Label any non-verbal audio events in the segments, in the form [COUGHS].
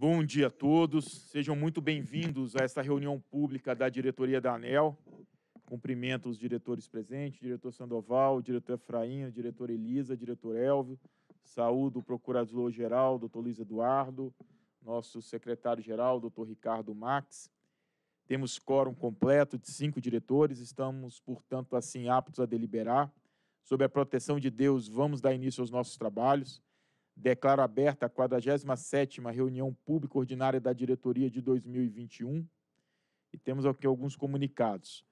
Bom dia a todos, sejam muito bem-vindos a esta reunião pública da diretoria da ANEL. Cumprimento os diretores presentes, diretor Sandoval, diretor Efraim, diretor Elisa, diretor Elvio, saúdo o procurador-geral, doutor Luiz Eduardo, nosso secretário-geral, doutor Ricardo Max. Temos quórum completo de cinco diretores, estamos, portanto, assim aptos a deliberar. Sob a proteção de Deus, vamos dar início aos nossos trabalhos Declaro aberta a 47ª reunião pública ordinária da diretoria de 2021 e temos aqui alguns comunicados.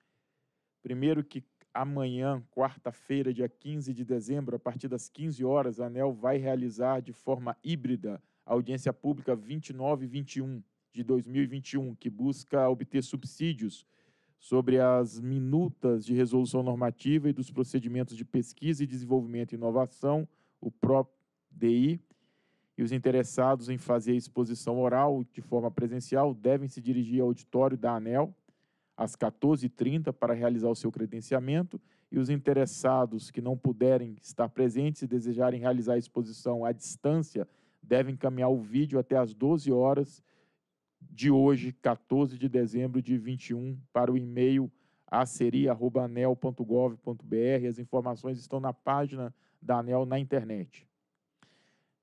Primeiro que amanhã, quarta-feira, dia 15 de dezembro, a partir das 15 horas, a ANEL vai realizar de forma híbrida a audiência pública 2921 de 2021, que busca obter subsídios sobre as minutas de resolução normativa e dos procedimentos de pesquisa e desenvolvimento e inovação, o, próprio DI, e os interessados em fazer exposição oral de forma presencial devem se dirigir ao auditório da ANEL às 14h30 para realizar o seu credenciamento e os interessados que não puderem estar presentes e desejarem realizar a exposição à distância devem encaminhar o vídeo até às 12 horas de hoje, 14 de dezembro de 21, para o e-mail aceri.anel.gov.br. As informações estão na página da ANEL na internet.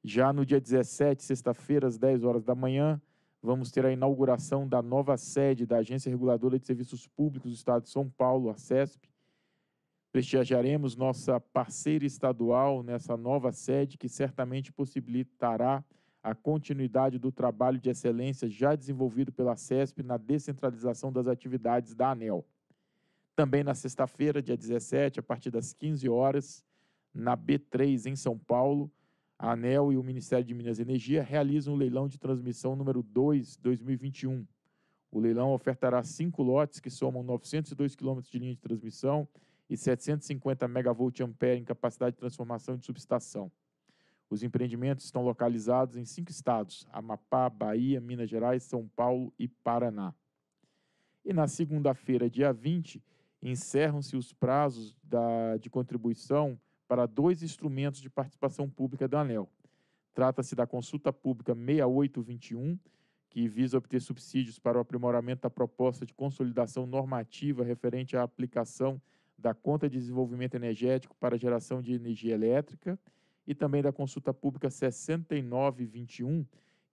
Já no dia 17, sexta-feira, às 10 horas da manhã, vamos ter a inauguração da nova sede da Agência Reguladora de Serviços Públicos do Estado de São Paulo, a CESP. Prestigiaremos nossa parceira estadual nessa nova sede, que certamente possibilitará a continuidade do trabalho de excelência já desenvolvido pela CESP na descentralização das atividades da ANEL. Também na sexta-feira, dia 17, a partir das 15 horas, na B3 em São Paulo, a ANEL e o Ministério de Minas e Energia realizam o leilão de transmissão número 2, 2021. O leilão ofertará cinco lotes que somam 902 km de linha de transmissão e 750 MVA em capacidade de transformação de subestação. Os empreendimentos estão localizados em cinco estados: Amapá, Bahia, Minas Gerais, São Paulo e Paraná. E na segunda-feira, dia 20, encerram-se os prazos da, de contribuição para dois instrumentos de participação pública da ANEL. Trata-se da consulta pública 6821, que visa obter subsídios para o aprimoramento da proposta de consolidação normativa referente à aplicação da conta de desenvolvimento energético para geração de energia elétrica, e também da consulta pública 6921,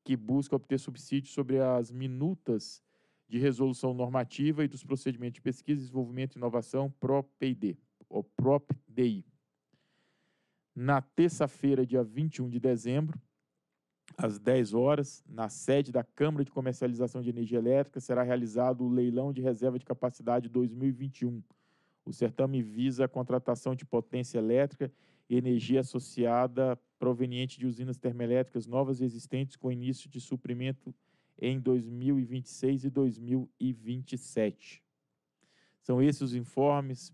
que busca obter subsídios sobre as minutas de resolução normativa e dos procedimentos de pesquisa, desenvolvimento e inovação PROPEID, ou PROPDI na terça-feira, dia 21 de dezembro, às 10 horas, na sede da Câmara de Comercialização de Energia Elétrica, será realizado o leilão de reserva de capacidade 2021. O certame visa a contratação de potência elétrica e energia associada proveniente de usinas termoelétricas novas e existentes com início de suprimento em 2026 e 2027. São esses os informes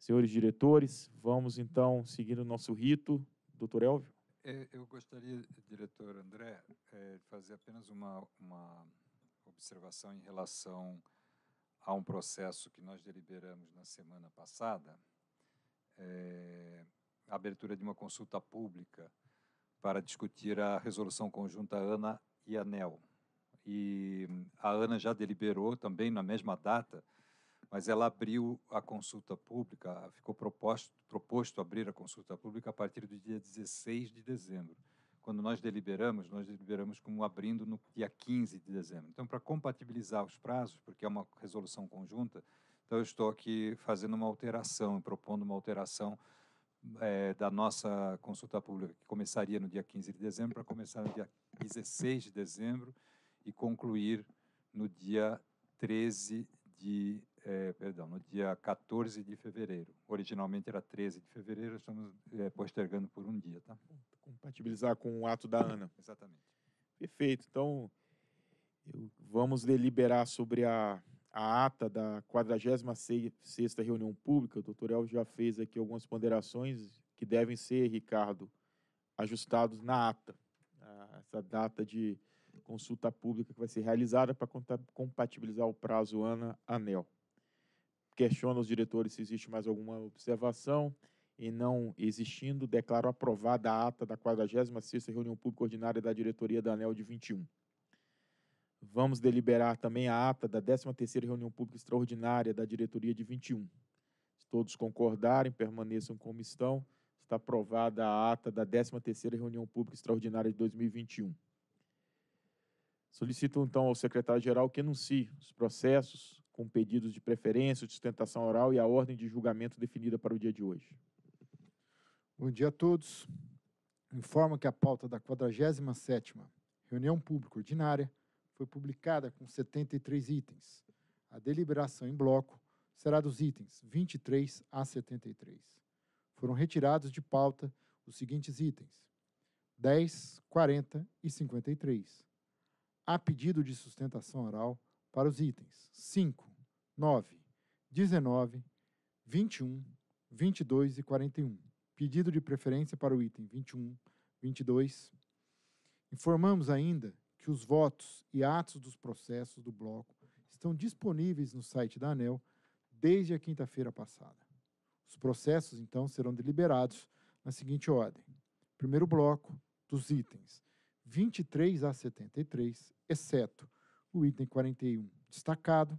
Senhores diretores, vamos então seguir o nosso rito. Doutor Elvio? É, eu gostaria, diretor André, é, de fazer apenas uma, uma observação em relação a um processo que nós deliberamos na semana passada, é, a abertura de uma consulta pública para discutir a resolução conjunta ANA e ANEL. E a ANA já deliberou também na mesma data mas ela abriu a consulta pública, ficou proposto, proposto abrir a consulta pública a partir do dia 16 de dezembro. Quando nós deliberamos, nós deliberamos como abrindo no dia 15 de dezembro. Então, para compatibilizar os prazos, porque é uma resolução conjunta, então eu estou aqui fazendo uma alteração, propondo uma alteração é, da nossa consulta pública, que começaria no dia 15 de dezembro, para começar no dia 16 de dezembro e concluir no dia 13 de é, perdão, no dia 14 de fevereiro. Originalmente era 13 de fevereiro, estamos é, postergando por um dia, tá? Compatibilizar com o ato da Ana. [COUGHS] Exatamente. Perfeito. Então, eu, vamos deliberar sobre a, a ata da 46ª reunião pública. O doutor El já fez aqui algumas ponderações que devem ser, Ricardo, ajustados na ata. essa data de consulta pública que vai ser realizada para compatibilizar o prazo ANA-ANEL. Questiona os diretores se existe mais alguma observação. E não existindo, declaro aprovada a ata da 46 reunião pública ordinária da diretoria da ANEL de 21. Vamos deliberar também a ata da 13 reunião pública extraordinária da diretoria de 21. Se todos concordarem, permaneçam como estão. Está aprovada a ata da 13 reunião pública extraordinária de 2021. Solicito então ao secretário-geral que anuncie os processos com pedidos de preferência, de sustentação oral e a ordem de julgamento definida para o dia de hoje. Bom dia a todos. Informo que a pauta da 47ª reunião pública ordinária foi publicada com 73 itens. A deliberação em bloco será dos itens 23 a 73. Foram retirados de pauta os seguintes itens: 10, 40 e 53. Há pedido de sustentação oral para os itens 5, 9, 19, 21, 22 e 41. Pedido de preferência para o item 21, 22. Informamos ainda que os votos e atos dos processos do bloco estão disponíveis no site da ANEL desde a quinta-feira passada. Os processos, então, serão deliberados na seguinte ordem: primeiro bloco dos itens 23 a 73, exceto o item 41 destacado,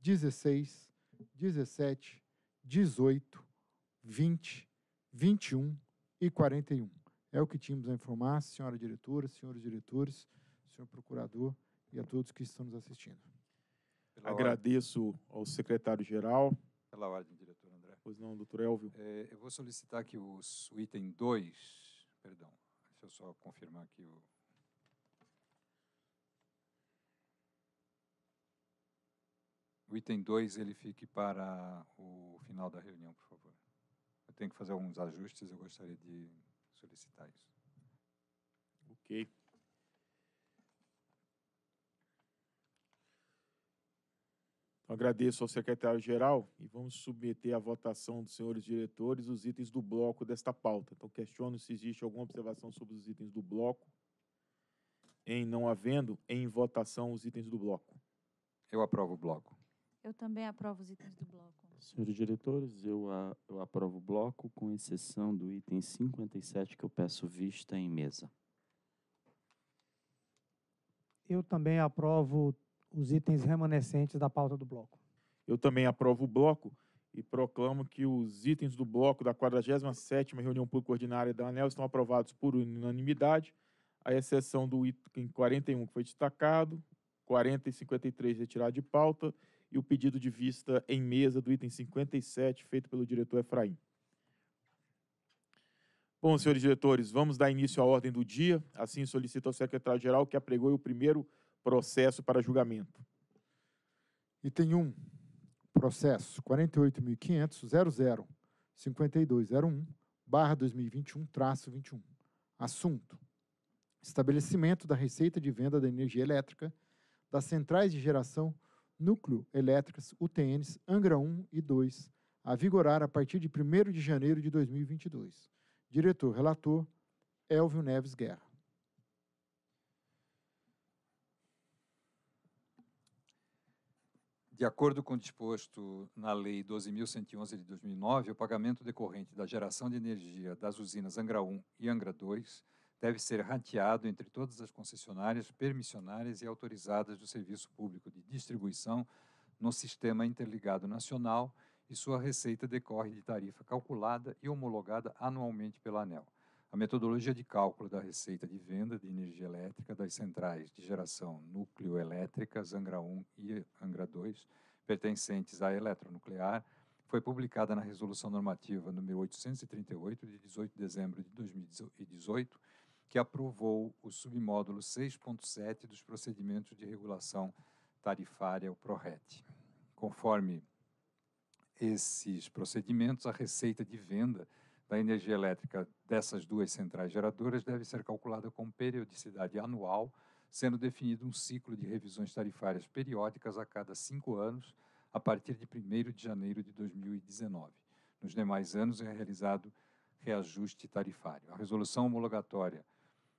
16, 17, 18, 20, 21 e 41. É o que tínhamos a informar, senhora diretora, senhores diretores, senhor procurador e a todos que estão nos assistindo. Pela Agradeço ordem. ao secretário-geral. Pela ordem, diretor André. Pois não, doutor Elvio. É, eu vou solicitar que os, o item 2, perdão, deixa eu só confirmar aqui o item 2 ele fique para o final da reunião, por favor. Eu tenho que fazer alguns ajustes, eu gostaria de solicitar isso. Ok. Então, agradeço ao secretário-geral e vamos submeter à votação dos senhores diretores os itens do bloco desta pauta. Então, questiono se existe alguma observação sobre os itens do bloco. Em não havendo, em votação os itens do bloco. Eu aprovo o bloco. Eu também aprovo os itens do bloco. Senhores diretores, eu, a, eu aprovo o bloco, com exceção do item 57, que eu peço vista em mesa. Eu também aprovo os itens remanescentes da pauta do bloco. Eu também aprovo o bloco e proclamo que os itens do bloco da 47ª reunião pública ordinária da ANEL estão aprovados por unanimidade, à exceção do item 41 que foi destacado, 40 e 53 retirado de pauta e o pedido de vista em mesa do item 57, feito pelo diretor Efraim. Bom, senhores diretores, vamos dar início à ordem do dia. Assim, solicito ao secretário-geral que apregoe o primeiro processo para julgamento. Item 1. Processo 48.500.00.5201, barra 2021, traço 21. Assunto. Estabelecimento da receita de venda da energia elétrica das centrais de geração núcleo elétricas UTNs Angra 1 e 2 a vigorar a partir de 1 de janeiro de 2022. Diretor relator Elvio Neves Guerra. De acordo com o disposto na Lei 12.111 de 2009, o pagamento decorrente da geração de energia das usinas Angra 1 e Angra 2 deve ser rateado entre todas as concessionárias, permissionárias e autorizadas do Serviço Público de Distribuição no Sistema Interligado Nacional e sua receita decorre de tarifa calculada e homologada anualmente pela ANEL. A metodologia de cálculo da receita de venda de energia elétrica das centrais de geração núcleo-elétricas Angra 1 e Angra 2, pertencentes à eletronuclear, foi publicada na Resolução Normativa número 838, de 18 de dezembro de 2018, que aprovou o submódulo 6.7 dos procedimentos de regulação tarifária, o PRORET. Conforme esses procedimentos, a receita de venda da energia elétrica dessas duas centrais geradoras deve ser calculada com periodicidade anual, sendo definido um ciclo de revisões tarifárias periódicas a cada cinco anos, a partir de 1 de janeiro de 2019. Nos demais anos é realizado reajuste tarifário. A resolução homologatória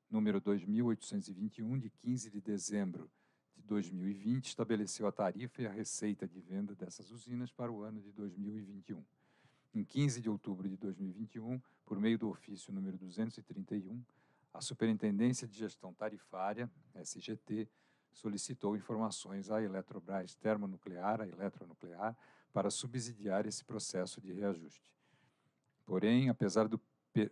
número 2821, de 15 de dezembro de 2020, estabeleceu a tarifa e a receita de venda dessas usinas para o ano de 2021. Em 15 de outubro de 2021, por meio do ofício número 231, a Superintendência de Gestão Tarifária, SGT, solicitou informações à Eletrobras Termonuclear, à Eletronuclear, para subsidiar esse processo de reajuste. Porém, apesar do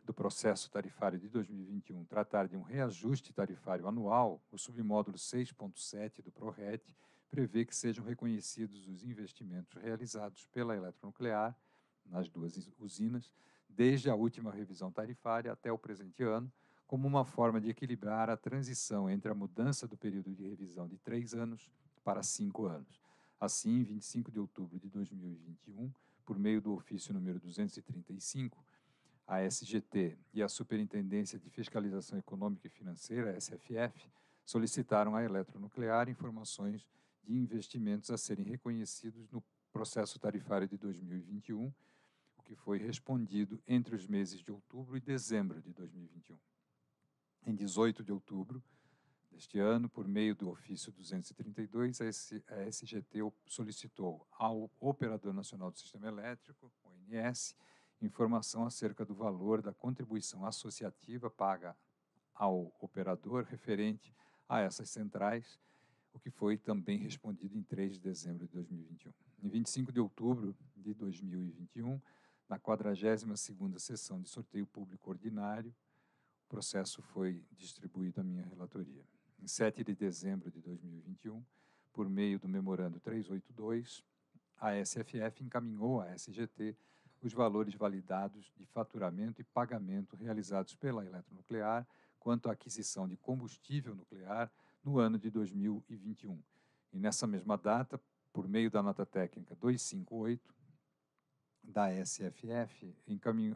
do processo tarifário de 2021 tratar de um reajuste tarifário anual, o submódulo 6.7 do PRORET prevê que sejam reconhecidos os investimentos realizados pela eletronuclear nas duas usinas, desde a última revisão tarifária até o presente ano, como uma forma de equilibrar a transição entre a mudança do período de revisão de três anos para cinco anos. Assim, em 25 de outubro de 2021, por meio do ofício número 235, a SGT e a Superintendência de Fiscalização Econômica e Financeira, SFF, solicitaram à Eletronuclear informações de investimentos a serem reconhecidos no processo tarifário de 2021, o que foi respondido entre os meses de outubro e dezembro de 2021. Em 18 de outubro deste ano, por meio do ofício 232, a SGT solicitou ao Operador Nacional do Sistema Elétrico, ONS, informação acerca do valor da contribuição associativa paga ao operador referente a essas centrais, o que foi também respondido em 3 de dezembro de 2021. Em 25 de outubro de 2021, na 42ª sessão de sorteio público ordinário, o processo foi distribuído à minha relatoria. Em 7 de dezembro de 2021, por meio do memorando 382, a SFF encaminhou à SGT os valores validados de faturamento e pagamento realizados pela Eletronuclear quanto à aquisição de combustível nuclear no ano de 2021. E nessa mesma data, por meio da nota técnica 258 da SFF,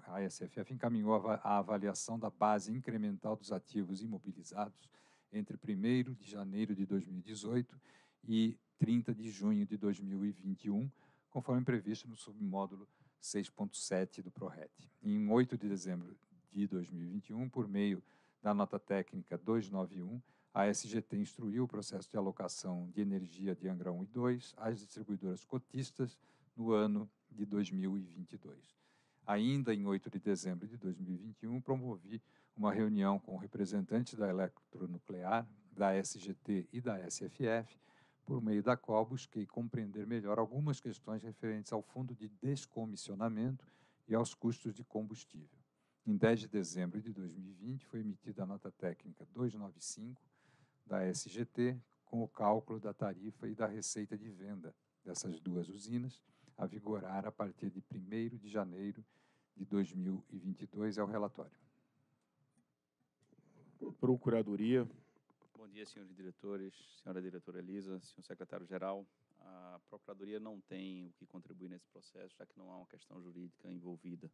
a SFF encaminhou a avaliação da base incremental dos ativos imobilizados entre 1 de janeiro de 2018 e 30 de junho de 2021, conforme previsto no submódulo 6.7 do PRORET. Em 8 de dezembro de 2021, por meio da nota técnica 291, a SGT instruiu o processo de alocação de energia de Angra 1 e 2 às distribuidoras cotistas no ano de 2022. Ainda em 8 de dezembro de 2021, promovi uma reunião com representantes da Eletronuclear, da SGT e da SFF por meio da qual busquei compreender melhor algumas questões referentes ao fundo de descomissionamento e aos custos de combustível. Em 10 de dezembro de 2020, foi emitida a nota técnica 295 da SGT, com o cálculo da tarifa e da receita de venda dessas duas usinas, a vigorar a partir de 1 de janeiro de 2022. É o relatório. Procuradoria, dia, senhores diretores, senhora diretora Elisa, senhor secretário-geral. A Procuradoria não tem o que contribuir nesse processo, já que não há uma questão jurídica envolvida.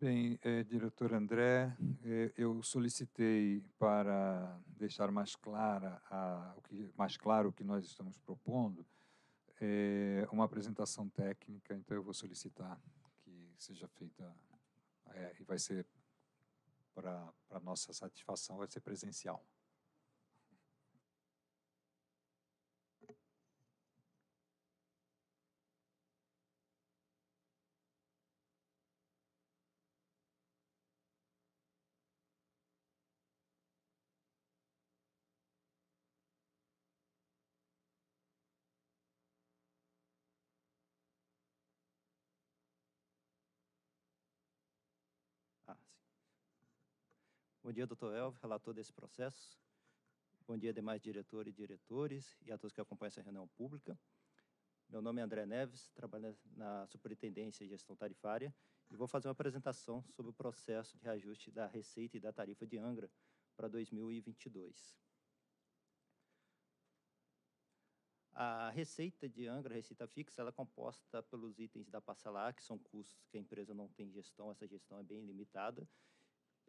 Bem, eh, diretor André, eh, eu solicitei para deixar mais clara a, o que mais claro o que nós estamos propondo eh, uma apresentação técnica. Então eu vou solicitar que seja feita é, e vai ser para a nossa satisfação vai ser presencial. Bom dia, doutor Elvio, relator desse processo. Bom dia, demais diretores e diretores e a todos que acompanham essa reunião pública. Meu nome é André Neves, trabalho na Superintendência de Gestão Tarifária e vou fazer uma apresentação sobre o processo de reajuste da receita e da tarifa de Angra para 2022. A receita de Angra, a receita fixa, ela é composta pelos itens da parcela A, que são custos que a empresa não tem gestão, essa gestão é bem limitada,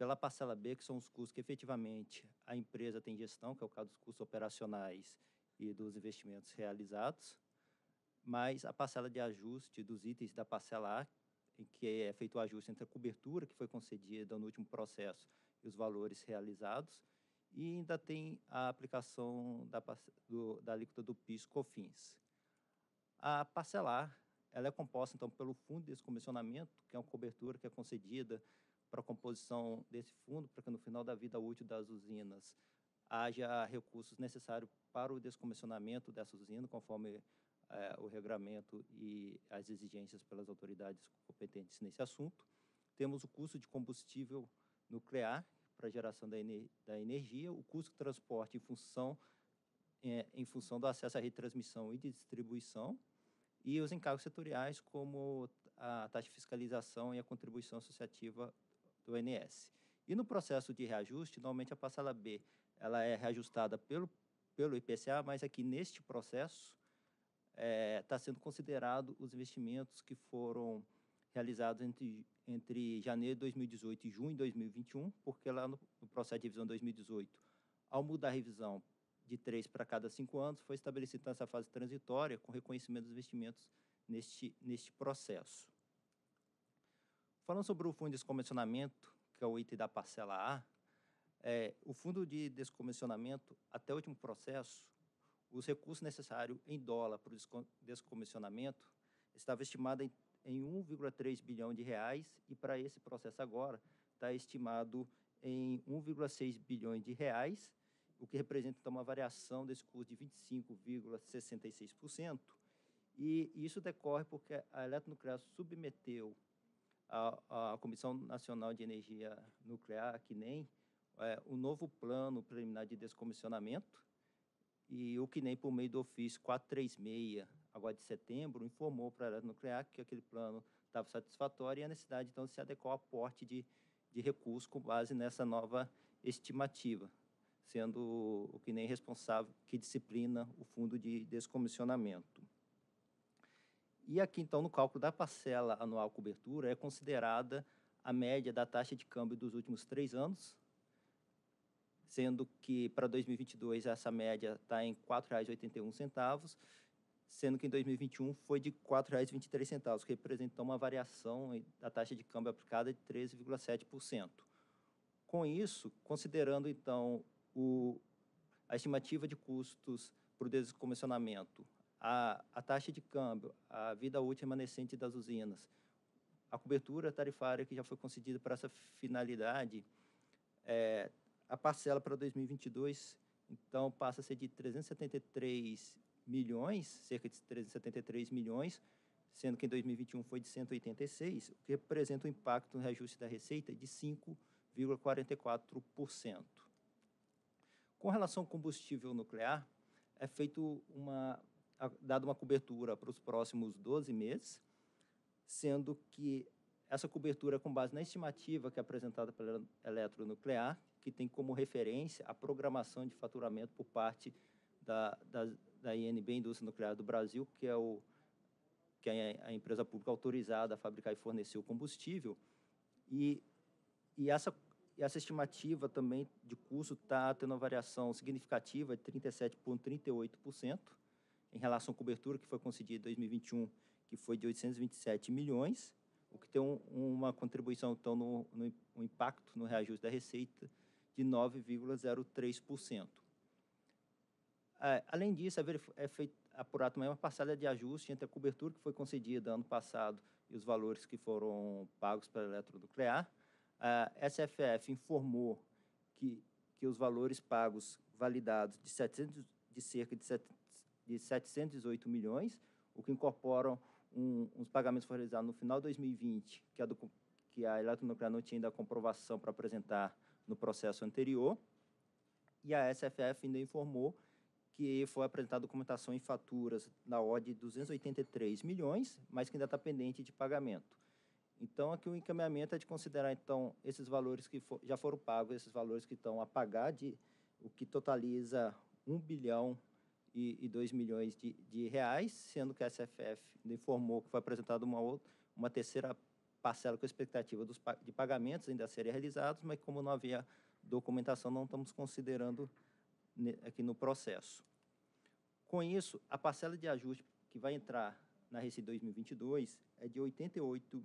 pela parcela B, que são os custos que efetivamente a empresa tem gestão, que é o caso dos custos operacionais e dos investimentos realizados, mais a parcela de ajuste dos itens da parcela A, em que é feito o ajuste entre a cobertura que foi concedida no último processo e os valores realizados, e ainda tem a aplicação da, do, da alíquota do PIS-COFINS. A parcela A, ela é composta, então, pelo fundo de descomissionamento, que é uma cobertura que é concedida para a composição desse fundo, para que no final da vida útil das usinas haja recursos necessários para o descomissionamento dessa usina, conforme eh, o regulamento e as exigências pelas autoridades competentes nesse assunto. Temos o custo de combustível nuclear para a geração da, ener da, energia, o custo de transporte em função, eh, em função do acesso à retransmissão e de distribuição, e os encargos setoriais, como a taxa de fiscalização e a contribuição associativa do NS. E no processo de reajuste, normalmente a parcela B ela é reajustada pelo, pelo IPCA, mas aqui neste processo está é, tá sendo considerado os investimentos que foram realizados entre, entre janeiro de 2018 e junho de 2021, porque lá no, no processo de revisão 2018, ao mudar a revisão de três para cada cinco anos, foi estabelecida essa fase transitória com reconhecimento dos investimentos neste, neste processo. Falando sobre o fundo de descomissionamento, que é o item da parcela A, é, o fundo de descomissionamento, até o último processo, os recursos necessários em dólar para o descomissionamento estava estimado em, em 1,3 bilhão de reais e para esse processo agora está estimado em 1,6 bilhões de reais, o que representa então, uma variação desse custo de 25,66%. E isso decorre porque a Eletronuclear submeteu a, a Comissão Nacional de Energia Nuclear, que nem é, o novo plano preliminar de descomissionamento e o que nem por meio do ofício 436, agora de setembro, informou para a área nuclear que aquele plano estava satisfatório e a necessidade, então, de se adequar ao aporte de, de recursos com base nessa nova estimativa, sendo o que nem responsável que disciplina o fundo de descomissionamento. E aqui, então, no cálculo da parcela anual cobertura, é considerada a média da taxa de câmbio dos últimos três anos, sendo que para 2022 essa média está em R$ 4,81, sendo que em 2021 foi de R$ 4,23, que representou uma variação da taxa de câmbio aplicada de 13,7%. Com isso, considerando, então, o, a estimativa de custos para o descomissionamento a, a taxa de câmbio, a vida útil remanescente das usinas, a cobertura tarifária que já foi concedida para essa finalidade, é, a parcela para 2022, então, passa a ser de 373 milhões, cerca de 373 milhões, sendo que em 2021 foi de 186, o que representa um impacto no reajuste da receita de 5,44%. Com relação ao combustível nuclear, é feito uma dado uma cobertura para os próximos 12 meses, sendo que essa cobertura é com base na estimativa que é apresentada pela Eletronuclear, que tem como referência a programação de faturamento por parte da, da, da INB, Indústria Nuclear do Brasil, que é, o, que é a empresa pública autorizada a fabricar e fornecer o combustível. E, e essa essa estimativa também de custo está tendo uma variação significativa de 37,38%, em relação à cobertura que foi concedida em 2021, que foi de 827 milhões, o que tem um, uma contribuição, então, no, no um impacto no reajuste da receita de 9,03%. É, além disso, é feito apurado também uma parcela de ajuste entre a cobertura que foi concedida ano passado e os valores que foram pagos para a eletronuclear. A é, SFF informou que, que os valores pagos validados de, 700, de cerca de de 718 milhões, o que incorporam um, uns pagamentos foram realizados no final de 2020, que a, do, que a eletronuclear não tinha ainda a comprovação para apresentar no processo anterior, e a SFF ainda informou que foi apresentada documentação em faturas na ordem de 283 milhões, mas que ainda está pendente de pagamento. Então, aqui o encaminhamento é de considerar, então, esses valores que for, já foram pagos, esses valores que estão a pagar, de, o que totaliza 1 bilhão e, e 2 milhões de, de, reais, sendo que a SFF informou que foi apresentada uma, outra, uma terceira parcela com expectativa dos, de pagamentos ainda a serem realizados, mas como não havia documentação, não estamos considerando aqui no processo. Com isso, a parcela de ajuste que vai entrar na Receita 2022 é de 88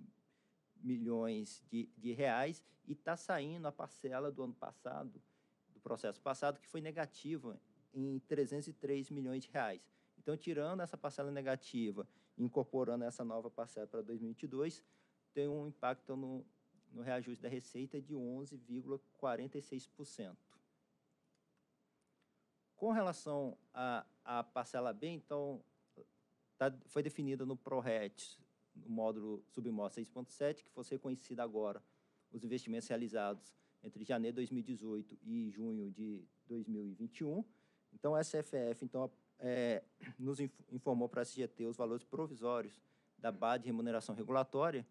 milhões de, de reais e está saindo a parcela do ano passado, do processo passado, que foi negativa em 303 milhões de reais. Então, tirando essa parcela negativa, incorporando essa nova parcela para 2022, tem um impacto no, no reajuste da receita de 11,46%. Com relação à, parcela B, então, tá, foi definida no ProRet, no módulo submódulo 6.7, que fosse reconhecida agora os investimentos realizados entre janeiro de 2018 e junho de 2021, então, a SFF então, é, nos informou para a CGT os valores provisórios da base de remuneração regulatória,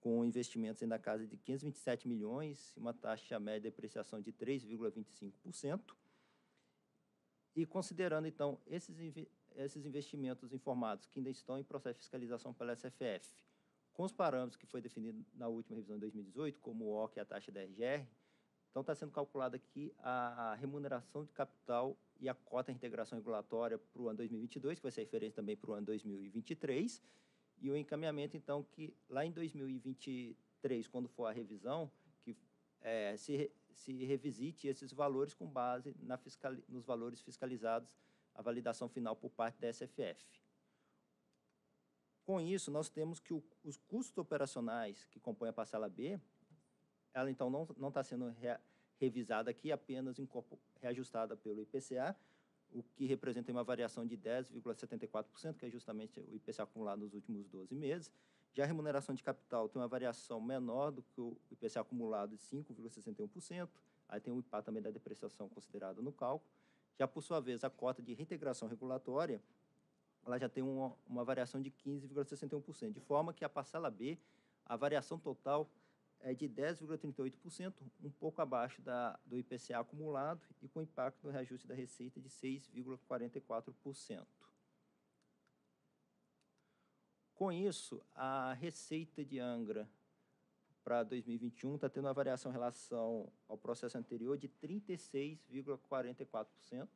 com investimentos da casa de 527 milhões, uma taxa média de depreciação de 3,25%. E considerando, então, esses, esses investimentos informados que ainda estão em processo de fiscalização pela SFF, com os parâmetros que foi definido na última revisão de 2018, como o OC e a taxa da RGR, então está sendo calculada aqui a remuneração de capital e a cota de integração regulatória para o ano 2022, que vai ser referência também para o ano 2023, e o encaminhamento, então, que lá em 2023, quando for a revisão, que é, se, se revisite esses valores com base na fiscal, nos valores fiscalizados, a validação final por parte da SFF. Com isso, nós temos que o, os custos operacionais que compõem a parcela B, ela então não está sendo revisada aqui apenas reajustada pelo IPCA, o que representa uma variação de 10,74%, que é justamente o IPCA acumulado nos últimos 12 meses. Já a remuneração de capital tem uma variação menor do que o IPCA acumulado de 5,61%, aí tem o impacto também da depreciação considerada no cálculo. Já, por sua vez, a cota de reintegração regulatória, ela já tem uma, uma variação de 15,61%, de forma que a parcela B, a variação total é de 10,38%, um pouco abaixo da, do IPCA acumulado e com impacto no reajuste da receita de 6,44%. Com isso, a receita de Angra para 2021 está tendo uma variação em relação ao processo anterior de 36,44%,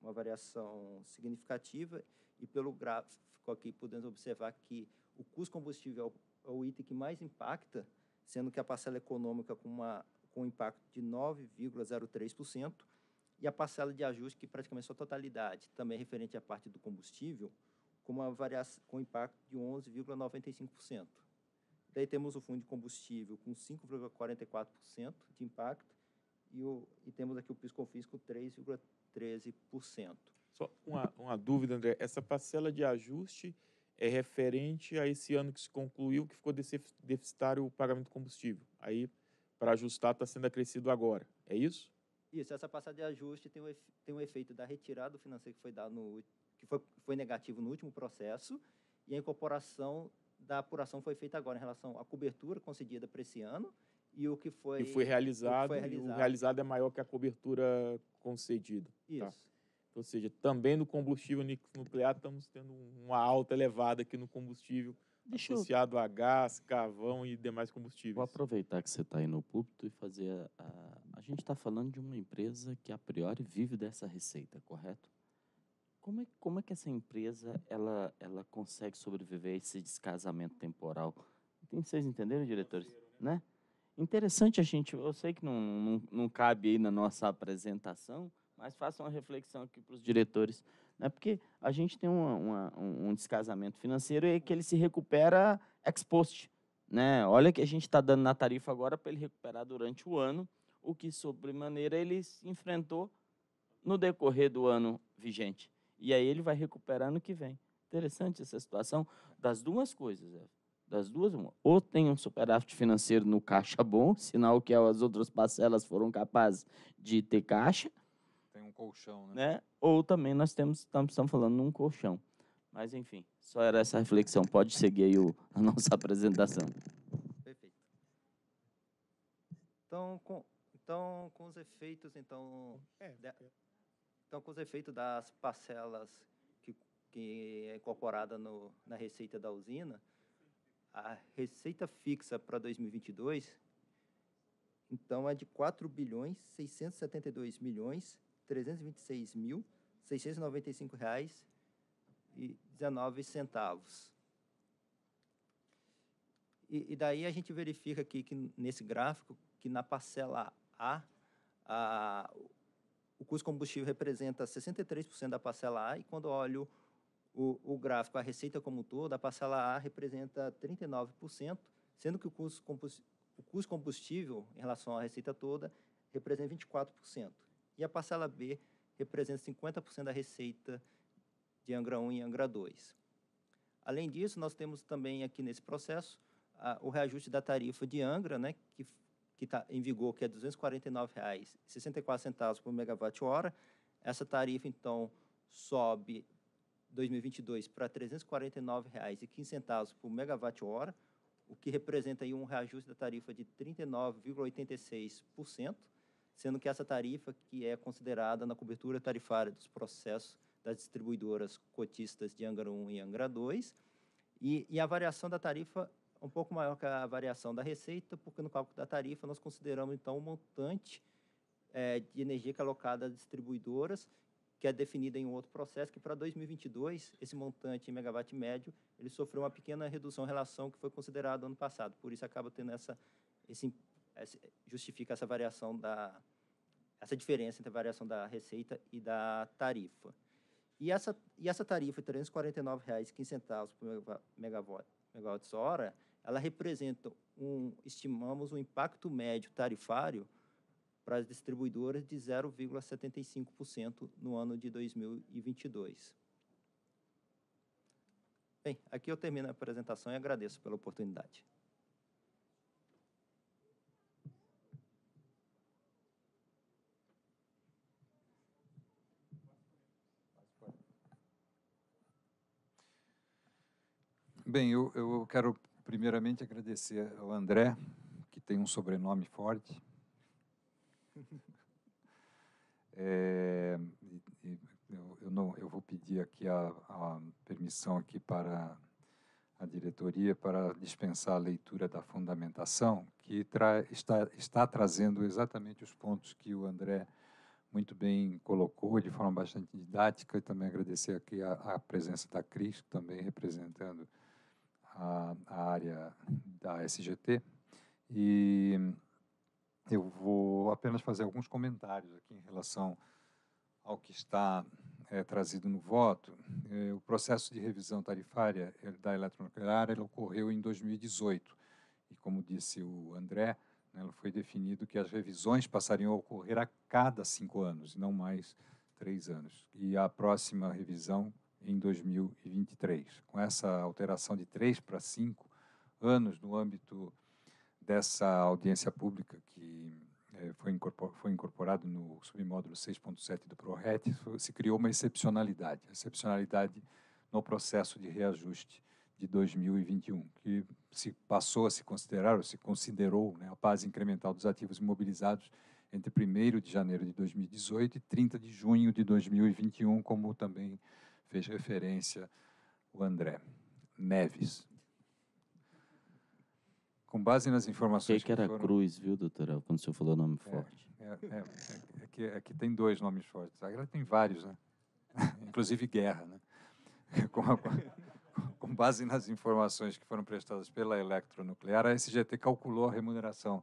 uma variação significativa, e pelo gráfico aqui podemos observar que o custo combustível é o, é o item que mais impacta sendo que a parcela econômica com, uma, com impacto de 9,03% e a parcela de ajuste, que praticamente a é sua totalidade, também referente à parte do combustível, com uma variação com impacto de 11,95%. Daí temos o fundo de combustível com 5,44% de impacto e, o, e temos aqui o PIS/COFINS com 3,13%. Só uma, uma dúvida, André. Essa parcela de ajuste é referente a esse ano que se concluiu, que ficou deficitário o pagamento do combustível. Aí, para ajustar, está sendo acrescido agora. É isso? Isso, essa passada de ajuste tem o, um tem o um efeito da retirada do que foi dado no que foi, foi negativo no último processo e a incorporação da apuração foi feita agora em relação à cobertura concedida para esse ano e o que foi, e foi realizado, o, foi realizado. E o realizado é maior que a cobertura concedida. Tá? Isso. Tá? Ou seja, também no combustível nuclear estamos tendo uma alta elevada aqui no combustível Deixa associado eu... a gás, carvão e demais combustíveis. Vou aproveitar que você está aí no púlpito e fazer a... A gente está falando de uma empresa que a priori vive dessa receita, correto? Como é, como é que essa empresa ela, ela consegue sobreviver a esse descasamento temporal? Vocês entenderam, diretores? Né? né? Interessante a gente... Eu sei que não, não, não cabe aí na nossa apresentação mas faça uma reflexão aqui para os diretores. Né? Porque a gente tem uma, uma, um descasamento financeiro e é que ele se recupera ex post. Né? Olha que a gente está dando na tarifa agora para ele recuperar durante o ano o que, sobremaneira, ele enfrentou no decorrer do ano vigente. E aí ele vai recuperar no que vem. Interessante essa situação das duas coisas. Das duas, uma. Ou tem um superávit financeiro no caixa bom, sinal que as outras parcelas foram capazes de ter caixa, colchão, né? né? Ou também nós temos, estamos, falando num colchão. Mas, enfim, só era essa reflexão. Pode seguir aí o, a [LAUGHS] nossa apresentação. Perfeito. Então, com, então, com os efeitos, então... É, de, então, com os efeitos das parcelas que, que é incorporada no, na receita da usina, a receita fixa para 2022, então, é de 4 bilhões 672 milhões R$ reais e centavos. E, daí a gente verifica aqui que nesse gráfico que na parcela A, a o custo combustível representa 63% da parcela A e quando olho o, o gráfico, a receita como um todo, a parcela A representa 39%, sendo que o custo, o custo combustível em relação à receita toda representa 24% e a parcela B representa 50% da receita de Angra 1 e Angra 2. Além disso, nós temos também aqui nesse processo a, o reajuste da tarifa de Angra, né, que está em vigor, que é R$ 249,64 por megawatt-hora. Essa tarifa, então, sobe 2022 para R$ 349,15 por megawatt-hora, o que representa aí um reajuste da tarifa de 39,86% sendo que essa tarifa que é considerada na cobertura tarifária dos processos das distribuidoras cotistas de Angra 1 e Angra 2, e, e a variação da tarifa um pouco maior que a variação da receita, porque no cálculo da tarifa nós consideramos então o um montante é, de energia que é alocada às distribuidoras, que é definida em um outro processo, que para 2022 esse montante em megawatt médio ele sofreu uma pequena redução em relação ao que foi considerado ano passado, por isso acaba tendo essa, esse justifica essa variação da essa diferença entre a variação da receita e da tarifa. E essa, e essa tarifa de R$ 349,15 por megawatt, hora, ela representa um, estimamos um impacto médio tarifário para as distribuidoras de 0,75% no ano de 2022. Bem, aqui eu termino a apresentação e agradeço pela oportunidade. Bem, eu, eu quero primeiramente agradecer ao André, que tem um sobrenome forte. [LAUGHS] É, eu, eu, não, eu vou pedir aqui a, a, permissão aqui para a diretoria para dispensar a leitura da fundamentação, que tra, está, está trazendo exatamente os pontos que o André muito bem colocou de forma bastante didática e também agradecer aqui a, a presença da Cris, também representando a, a área da SGT e eu vou apenas fazer alguns comentários aqui em relação ao que está é, trazido no voto. É, o processo de revisão tarifária da eletronuclear ele ocorreu em 2018 e, como disse o André, né, foi definido que as revisões passariam a ocorrer a cada cinco anos, não mais três anos. E a próxima revisão em 2023. Com essa alteração de três para cinco anos no âmbito dessa audiência pública que é, foi, foi incorporado no submódulo 6.7 do PRORET, se criou uma excepcionalidade, excepcionalidade no processo de reajuste de 2021, que se passou a se considerar, ou se considerou, né, a base incremental dos ativos imobilizados entre 1 de janeiro de 2018 e 30 de junho de 2021, como também fez referência o André Neves. Com base nas informações. Achei que, que era foram... Cruz, viu, doutora? Quando o senhor falou nome é, forte. É, é, é, é, que, é, que, tem dois nomes fortes. Agora tem vários, né? [LAUGHS] Inclusive guerra, né? [LAUGHS] com, a, com base nas informações que foram prestadas pela Eletronuclear, a SGT calculou a remuneração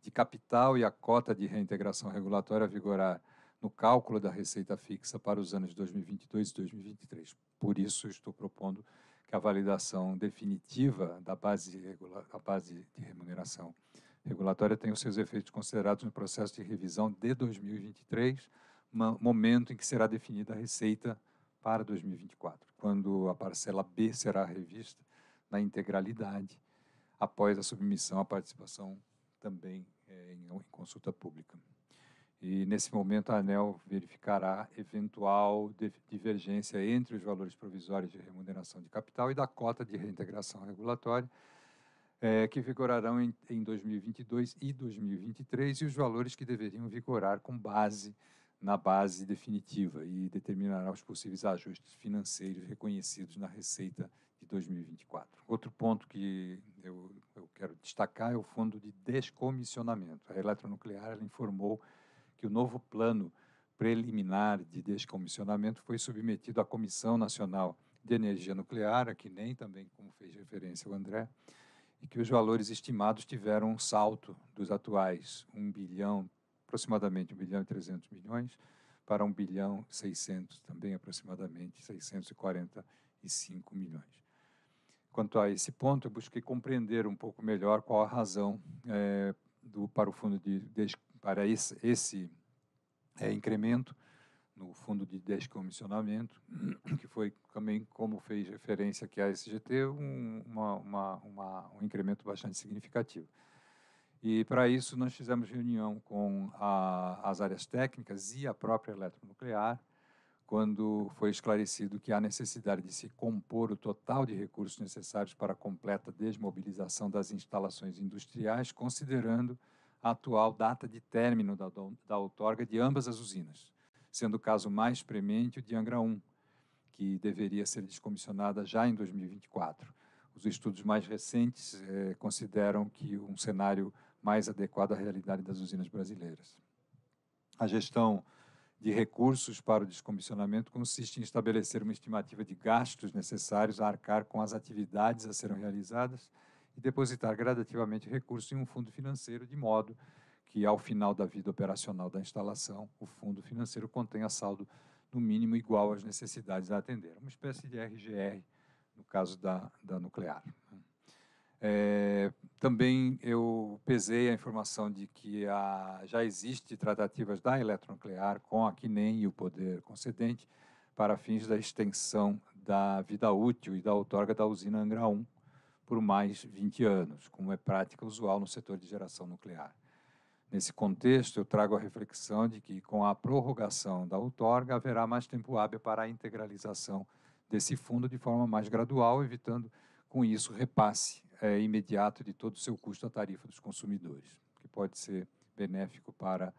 de capital e a cota de reintegração regulatória a vigorar no cálculo da receita fixa para os anos 2022 e 2023. Por isso, estou propondo que a validação definitiva da base, da base de remuneração regulatória tenha os seus efeitos considerados no processo de revisão de 2023, momento em que será definida a receita para 2024, quando a parcela B será revista na integralidade após a submissão à participação também é, em, em consulta pública. E, nesse momento, a ANEL verificará eventual divergência entre os valores provisórios de remuneração de capital e da cota de reintegração regulatória, é, que vigorarão em, em 2022 e 2023, e os valores que deveriam vigorar com base na base definitiva e determinará os possíveis ajustes financeiros reconhecidos na receita de 2024. Outro ponto que eu, eu quero destacar é o fundo de descomissionamento. A eletronuclear informou que o novo plano preliminar de descomissionamento foi submetido à Comissão Nacional de Energia Nuclear, a que nem também, como fez referência o André, e que os valores estimados tiveram um salto dos atuais 1 bilhão, aproximadamente 1 bilhão e 300 milhões, para 1 bilhão 600, também aproximadamente 645 milhões. Quanto a esse ponto, eu busquei compreender um pouco melhor qual a razão é, do, para o fundo de para esse, esse é, incremento no fundo de descomissionamento, [CLEARS THROAT] que foi também, como fez referência aqui à SGT, um, uma, uma, uma, um incremento bastante significativo. E para isso nós fizemos reunião com a, as áreas técnicas e a própria eletronuclear, quando foi esclarecido que há necessidade de se compor o total de recursos necessários para a completa desmobilização das instalações industriais, considerando atual data de término da, da outorga de ambas as usinas, sendo o caso mais premente o de Angra 1, que deveria ser descomissionada já em 2024. Os estudos mais recentes eh, consideram que um cenário mais adequado à realidade das usinas brasileiras. A gestão de recursos para o descomissionamento consiste em estabelecer uma estimativa de gastos necessários a arcar com as atividades a serem realizadas e depositar gradativamente recursos em um fundo financeiro, de modo que, ao final da vida operacional da instalação, o fundo financeiro contenha saldo no mínimo igual às necessidades a atender. Uma espécie de RGR, no caso da, da nuclear. É, também eu pesei a informação de que a, já existe tratativas da eletronuclear com a CNEM e o poder concedente para fins da extensão da vida útil e da outorga da usina Angra 1, por mais 20 anos, como é prática usual no setor de geração nuclear. Nesse contexto, eu trago a reflexão de que, com a prorrogação da outorga, haverá mais tempo hábil para a integralização desse fundo de forma mais gradual, evitando, com isso, repasse é, imediato de todo o seu custo à tarifa dos consumidores, que pode ser benéfico para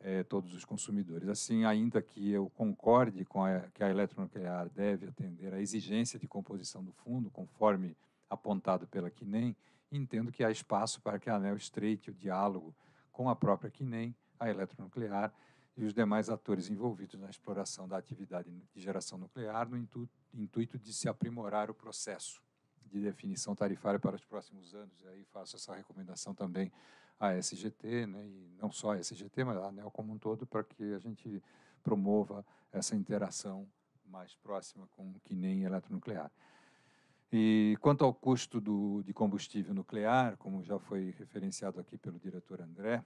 é, todos os consumidores. Assim, ainda que eu concorde com a, que a eletronuclear deve atender à exigência de composição do fundo, conforme apontado pela Quinem, entendo que há espaço para que a ANEL estreite o diálogo com a própria Quinem, a eletronuclear e os demais atores envolvidos na exploração da atividade de geração nuclear no intuito de se aprimorar o processo de definição tarifária para os próximos anos. E aí faço essa recomendação também à SGT, né, e não só à SGT, mas à ANEL como um todo, para que a gente promova essa interação mais próxima com o e nem eletronuclear. E quanto ao custo do, de combustível nuclear, como já foi referenciado aqui pelo diretor André,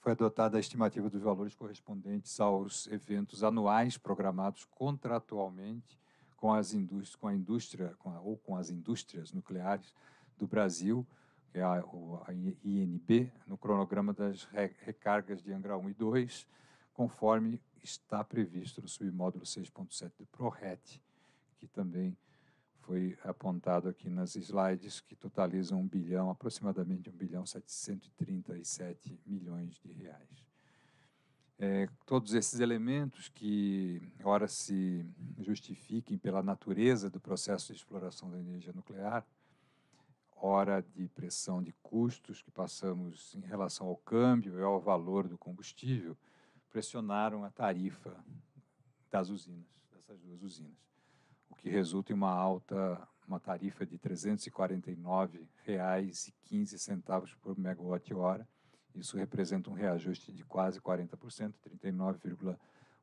foi adotada a estimativa dos valores correspondentes aos eventos anuais programados contratualmente com, as indústrias, com a indústria com a, ou com as indústrias nucleares do Brasil, que é a, a INB, no cronograma das recargas de Angra 1 e 2, conforme está previsto no submódulo 6.7 do PRORET, que também foi apontado aqui nas slides, que totalizam 1 bilhão, aproximadamente 1 bilhão 737 milhões de reais. É, todos esses elementos que, ora, se justifiquem pela natureza do processo de exploração da energia nuclear, ora de pressão de custos que passamos em relação ao câmbio e ao valor do combustível, pressionaram a tarifa das usinas, dessas duas usinas o que resulta em uma alta, uma tarifa de R$ 349,15 por megawatt-hora. Isso representa um reajuste de quase 40%,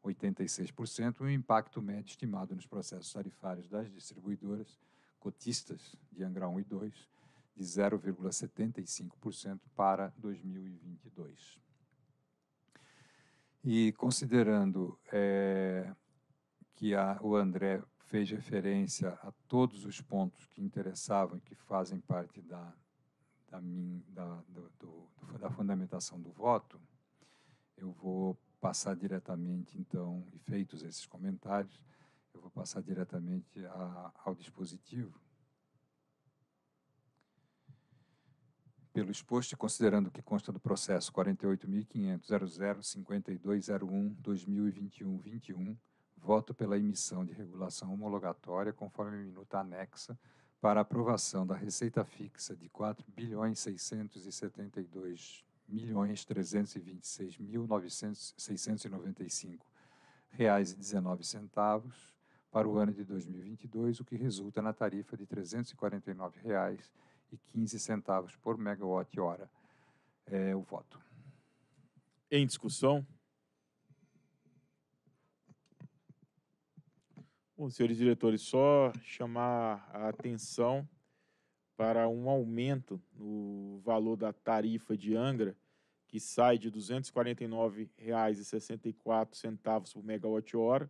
39,86%, e um impacto médio estimado nos processos tarifários das distribuidoras cotistas de Angra 1 e 2 de 0,75% para 2022. E considerando é, que a, o André fez referência a todos os pontos que interessavam e que fazem parte da, da, min, da, do, do, da fundamentação do voto, eu vou passar diretamente, então, e feitos esses comentários, eu vou passar diretamente a, ao dispositivo. Pelo exposto e considerando que consta do processo 48.500.00.52.01.2021.21, 21 voto pela emissão de regulação homologatória conforme minuta anexa para aprovação da receita fixa de R$ bilhões milhões mil reais e centavos para o ano de 2022, o que resulta na tarifa de R$ 349,15 por megawatt-hora. É o voto. Em discussão? Bom, senhores diretores, só chamar a atenção para um aumento no valor da tarifa de Angra, que sai de R$ 249,64 por megawatt-hora,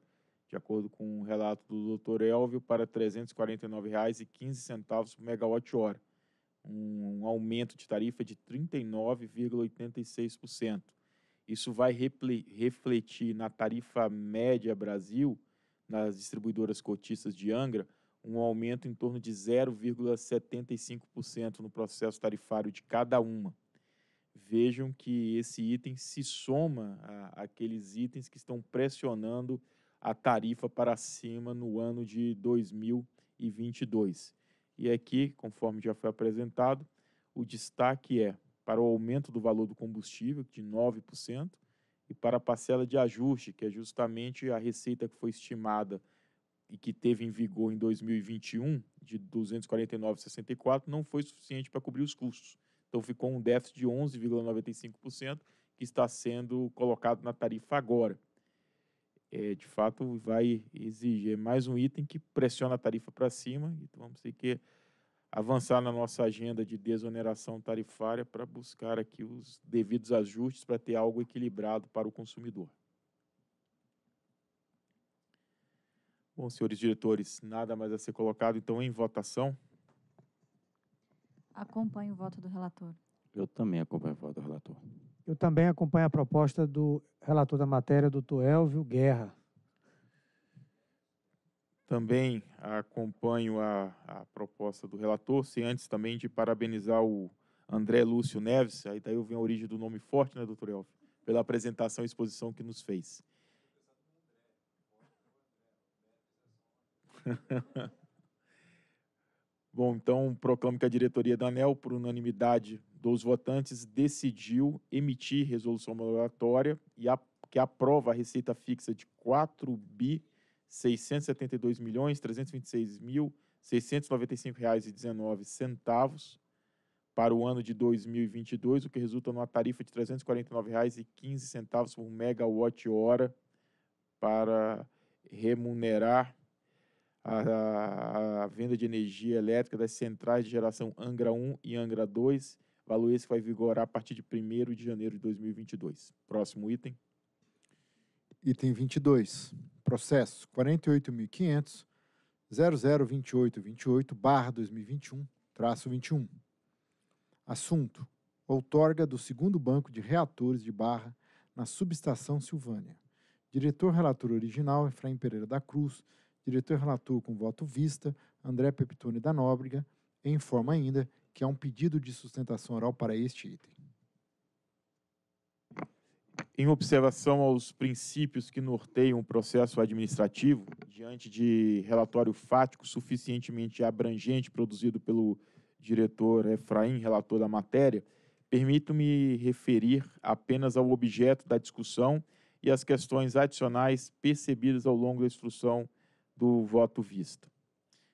de acordo com o um relato do Dr. Elvio, para R$ 349,15 por megawatt-hora, um aumento de tarifa de 39,86%. Isso vai refletir na tarifa média Brasil nas distribuidoras cotistas de Angra um aumento em torno de 0,75% no processo tarifário de cada uma. Vejam que esse item se soma a, àqueles itens que estão pressionando a tarifa para cima no ano de 2022. E aqui, conforme já foi apresentado, o destaque é para o aumento do valor do combustível de 9%, e para a parcela de ajuste, que é justamente a receita que foi estimada e que teve em vigor em 2021 de 249,64 não foi suficiente para cobrir os custos. Então ficou um déficit de 11,95% que está sendo colocado na tarifa agora. É, de fato, vai exigir mais um item que pressiona a tarifa para cima, então vamos ter que avançar na nossa agenda de desoneração tarifária para buscar aqui os devidos ajustes para ter algo equilibrado para o consumidor. Bom, senhores diretores, nada mais a ser colocado, então, em votação. Acompanho o voto do relator. Eu também acompanho o voto do relator. Eu também acompanho a proposta do relator da matéria, doutor Elvio Guerra. Também acompanho a, a proposta do relator, sem antes também de parabenizar o André Lúcio Neves, aí daí eu venho a origem do nome forte, né, doutor Elf, pela apresentação e exposição que nos fez. [LAUGHS] Bom, então proclamo que a diretoria da ANEL, por unanimidade dos votantes, decidiu emitir resolução moratória e a, que aprova a receita fixa de 4 bi 672 milhões 326 mil 695 reais para o ano de 2022, o que resulta numa tarifa de R$ 349,15 por megawatt-hora para remunerar a, a, venda de energia elétrica das centrais de geração Angra 1 e Angra 2, valor esse que vai vigorar a partir de 1 de janeiro de 2022. Próximo item. Item 22 processo 48500002828 2021 21. Assunto: outorga do segundo banco de reatores de barra na subestação Silvânia. Diretor relator original Efraim Pereira da Cruz, diretor relator com voto vista André Peptone da Nóbrega, informa ainda que há um pedido de sustentação oral para este item em observação aos princípios que norteiam o processo administrativo, diante de relatório fático suficientemente abrangente produzido pelo diretor Efraim, relator da matéria, permito-me referir apenas ao objeto da discussão e às questões adicionais percebidas ao longo da instrução do voto vista.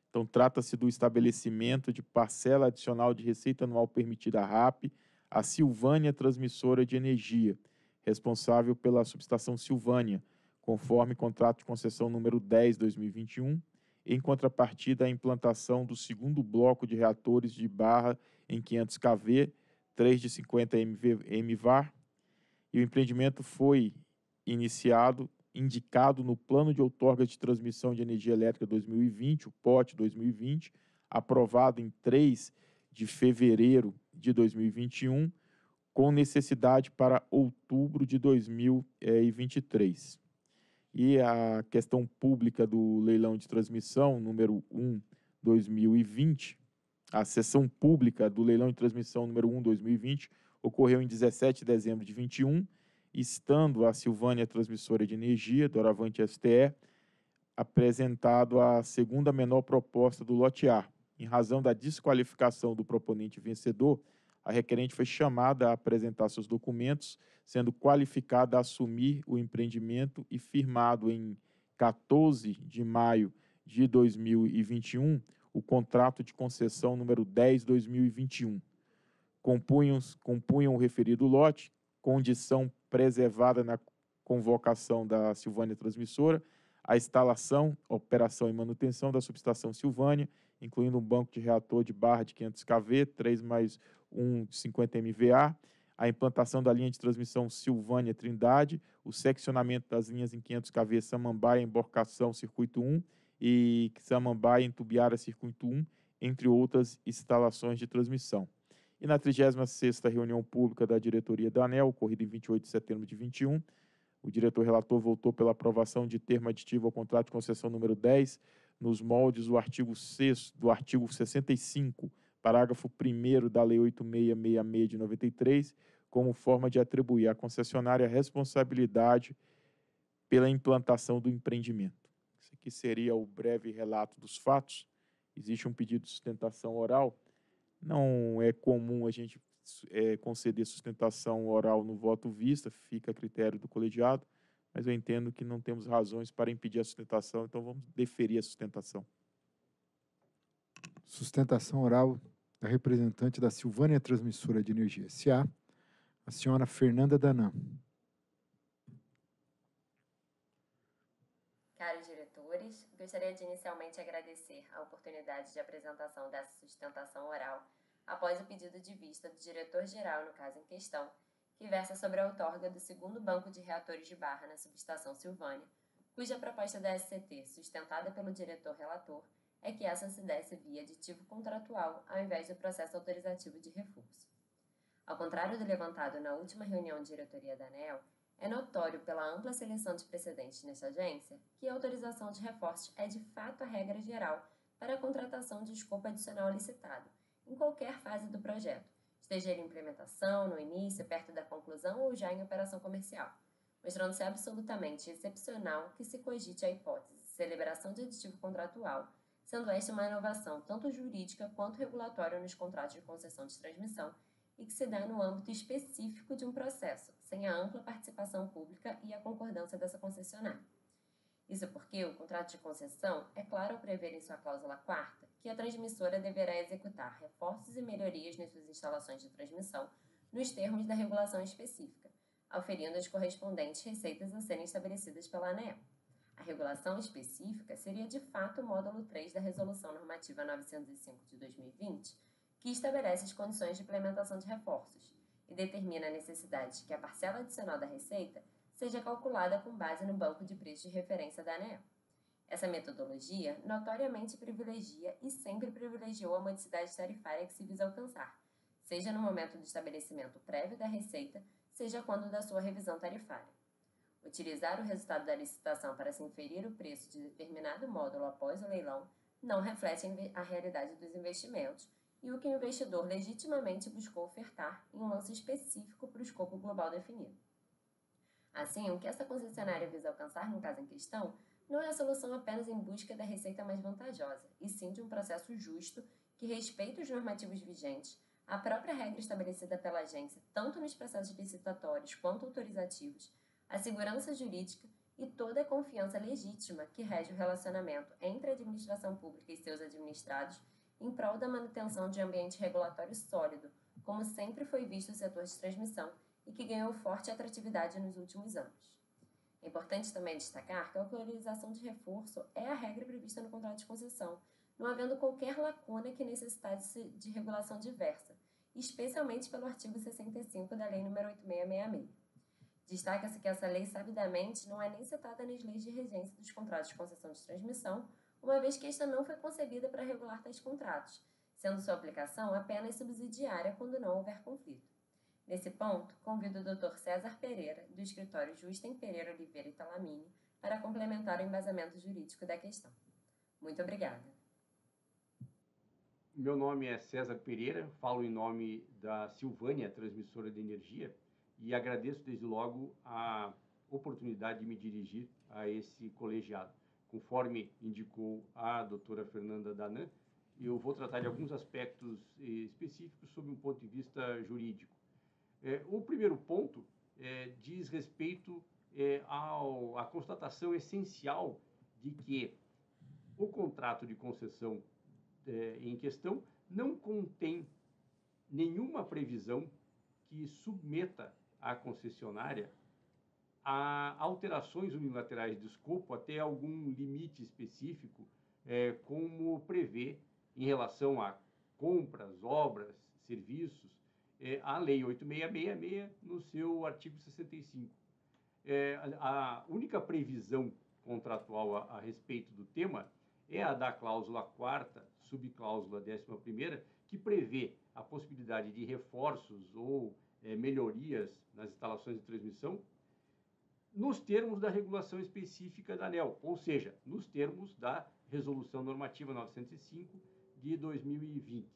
Então, trata-se do estabelecimento de parcela adicional de receita anual permitida à RAP, à Silvânia Transmissora de Energia, responsável pela subestação Silvânia, conforme contrato de concessão número 10/2021, em contrapartida à implantação do segundo bloco de reatores de barra em 500 kV, 3 de 50 MV, MVAR, e o empreendimento foi iniciado indicado no Plano de Outorga de Transmissão de Energia Elétrica 2020, o POT 2020, aprovado em 3 de fevereiro de 2021 com necessidade para outubro de 2023. E a questão pública do leilão de transmissão número 1 2020, a sessão pública do leilão de transmissão número 1 2020 ocorreu em 17 de dezembro de 21, estando a Silvânia Transmissora de Energia, Doravante STE, apresentado a segunda menor proposta do lote A. Em razão da desqualificação do proponente vencedor, a requerente foi chamada a apresentar seus documentos, sendo qualificada a assumir o empreendimento e firmado em 14 de maio de 2021 o contrato de concessão número 10/2021. Compunham, compunham o referido lote, condição preservada na convocação da Silvânia Transmissora, a instalação, operação e manutenção da subestação Silvânia, incluindo um banco de reator de barra de 500 kV, 3 mais 50 MVA, a implantação da linha de transmissão Silvânia Trindade, o seccionamento das linhas em 500 kV Samambaia Emborcação Circuito 1 e Samambaia Entubiara Circuito 1, entre outras instalações de transmissão. E na 36ª reunião pública da diretoria da ANEL, ocorrida em 28 de setembro de 21, o diretor relator votou pela aprovação de termo aditivo ao contrato de concessão número 10, nos moldes do artigo 6 do artigo 65 parágrafo 1 da Lei 8666 de 93, como forma de atribuir à concessionária a responsabilidade pela implantação do empreendimento. Isso aqui seria o breve relato dos fatos. Existe um pedido de sustentação oral. Não é comum a gente é, conceder sustentação oral no voto vista, fica a critério do colegiado, mas eu entendo que não temos razões para impedir a sustentação, então vamos deferir a sustentação. Sustentação oral da representante da Silvânia Transmissora de Energia S.A., a senhora Fernanda Danã. Caros diretores, gostaria de inicialmente agradecer a oportunidade de apresentação dessa sustentação oral após o pedido de vista do diretor-geral no caso em questão, que versa sobre a outorga do segundo banco de reatores de barra na subestação Silvânia, cuja proposta da SCT, sustentada pelo diretor-relator, é que essa se desse via aditivo contratual ao invés do processo autorizativo de reforço. Ao contrário do levantado na última reunião de diretoria da ANEL, é notório pela ampla seleção de precedentes nesta agência que a autorização de reforço é de fato a regra geral para a contratação de escopo adicional licitado, em qualquer fase do projeto, esteja ele em implementação, no início, perto da conclusão ou já em operação comercial, mostrando-se absolutamente excepcional que se cogite a hipótese de celebração de aditivo contratual sendo esta uma inovação tanto jurídica quanto regulatória nos contratos de concessão de transmissão e que se dá no âmbito específico de um processo, sem a ampla participação pública e a concordância dessa concessionária. Isso porque o contrato de concessão é claro ao prever em sua cláusula quarta que a transmissora deverá executar reforços e melhorias nas suas instalações de transmissão nos termos da regulação específica, oferindo as correspondentes receitas a serem estabelecidas pela ANEEL. A regulação específica seria de fato o módulo 3 da Resolução Normativa 905 de 2020, que estabelece as condições de implementação de reforços e determina a necessidade de que a parcela adicional da receita seja calculada com base no banco de preços de referência da ANEEL. Essa metodologia notoriamente privilegia e sempre privilegiou a modicidade tarifária que se visa alcançar, seja no momento do estabelecimento prévio da receita, seja quando da sua revisão tarifária. Utilizar o resultado da licitação para se inferir o preço de determinado módulo após o leilão não reflete a realidade dos investimentos e o que o investidor legitimamente buscou ofertar em um lance específico para o escopo global definido. Assim, o que essa concessionária visa alcançar no caso em questão não é a solução apenas em busca da receita mais vantajosa, e sim de um processo justo que respeite os normativos vigentes, a própria regra estabelecida pela agência, tanto nos processos licitatórios quanto autorizativos, a segurança jurídica e toda a confiança legítima que rege o relacionamento entre a administração pública e seus administrados em prol da manutenção de ambiente regulatório sólido, como sempre foi visto o setor de transmissão e que ganhou forte atratividade nos últimos anos. É importante também destacar que a autorização de reforço é a regra prevista no contrato de concessão, não havendo qualquer lacuna que necessitasse de regulação diversa, especialmente pelo artigo 65 da Lei nº 8666. Destaca-se que essa lei, sabidamente, não é nem citada nas leis de regência dos contratos de concessão de transmissão, uma vez que esta não foi concebida para regular tais contratos, sendo sua aplicação apenas subsidiária quando não houver conflito. Nesse ponto, convido o Dr. César Pereira, do escritório Justem Pereira Oliveira e Talamini, para complementar o embasamento jurídico da questão. Muito obrigada. Meu nome é César Pereira, falo em nome da Silvânia Transmissora de Energia, e agradeço desde logo a oportunidade de me dirigir a esse colegiado. Conforme indicou a doutora Fernanda Danan, eu vou tratar de alguns aspectos eh, específicos sob um ponto de vista jurídico. É, o primeiro ponto é, diz respeito é, ao, à constatação essencial de que o contrato de concessão é, em questão não contém nenhuma previsão que submeta à concessionária a alterações unilaterais de escopo até algum limite específico, é, como prevê em relação a compras, obras, serviços, é, a Lei 8666 no seu artigo 65. É, a única previsão contratual a, a, respeito do tema é a da cláusula 4, subcláusula 11, que prevê a possibilidade de reforços ou é, melhorias nas instalações de transmissão nos termos da regulação específica da ANEL, ou seja, nos termos da Resolução Normativa 905 de 2020.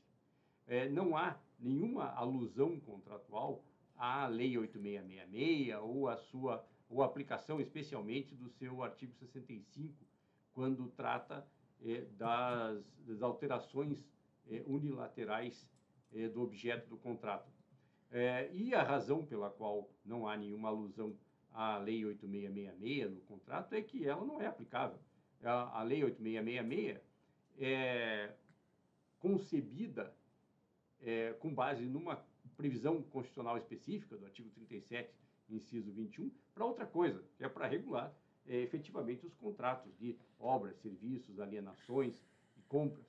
É, não há nenhuma alusão contratual à Lei 8666 ou à sua ou aplicação especialmente do seu artigo 65, quando trata é, das, das, alterações é, unilaterais é, do objeto do contrato. É, e a razão pela qual não há nenhuma alusão à Lei 8666 no contrato é que ela não é aplicável. A, a Lei 8666 é concebida é, com base numa previsão constitucional específica do artigo 37, inciso 21, para outra coisa, que é para regular é, efetivamente os contratos de obras, serviços, alienações e compras.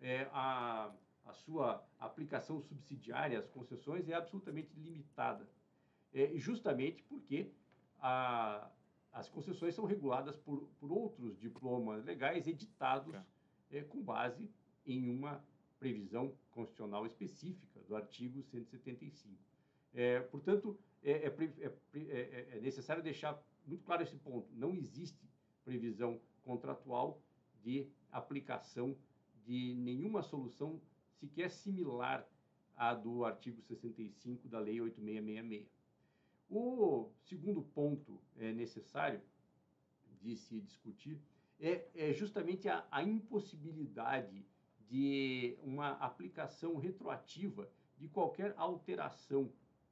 É, a a sua aplicação subsidiária às concessões é absolutamente limitada, é, justamente porque a, as concessões são reguladas por, por outros diplomas legais editados tá. é, com base em uma previsão constitucional específica do artigo 175. É, portanto, é é é, é, é, é, necessário deixar muito claro esse ponto. Não existe previsão contratual de aplicação de nenhuma solução sequer similar à do artigo 65 da Lei 8666. O segundo ponto é, necessário de se discutir é, é justamente a, a impossibilidade de uma aplicação retroativa de qualquer alteração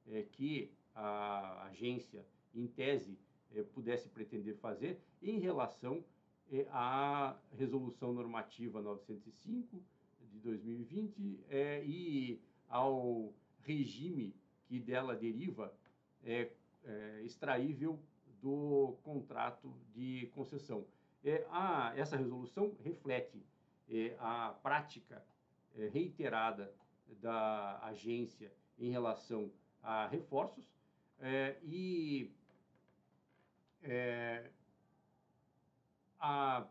é, que a agência, em tese, é, pudesse pretender fazer em relação é, à resolução normativa 905, de 2020 é, e ao regime que dela deriva é, é, extraível do contrato de concessão. É, a, essa resolução reflete é, a prática é, reiterada da agência em relação a reforços é, e é, a,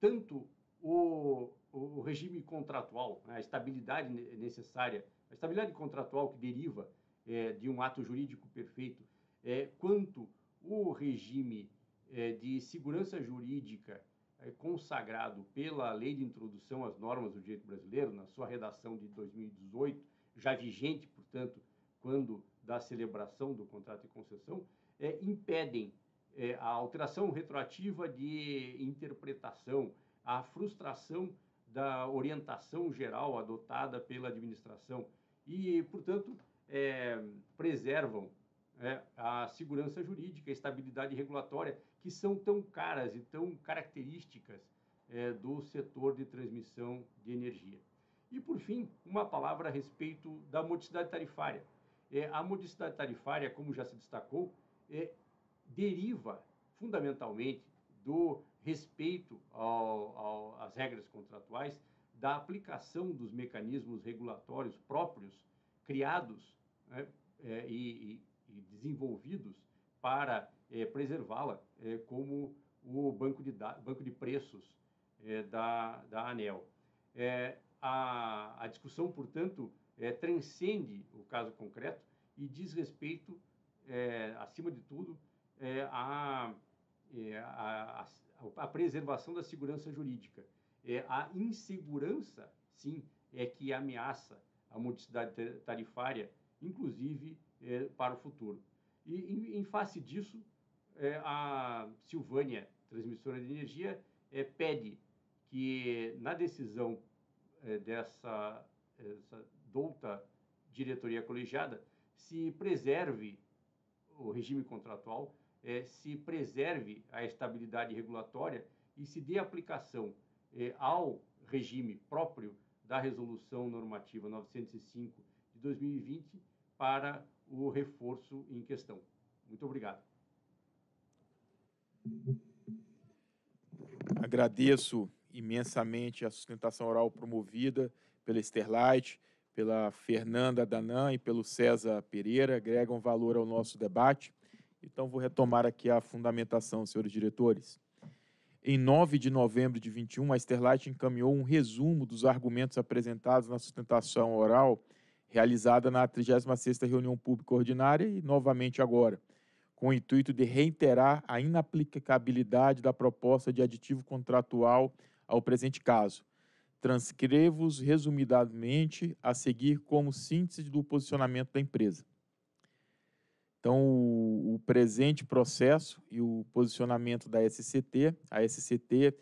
tanto o o regime contratual, né, a estabilidade necessária, a estabilidade contratual que deriva é, de um ato jurídico perfeito, é, quanto o regime é, de segurança jurídica é, consagrado pela Lei de Introdução às Normas do Direito Brasileiro, na sua redação de 2018, já vigente, portanto, quando da celebração do contrato de concessão, é, impedem é, a alteração retroativa de interpretação, a frustração da orientação geral adotada pela administração e, portanto, é, preservam é, a segurança jurídica, a estabilidade regulatória, que são tão caras e tão características é, do setor de transmissão de energia. E, por fim, uma palavra a respeito da modicidade tarifária. É, a modicidade tarifária, como já se destacou, é, deriva fundamentalmente do respeito ao, ao, às regras contratuais, da aplicação dos mecanismos regulatórios próprios criados né, é, e, e, desenvolvidos para é, preservá-la, é, como o banco de, banco de preços é, da, da ANEL. É, a, a, discussão, portanto, é, transcende o caso concreto e diz respeito, acima de tudo, a, a, a preservação da segurança jurídica. É a insegurança, sim, é que ameaça a modicidade tarifária, inclusive é, para o futuro. E em, em face disso, é, a Silvânia, transmissora de energia, é, pede que na decisão é, dessa essa douta diretoria colegiada se preserve o regime contratual é, se preserve a estabilidade regulatória e se dê aplicação é, ao regime próprio da Resolução Normativa 905 de 2020 para o reforço em questão. Muito obrigado. Agradeço imensamente a sustentação oral promovida pela Sterlite, pela Fernanda Danan e pelo César Pereira, agregam valor ao nosso debate. Então, vou retomar aqui a fundamentação, senhores diretores. Em 9 de novembro de 21, a Sterlite encaminhou um resumo dos argumentos apresentados na sustentação oral realizada na 36ª reunião pública ordinária e novamente agora, com o intuito de reiterar a inaplicabilidade da proposta de aditivo contratual ao presente caso. Transcrevo-os resumidamente a seguir como síntese do posicionamento da empresa. Então, o, o presente processo e o posicionamento da SCT, a SCT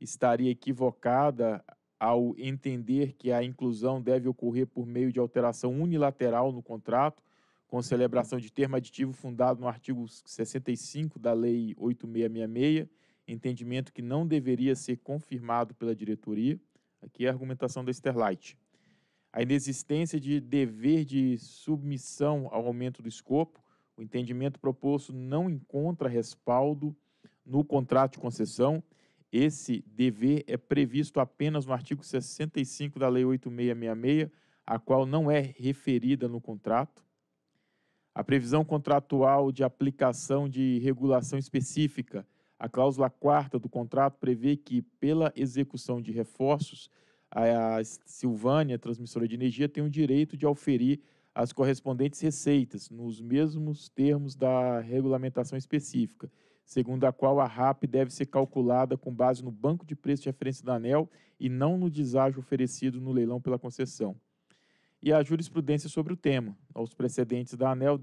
estaria equivocada ao entender que a inclusão deve ocorrer por meio de alteração unilateral no contrato, com celebração de termo aditivo fundado no artigo 65 da Lei 8666, entendimento que não deveria ser confirmado pela diretoria. Aqui é a argumentação da Sterlight, A inexistência de dever de submissão ao aumento do escopo, o entendimento proposto não encontra respaldo no contrato de concessão. Esse dever é previsto apenas no artigo 65 da Lei 8666, a qual não é referida no contrato. A previsão contratual de aplicação de regulação específica, a cláusula 4 do contrato prevê que, pela execução de reforços, a Silvânia, transmissora de energia, tem o direito de oferir as correspondentes receitas, nos mesmos termos da regulamentação específica, segundo a qual a RAP deve ser calculada com base no banco de preço de referência da ANEL e não no deságio oferecido no leilão pela concessão. E a jurisprudência sobre o tema. Os precedentes da ANEL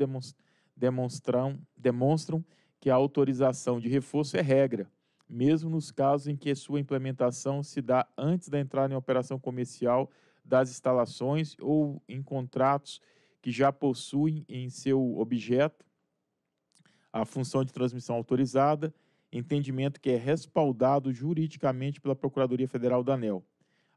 demonstram, demonstram que a autorização de reforço é regra, mesmo nos casos em que sua implementação se dá antes da entrada em operação comercial das instalações ou em contratos que já possuem em seu objeto a função de transmissão autorizada, entendimento que é respaldado juridicamente pela Procuradoria Federal da ANEL.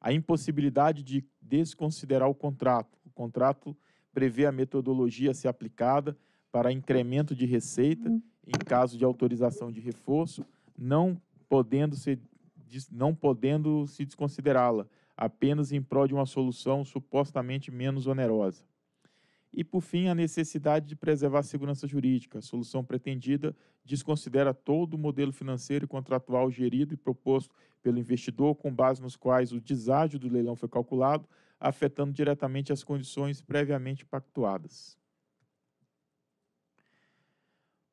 A impossibilidade de desconsiderar o contrato. O contrato prevê a metodologia a ser aplicada para incremento de receita em caso de autorização de reforço, não podendo se, não podendo se desconsiderá-la, apenas em prol de uma solução supostamente menos onerosa. E, por fim, a necessidade de preservar a segurança jurídica. A solução pretendida desconsidera todo o modelo financeiro e contratual gerido e proposto pelo investidor, com base nos quais o deságio do leilão foi calculado, afetando diretamente as condições previamente pactuadas.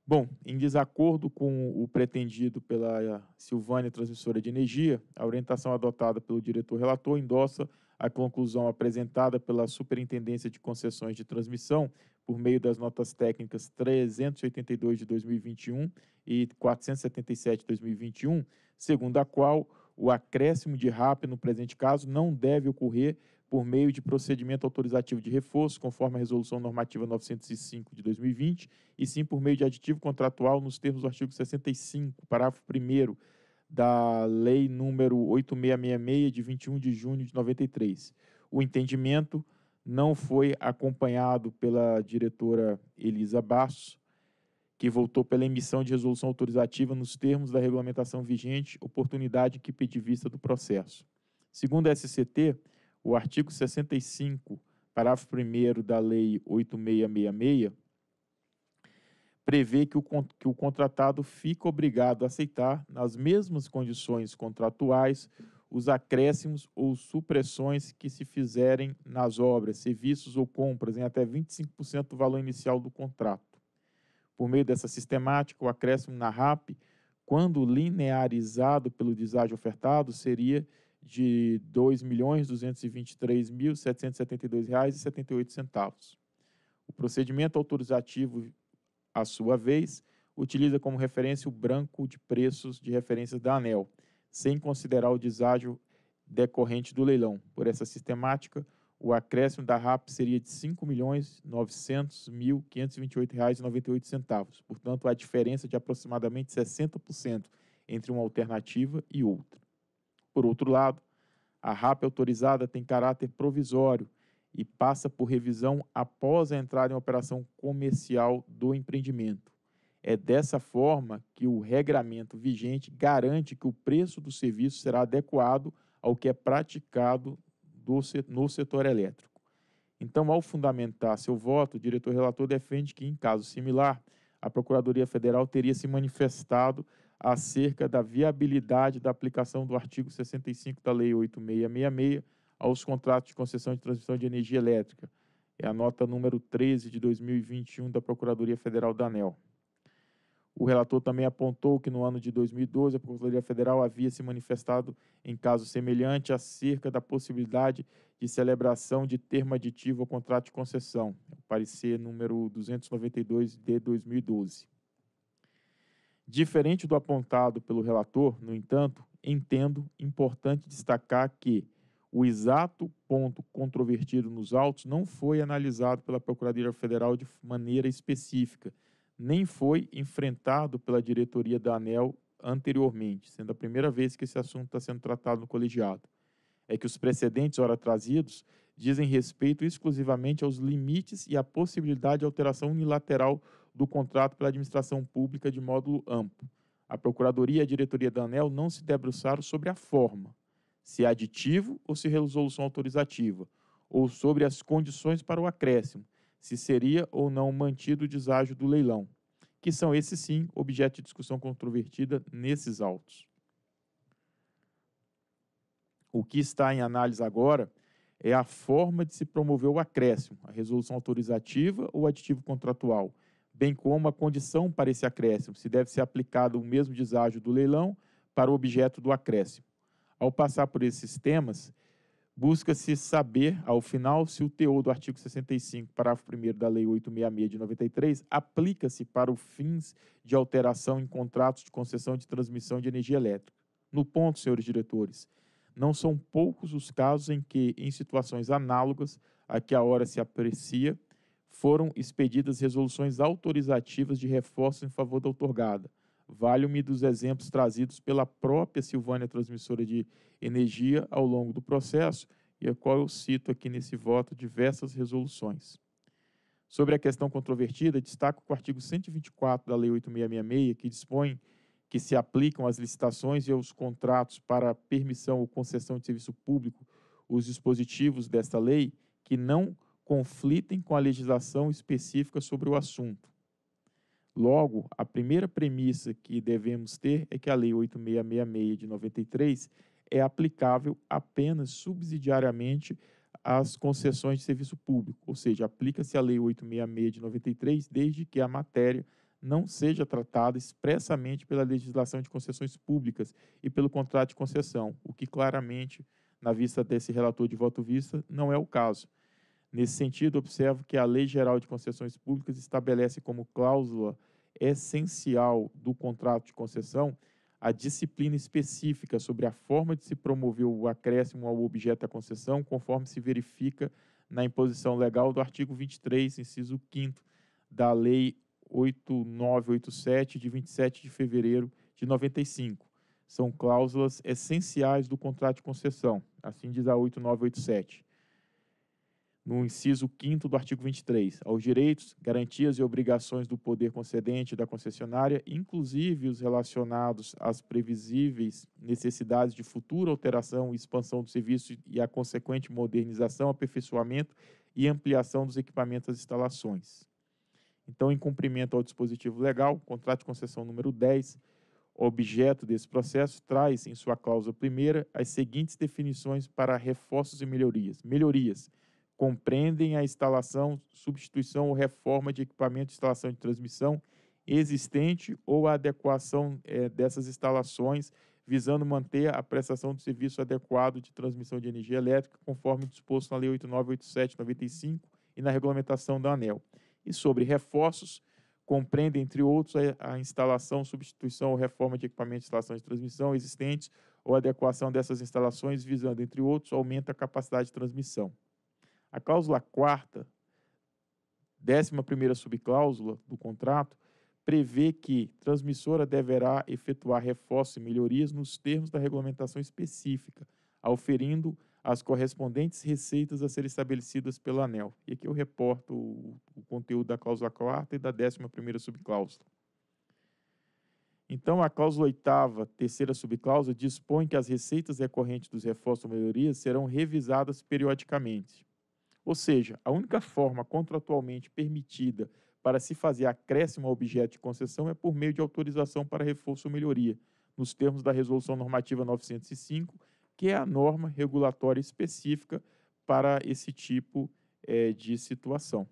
Bom, em desacordo com o pretendido pela Silvânia Transmissora de Energia, a orientação adotada pelo diretor relator endossa a conclusão apresentada pela Superintendência de Concessões de Transmissão, por meio das notas técnicas 382 de 2021 e 477 de 2021, segundo a qual o acréscimo de RAP no presente caso não deve ocorrer por meio de procedimento autorizativo de reforço, conforme a Resolução Normativa 905 de 2020, e sim por meio de aditivo contratual nos termos do artigo 65, parágrafo 1 da Lei número 8666, de 21 de junho de 93. O entendimento não foi acompanhado pela diretora Elisa Basso, que voltou pela emissão de resolução autorizativa nos termos da regulamentação vigente, oportunidade que pedi vista do processo. Segundo a SCT, o artigo 65, parágrafo 1 da Lei 8666, prevê que o, que o contratado fica obrigado a aceitar, nas mesmas condições contratuais, os acréscimos ou supressões que se fizerem nas obras, serviços ou compras em até 25% do valor inicial do contrato. Por meio dessa sistemática, o acréscimo na RAP, quando linearizado pelo deságio ofertado, seria de R$ 2.223.772,78. O procedimento autorizativo à sua vez, utiliza como referência o branco de preços de referência da ANEL, sem considerar o deságio decorrente do leilão. Por essa sistemática, o acréscimo da RAP seria de R$ 5.900.528,98. Portanto, a diferença de aproximadamente 60% entre uma alternativa e outra. Por outro lado, a RAP autorizada tem caráter provisório e passa por revisão após a entrada em operação comercial do empreendimento. É dessa forma que o regramento vigente garante que o preço do serviço será adequado ao que é praticado do, no setor elétrico. Então, ao fundamentar seu voto, o diretor relator defende que, em caso similar, a Procuradoria Federal teria se manifestado acerca da viabilidade da aplicação do artigo 65 da Lei 8666 aos contratos de concessão de transmissão de energia elétrica. É a nota número 13 de 2021 da Procuradoria Federal da ANEL. O relator também apontou que no ano de 2012 a Procuradoria Federal havia se manifestado em caso semelhante acerca da possibilidade de celebração de termo aditivo ao contrato de concessão, parecer número 292 de 2012. Diferente do apontado pelo relator, no entanto, entendo importante destacar que o exato ponto controvertido nos autos não foi analisado pela Procuradoria Federal de maneira específica, nem foi enfrentado pela diretoria da ANEL anteriormente, sendo a primeira vez que esse assunto está sendo tratado no colegiado. É que os precedentes ora trazidos dizem respeito exclusivamente aos limites e à possibilidade de alteração unilateral do contrato pela administração pública de módulo amplo. A Procuradoria e a diretoria da ANEL não se debruçaram sobre a forma, se aditivo ou se resolução autorizativa, ou sobre as condições para o acréscimo, se seria ou não mantido o deságio do leilão, que são esses sim objeto de discussão controvertida nesses autos. O que está em análise agora é a forma de se promover o acréscimo, a resolução autorizativa ou aditivo contratual, bem como a condição para esse acréscimo, se deve ser aplicado o mesmo deságio do leilão para o objeto do acréscimo. Ao passar por esses temas, busca-se saber, ao final, se o teor do artigo 65, parágrafo 1 da Lei 866 de 93, aplica-se para os fins de alteração em contratos de concessão de transmissão de energia elétrica. No ponto, senhores diretores, não são poucos os casos em que, em situações análogas a que a hora se aprecia, foram expedidas resoluções autorizativas de reforço em favor da outorgada, Vale me dos exemplos trazidos pela própria Silvânia Transmissora de Energia ao longo do processo, e a qual eu cito aqui nesse voto diversas resoluções. Sobre a questão controvertida, destaco que o artigo 124 da Lei 8666, que dispõe que se aplicam às licitações e aos contratos para permissão ou concessão de serviço público os dispositivos desta lei que não conflitem com a legislação específica sobre o assunto. Logo, a primeira premissa que devemos ter é que a Lei 8666 de 93 é aplicável apenas subsidiariamente às concessões de serviço público, ou seja, aplica-se a Lei 866 de 93 desde que a matéria não seja tratada expressamente pela legislação de concessões públicas e pelo contrato de concessão, o que claramente, na vista desse relator de voto vista, não é o caso. Nesse sentido, observo que a Lei Geral de Concessões Públicas estabelece como cláusula essencial do contrato de concessão a disciplina específica sobre a forma de se promover o acréscimo ao objeto da concessão, conforme se verifica na imposição legal do artigo 23, inciso 5 da Lei 8987 de 27 de fevereiro de 95. São cláusulas essenciais do contrato de concessão, assim diz a 8987 no inciso 5 do artigo 23, aos direitos, garantias e obrigações do poder concedente da concessionária, inclusive os relacionados às previsíveis necessidades de futura alteração e expansão do serviço e a consequente modernização, aperfeiçoamento e ampliação dos equipamentos e instalações. Então, em cumprimento ao dispositivo legal, contrato de concessão número 10, objeto desse processo, traz em sua cláusula primeira as seguintes definições para reforços e melhorias. Melhorias compreendem a instalação, substituição ou reforma de equipamento de instalação de transmissão existente ou a adequação é, dessas instalações, visando manter a prestação do serviço adequado de transmissão de energia elétrica, conforme disposto na Lei 8987-95 e na regulamentação da ANEL. E sobre reforços, compreendem, entre outros, a, a instalação, substituição ou reforma de equipamentos de instalação de transmissão existentes ou adequação dessas instalações, visando, entre outros, aumenta a capacidade de transmissão. A cláusula quarta, décima primeira subcláusula do contrato, prevê que transmissora deverá efetuar reforços e melhorias nos termos da regulamentação específica, auferindo as correspondentes receitas a serem estabelecidas pela ANEL. E aqui eu reporto o, o conteúdo da cláusula quarta e da décima primeira subcláusula. Então, a cláusula oitava, terceira subcláusula, dispõe que as receitas recorrentes dos reforços ou melhorias serão revisadas periodicamente. Ou seja, a única forma contratualmente permitida para se fazer acréscimo ao objeto de concessão é por meio de autorização para reforço ou melhoria, nos termos da Resolução Normativa 905, que é a norma regulatória específica para esse tipo é, de situação.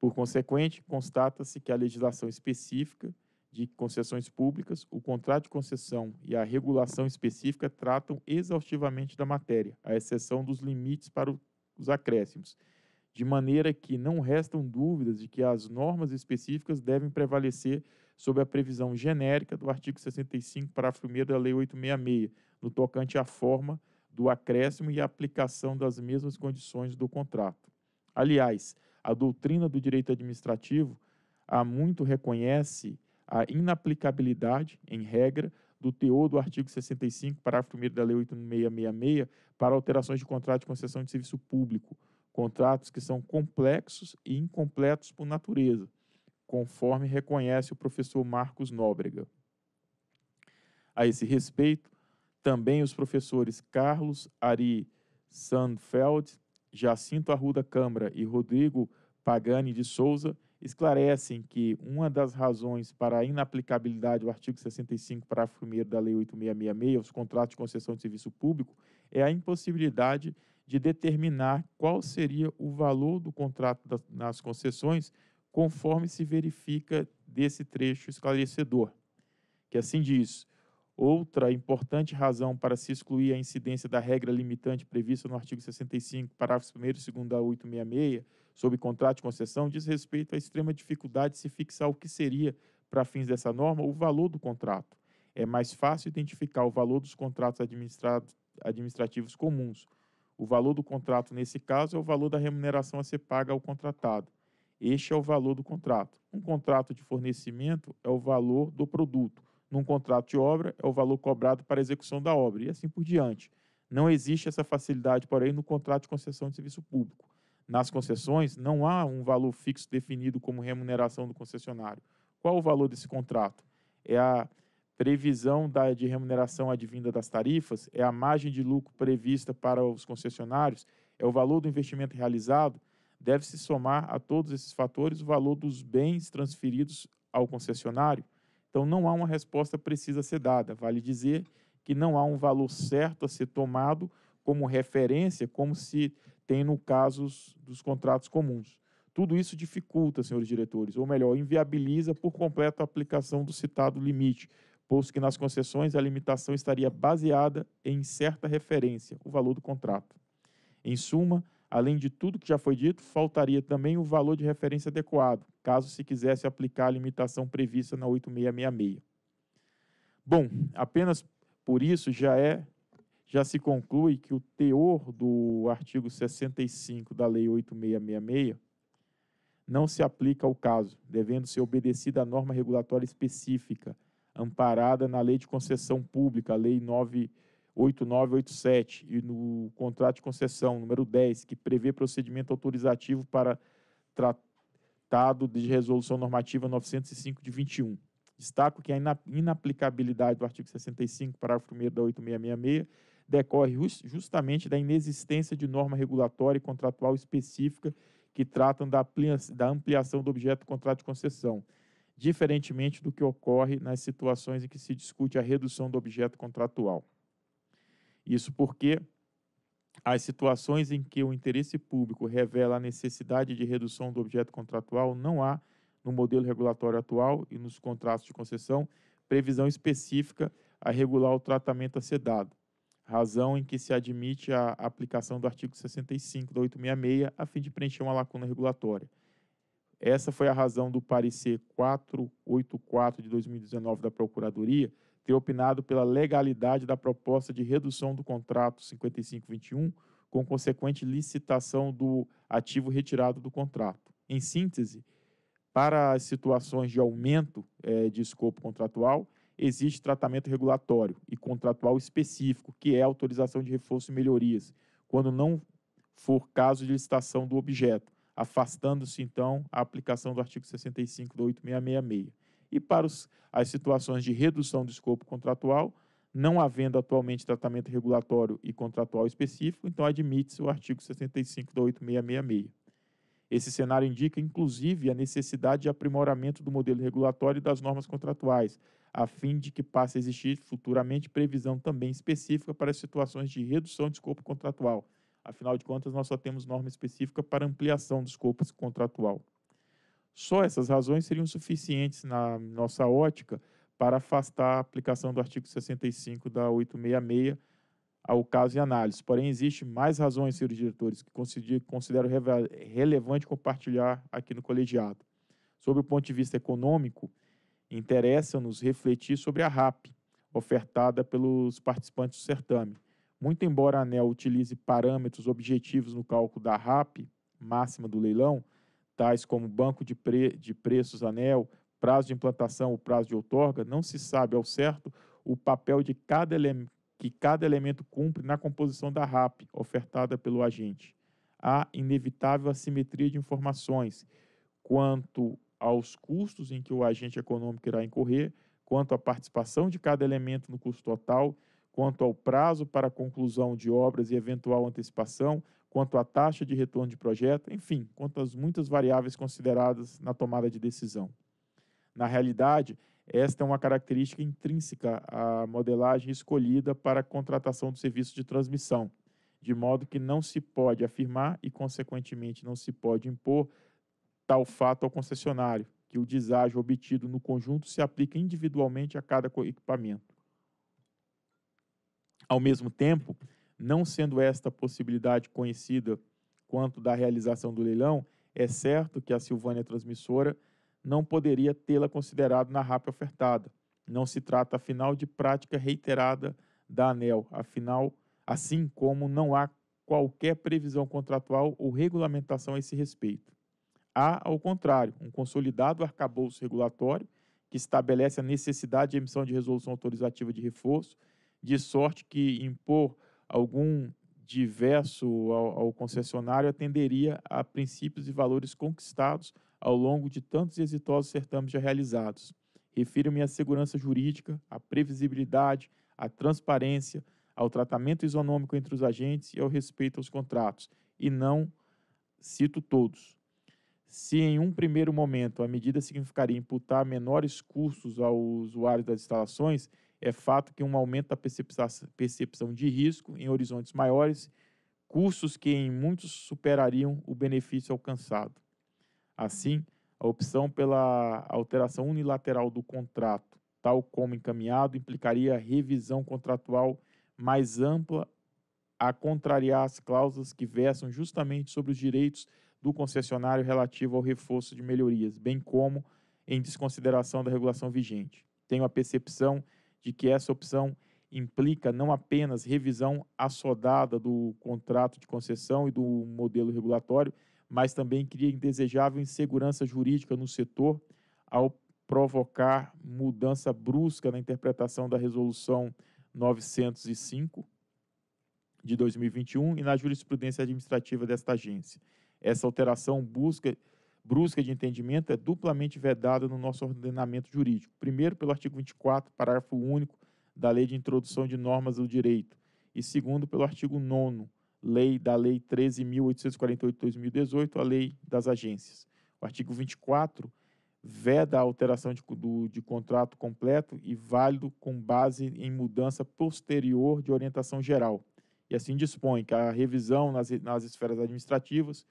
Por consequente, constata-se que a legislação específica de concessões públicas, o contrato de concessão e a regulação específica tratam exaustivamente da matéria, à exceção dos limites para os acréscimos, de maneira que não restam dúvidas de que as normas específicas devem prevalecer sobre a previsão genérica do artigo 65, parágrafo 1 da Lei 866, no tocante à forma do acréscimo e à aplicação das mesmas condições do contrato. Aliás, a doutrina do direito administrativo há muito reconhece a inaplicabilidade, em regra, do teor do artigo 65, parágrafo 1 da Lei 8666, para alterações de contrato de concessão de serviço público, contratos que são complexos e incompletos por natureza, conforme reconhece o professor Marcos Nóbrega. A esse respeito, também os professores Carlos Ari Sandfeld, Jacinto Arruda Câmara e Rodrigo Pagani de Souza esclarecem que uma das razões para a inaplicabilidade do artigo 65, parágrafo 1 da Lei 8666 aos contratos de concessão de serviço público é a impossibilidade de determinar qual seria o valor do contrato das, nas concessões conforme se verifica desse trecho esclarecedor, que assim diz. Outra importante razão para se excluir a incidência da regra limitante prevista no artigo 65, parágrafos 1 e 2 da 866 sob contrato de concessão diz respeito à extrema dificuldade de se fixar o que seria, para fins dessa norma, o valor do contrato. É mais fácil identificar o valor dos contratos administrativos comuns. O valor do contrato, nesse caso, é o valor da remuneração a ser paga ao contratado. Este é o valor do contrato. Um contrato de fornecimento é o valor do produto. Num contrato de obra, é o valor cobrado para a execução da obra, e assim por diante. Não existe essa facilidade, porém, no contrato de concessão de serviço público nas concessões, não há um valor fixo definido como remuneração do concessionário. Qual o valor desse contrato? É a previsão da, de remuneração advinda das tarifas? É a margem de lucro prevista para os concessionários? É o valor do investimento realizado? Deve-se somar a todos esses fatores o valor dos bens transferidos ao concessionário? Então, não há uma resposta precisa a ser dada. Vale dizer que não há um valor certo a ser tomado como referência, como se tem no caso dos contratos comuns. Tudo isso dificulta, senhores diretores, ou melhor, inviabiliza por completo a aplicação do citado limite, posto que nas concessões a limitação estaria baseada em certa referência, o valor do contrato. Em suma, além de tudo que já foi dito, faltaria também o valor de referência adequado, caso se quisesse aplicar a limitação prevista na 8666. Bom, apenas por isso já é já se conclui que o teor do artigo 65 da Lei 8666 não se aplica ao caso, devendo ser obedecida a norma regulatória específica, amparada na Lei de Concessão Pública, a Lei 98987, e no Contrato de Concessão número 10, que prevê procedimento autorizativo para tratado de Resolução Normativa 905 de 21. Destaco que a inaplicabilidade do artigo 65, parágrafo 1 da 8666 decorre justamente da inexistência de norma regulatória e contratual específica que tratam da ampliação do objeto do contrato de concessão, diferentemente do que ocorre nas situações em que se discute a redução do objeto contratual. Isso porque as situações em que o interesse público revela a necessidade de redução do objeto contratual não há, no modelo regulatório atual e nos contratos de concessão, previsão específica a regular o tratamento a ser dado razão em que se admite a aplicação do artigo 65 da 866 a fim de preencher uma lacuna regulatória. Essa foi a razão do parecer 484 de 2019 da Procuradoria ter opinado pela legalidade da proposta de redução do contrato 5521 com consequente licitação do ativo retirado do contrato. Em síntese, para as situações de aumento é, de escopo contratual, existe tratamento regulatório e contratual específico, que é autorização de reforço e melhorias, quando não for caso de licitação do objeto, afastando-se, então, a aplicação do artigo 65 do 8666. E para os, as situações de redução do escopo contratual, não havendo atualmente tratamento regulatório e contratual específico, então admite-se o artigo 65 do 8666. Esse cenário indica, inclusive, a necessidade de aprimoramento do modelo regulatório e das normas contratuais, a fim de que passe a existir futuramente previsão também específica para situações de redução de escopo contratual. Afinal de contas, nós só temos norma específica para ampliação do escopo contratual. Só essas razões seriam suficientes na nossa ótica para afastar a aplicação do artigo 65 da 866 ao caso em análise. Porém, existem mais razões, senhores diretores, que considero relevante compartilhar aqui no colegiado. Sob o ponto de vista econômico, Interessa-nos refletir sobre a RAP, ofertada pelos participantes do certame. Muito embora a ANEL utilize parâmetros objetivos no cálculo da RAP, máxima do leilão, tais como banco de, pre de preços ANEL, prazo de implantação ou prazo de outorga, não se sabe ao certo o papel de cada que cada elemento cumpre na composição da RAP ofertada pelo agente. Há inevitável assimetria de informações quanto aos custos em que o agente econômico irá incorrer, quanto à participação de cada elemento no custo total, quanto ao prazo para a conclusão de obras e eventual antecipação, quanto à taxa de retorno de projeto, enfim, quanto às muitas variáveis consideradas na tomada de decisão. Na realidade, esta é uma característica intrínseca à modelagem escolhida para a contratação do serviço de transmissão, de modo que não se pode afirmar e, consequentemente, não se pode impor tal fato ao concessionário, que o deságio obtido no conjunto se aplica individualmente a cada equipamento. Ao mesmo tempo, não sendo esta possibilidade conhecida quanto da realização do leilão, é certo que a Silvânia Transmissora não poderia tê-la considerado na RAP ofertada. Não se trata, afinal, de prática reiterada da ANEL, afinal, assim como não há qualquer previsão contratual ou regulamentação a esse respeito. Há, ao contrário, um consolidado arcabouço regulatório que estabelece a necessidade de emissão de resolução autorizativa de reforço, de sorte que impor algum diverso ao, ao concessionário atenderia a princípios e valores conquistados ao longo de tantos exitosos certames já realizados. Refiro-me à segurança jurídica, à previsibilidade, à transparência, ao tratamento isonômico entre os agentes e ao respeito aos contratos, e não cito todos. Se em um primeiro momento a medida significaria imputar menores custos ao usuário das instalações, é fato que um aumento da percepção de risco em horizontes maiores, custos que em muitos superariam o benefício alcançado. Assim, a opção pela alteração unilateral do contrato, tal como encaminhado, implicaria revisão contratual mais ampla a contrariar as cláusulas que versam justamente sobre os direitos do concessionário relativo ao reforço de melhorias, bem como em desconsideração da regulação vigente. Tenho a percepção de que essa opção implica não apenas revisão assodada do contrato de concessão e do modelo regulatório, mas também cria indesejável insegurança jurídica no setor ao provocar mudança brusca na interpretação da resolução 905 de 2021 e na jurisprudência administrativa desta agência. Essa alteração busca, brusca de entendimento é duplamente vedada no nosso ordenamento jurídico. Primeiro, pelo artigo 24, parágrafo único da Lei de Introdução de Normas do Direito, e segundo, pelo artigo 9 lei da Lei 13.848-2018, a Lei das Agências. O artigo 24 veda a alteração de, do, de contrato completo e válido com base em mudança posterior de orientação geral. E assim dispõe que a revisão nas, nas esferas administrativas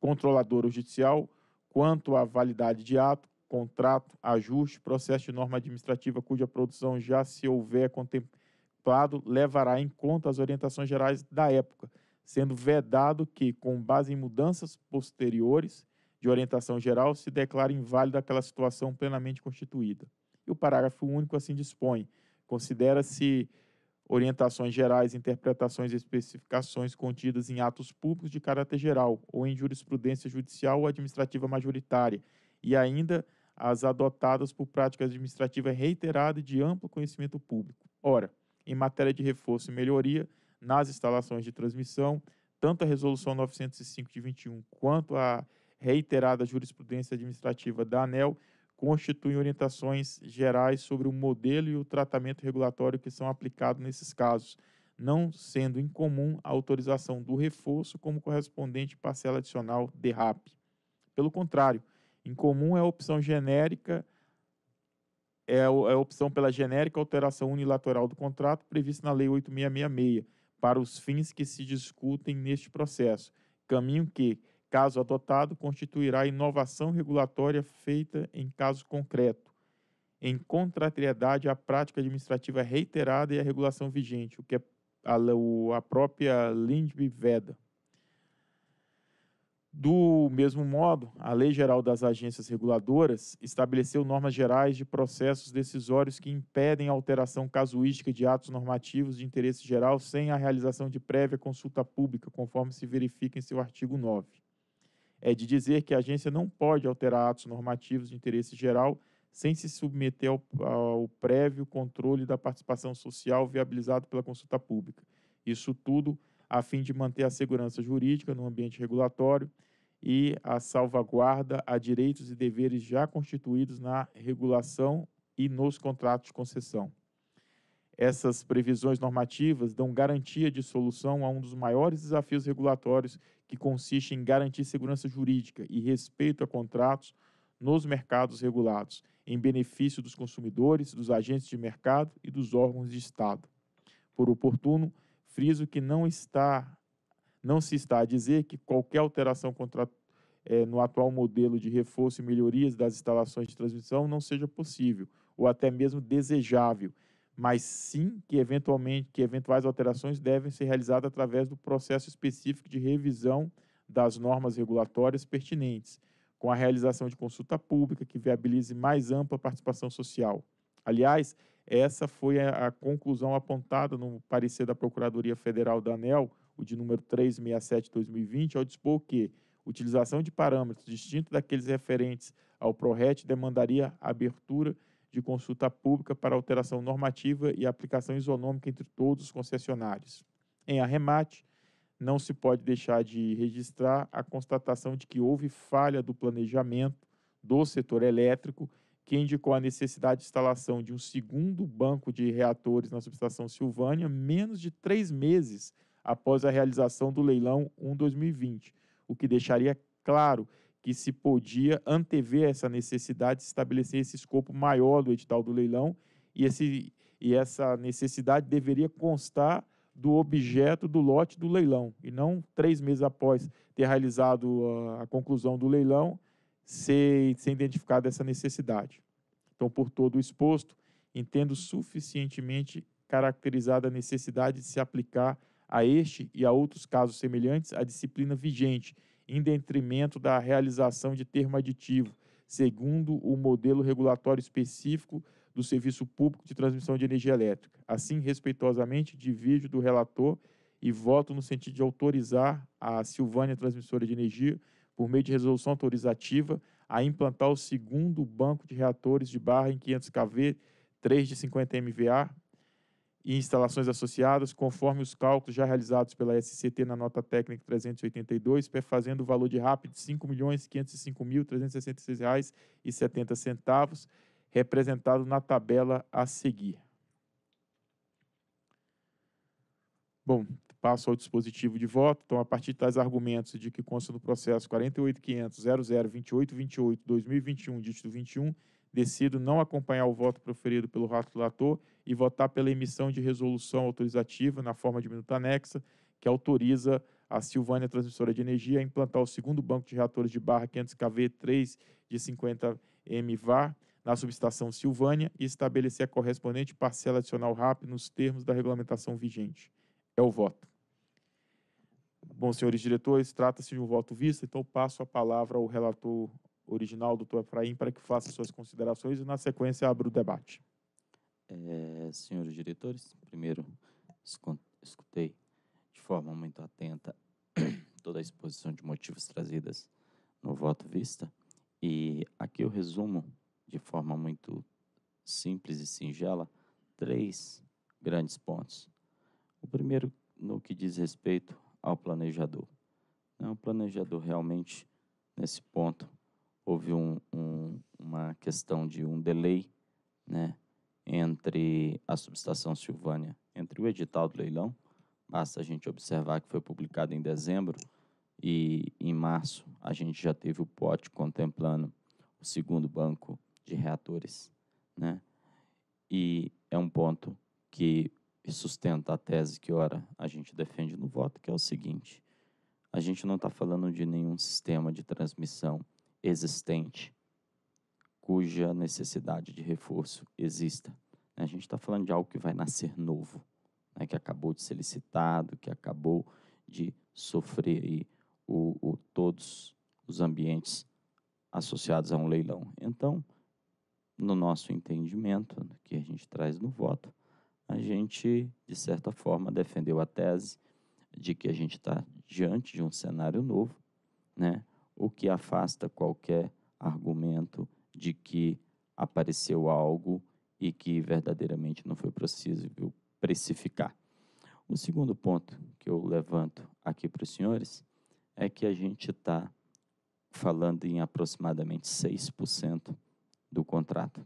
controlador judicial quanto à validade de ato, contrato, ajuste, processo de norma administrativa cuja produção já se houver contemplado levará em conta as orientações gerais da época, sendo vedado que, com base em mudanças posteriores de orientação geral, se declare inválida aquela situação plenamente constituída. E o parágrafo único assim dispõe: considera-se orientações gerais, interpretações e especificações contidas em atos públicos de caráter geral ou em jurisprudência judicial ou administrativa majoritária, e ainda as adotadas por prática administrativa reiterada e de amplo conhecimento público. Ora, em matéria de reforço e melhoria nas instalações de transmissão, tanto a Resolução 905 de 21 quanto a reiterada jurisprudência administrativa da ANEL constituem orientações gerais sobre o modelo e o tratamento regulatório que são aplicados nesses casos, não sendo incomum a autorização do reforço como correspondente parcela adicional de RAP. Pelo contrário, incomum é a opção genérica é, é a opção pela genérica alteração unilateral do contrato prevista na Lei 8666 para os fins que se discutem neste processo, caminho que, Caso adotado, constituirá inovação regulatória feita em caso concreto, em contrariedade à prática administrativa reiterada e à regulação vigente, o que é a, a própria Lindby Veda. Do mesmo modo, a Lei Geral das Agências Reguladoras estabeleceu normas gerais de processos decisórios que impedem a alteração casuística de atos normativos de interesse geral sem a realização de prévia consulta pública, conforme se verifica em seu artigo 9 é de dizer que a agência não pode alterar atos normativos de interesse geral sem se submeter ao, ao prévio controle da participação social viabilizado pela consulta pública. Isso tudo a fim de manter a segurança jurídica no ambiente regulatório e a salvaguarda a direitos e deveres já constituídos na regulação e nos contratos de concessão. Essas previsões normativas dão garantia de solução a um dos maiores desafios regulatórios que consiste em garantir segurança jurídica e respeito a contratos nos mercados regulados, em benefício dos consumidores, dos agentes de mercado e dos órgãos de Estado. Por oportuno, friso que não está não se está a dizer que qualquer alteração é, no atual modelo de reforço e melhorias das instalações de transmissão não seja possível ou até mesmo desejável, mas sim que eventualmente que eventuais alterações devem ser realizadas através do processo específico de revisão das normas regulatórias pertinentes, com a realização de consulta pública que viabilize mais ampla participação social. Aliás, essa foi a, conclusão apontada no parecer da Procuradoria Federal da ANEL, o de número 367/2020, ao dispor que utilização de parâmetros distintos daqueles referentes ao PRORET demandaria abertura de consulta pública para alteração normativa e aplicação isonômica entre todos os concessionários. Em arremate, não se pode deixar de registrar a constatação de que houve falha do planejamento do setor elétrico, que indicou a necessidade de instalação de um segundo banco de reatores na subestação Silvânia menos de três meses após a realização do leilão 1-2020, o que deixaria claro que se podia antever essa necessidade de estabelecer esse escopo maior do edital do leilão e, esse, e essa necessidade deveria constar do objeto do lote do leilão e não três meses após ter realizado a, a conclusão do leilão ser, ser identificada essa necessidade. Então, por todo o exposto, entendo suficientemente caracterizada a necessidade de se aplicar a este e a outros casos semelhantes a disciplina vigente em detrimento da realização de termo aditivo, segundo o modelo regulatório específico do Serviço Público de Transmissão de Energia Elétrica. Assim, respeitosamente, divido do relator e voto no sentido de autorizar a Silvânia Transmissora de Energia, por meio de resolução autorizativa, a implantar o segundo banco de reatores de barra em 500 kV, 3 de 50 MVA, e instalações associadas, conforme os cálculos já realizados pela SCT na nota técnica 382, perfazendo o valor de RAP de R$ 5.505.366,70, representado na tabela a seguir. Bom, passo ao dispositivo de voto. Então, a partir de tais argumentos de que consta no processo 48.500.002828.2021, dígito 21, decido não acompanhar o voto proferido pelo relator e votar pela emissão de resolução autorizativa na forma de minuta anexa, que autoriza a Silvânia Transmissora de Energia a implantar o segundo banco de reatores de barra 500KV3 de 50 MVAR na subestação Silvânia e estabelecer a correspondente parcela adicional RAP nos termos da regulamentação vigente. É o voto. Bom, senhores diretores, trata-se de um voto visto, então passo a palavra ao relator original, doutor Efraim, para que faça suas considerações e, na sequência, abra o debate. É, senhores diretores, primeiro, escutei de forma muito atenta [COUGHS] toda a exposição de motivos trazidas no voto vista e aqui eu resumo de forma muito simples e singela três grandes pontos. O primeiro no que diz respeito ao planejador. Né, o planejador realmente nesse ponto houve um, um, uma questão de um delay né, entre a subestação Silvânia, entre o edital do leilão, basta a gente observar que foi publicado em dezembro, e em março a gente já teve o pote contemplando o segundo banco de reatores. Né? E é um ponto que sustenta a tese que, ora, a gente defende no voto, que é o seguinte: a gente não está falando de nenhum sistema de transmissão existente cuja necessidade de reforço exista. A gente está falando de algo que vai nascer novo, né, que acabou de ser licitado, que acabou de sofrer aí o, o, todos os ambientes associados a um leilão. Então, no nosso entendimento, que a gente traz no voto, a gente, de certa forma, defendeu a tese de que a gente está diante de um cenário novo, né, o que afasta qualquer argumento de que apareceu algo e que verdadeiramente não foi possível precificar. O segundo ponto que eu levanto aqui para os senhores é que a gente está falando em aproximadamente 6% do contrato,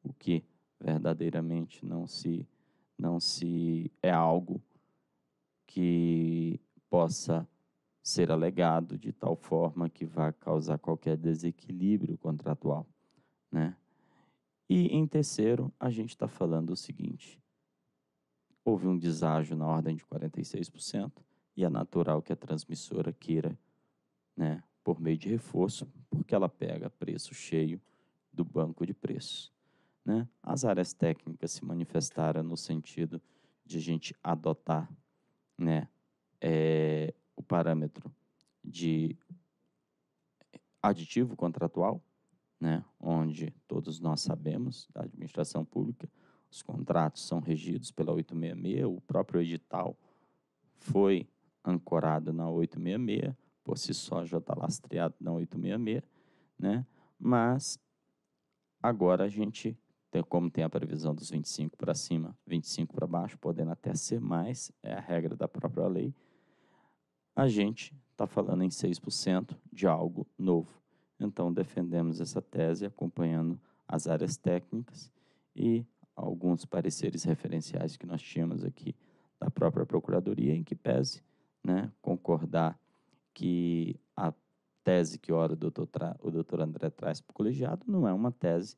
o que verdadeiramente não se não se é algo que possa ser alegado de tal forma que vá causar qualquer desequilíbrio contratual, né? E em terceiro, a gente está falando o seguinte: houve um deságio na ordem de 46% e é natural que a transmissora queira, né, por meio de reforço, porque ela pega preço cheio do banco de preços. Né? As áreas técnicas se manifestaram no sentido de a gente adotar né, é, o parâmetro de aditivo contratual, né, onde todos nós sabemos, da administração pública, os contratos são regidos pela 866, o próprio edital foi ancorado na 866, por si só já está lastreado na 866, né? mas agora a gente, tem, como tem a previsão dos 25 para cima, 25 para baixo, podendo até ser mais, é a regra da própria lei, a gente está falando em 6% de algo novo. Então, defendemos essa tese acompanhando as áreas técnicas e alguns pareceres referenciais que nós tínhamos aqui da própria Procuradoria, em que pese né, concordar que a tese que ora o doutor, o doutor André traz para o colegiado não é uma tese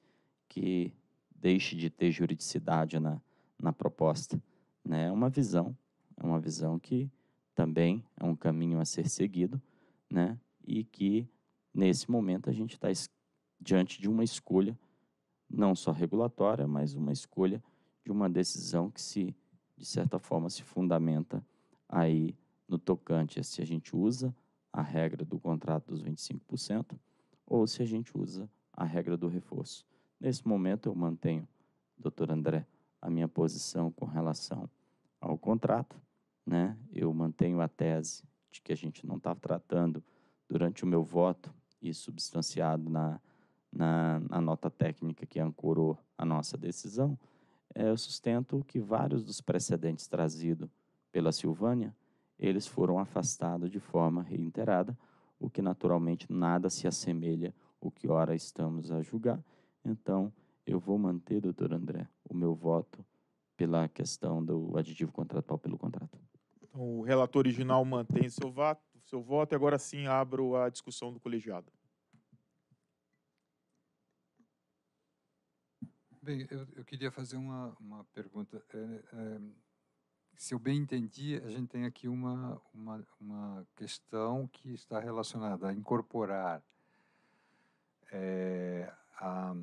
que deixe de ter juridicidade na, na proposta. Né? É uma visão, é uma visão que também é um caminho a ser seguido, né? E que nesse momento a gente está diante de uma escolha, não só regulatória, mas uma escolha de uma decisão que se, de certa forma, se fundamenta aí no tocante a se a gente usa a regra do contrato dos 25% ou se a gente usa a regra do reforço. Nesse momento eu mantenho, doutor André, a minha posição com relação ao contrato né, eu mantenho a tese de que a gente não está tratando durante o meu voto e substanciado na, na, na nota técnica que ancorou a nossa decisão, é, eu sustento que vários dos precedentes trazidos pela Silvânia, eles foram afastados de forma reiterada, o que naturalmente nada se assemelha o que ora estamos a julgar. Então, eu vou manter, doutor André, o meu voto pela questão do aditivo contratual pelo contrato. Então, o relator original mantém seu voto, seu voto e agora sim abro a discussão do colegiado. Bem, eu, eu queria fazer uma, uma pergunta. É, é, se eu bem entendi, a gente tem aqui uma, uma, uma questão que está relacionada a incorporar é, a,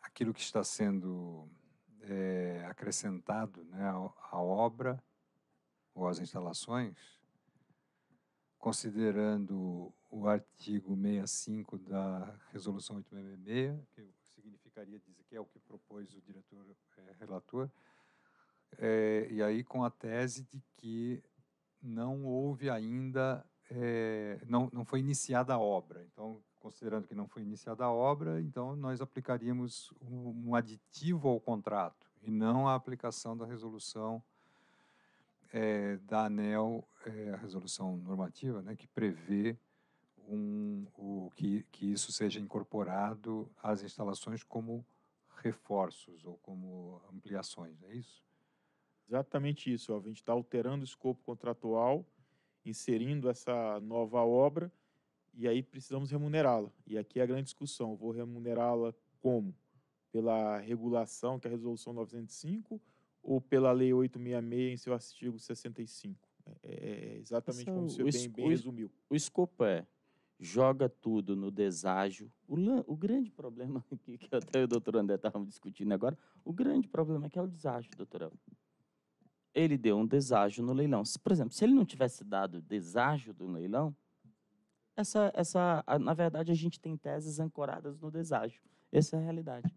aquilo que está sendo é, acrescentado né, à obra ou as instalações, considerando o artigo 65 da Resolução 866, que significaria dizer que é o que propôs o diretor é, relator, é, e aí com a tese de que não houve ainda, é, não, não foi iniciada a obra. Então, considerando que não foi iniciada a obra, então nós aplicaríamos um, um aditivo ao contrato e não a aplicação da resolução é, da ANEL é, a resolução normativa né, que prevê um, o, que, que isso seja incorporado às instalações como reforços ou como ampliações, é isso? Exatamente isso. Ó. A gente está alterando o escopo contratual, inserindo essa nova obra e aí precisamos remunerá-la. E aqui é a grande discussão: vou remunerá-la como? Pela regulação, que é a Resolução 905, ou pela Lei 866 em seu artigo 65. É, é, é, exatamente Essa, é como o senhor bem, bem resumiu. O escopo é joga tudo no deságio. O, o grande problema [LAUGHS] aqui, que até o doutor André estava discutindo agora, o grande problema é que é o deságio, doutor Ele deu um deságio no leilão. Se, por exemplo, se ele não tivesse dado deságio do leilão, essa, essa, na verdade, a gente tem teses ancoradas no deságio. Essa é a realidade.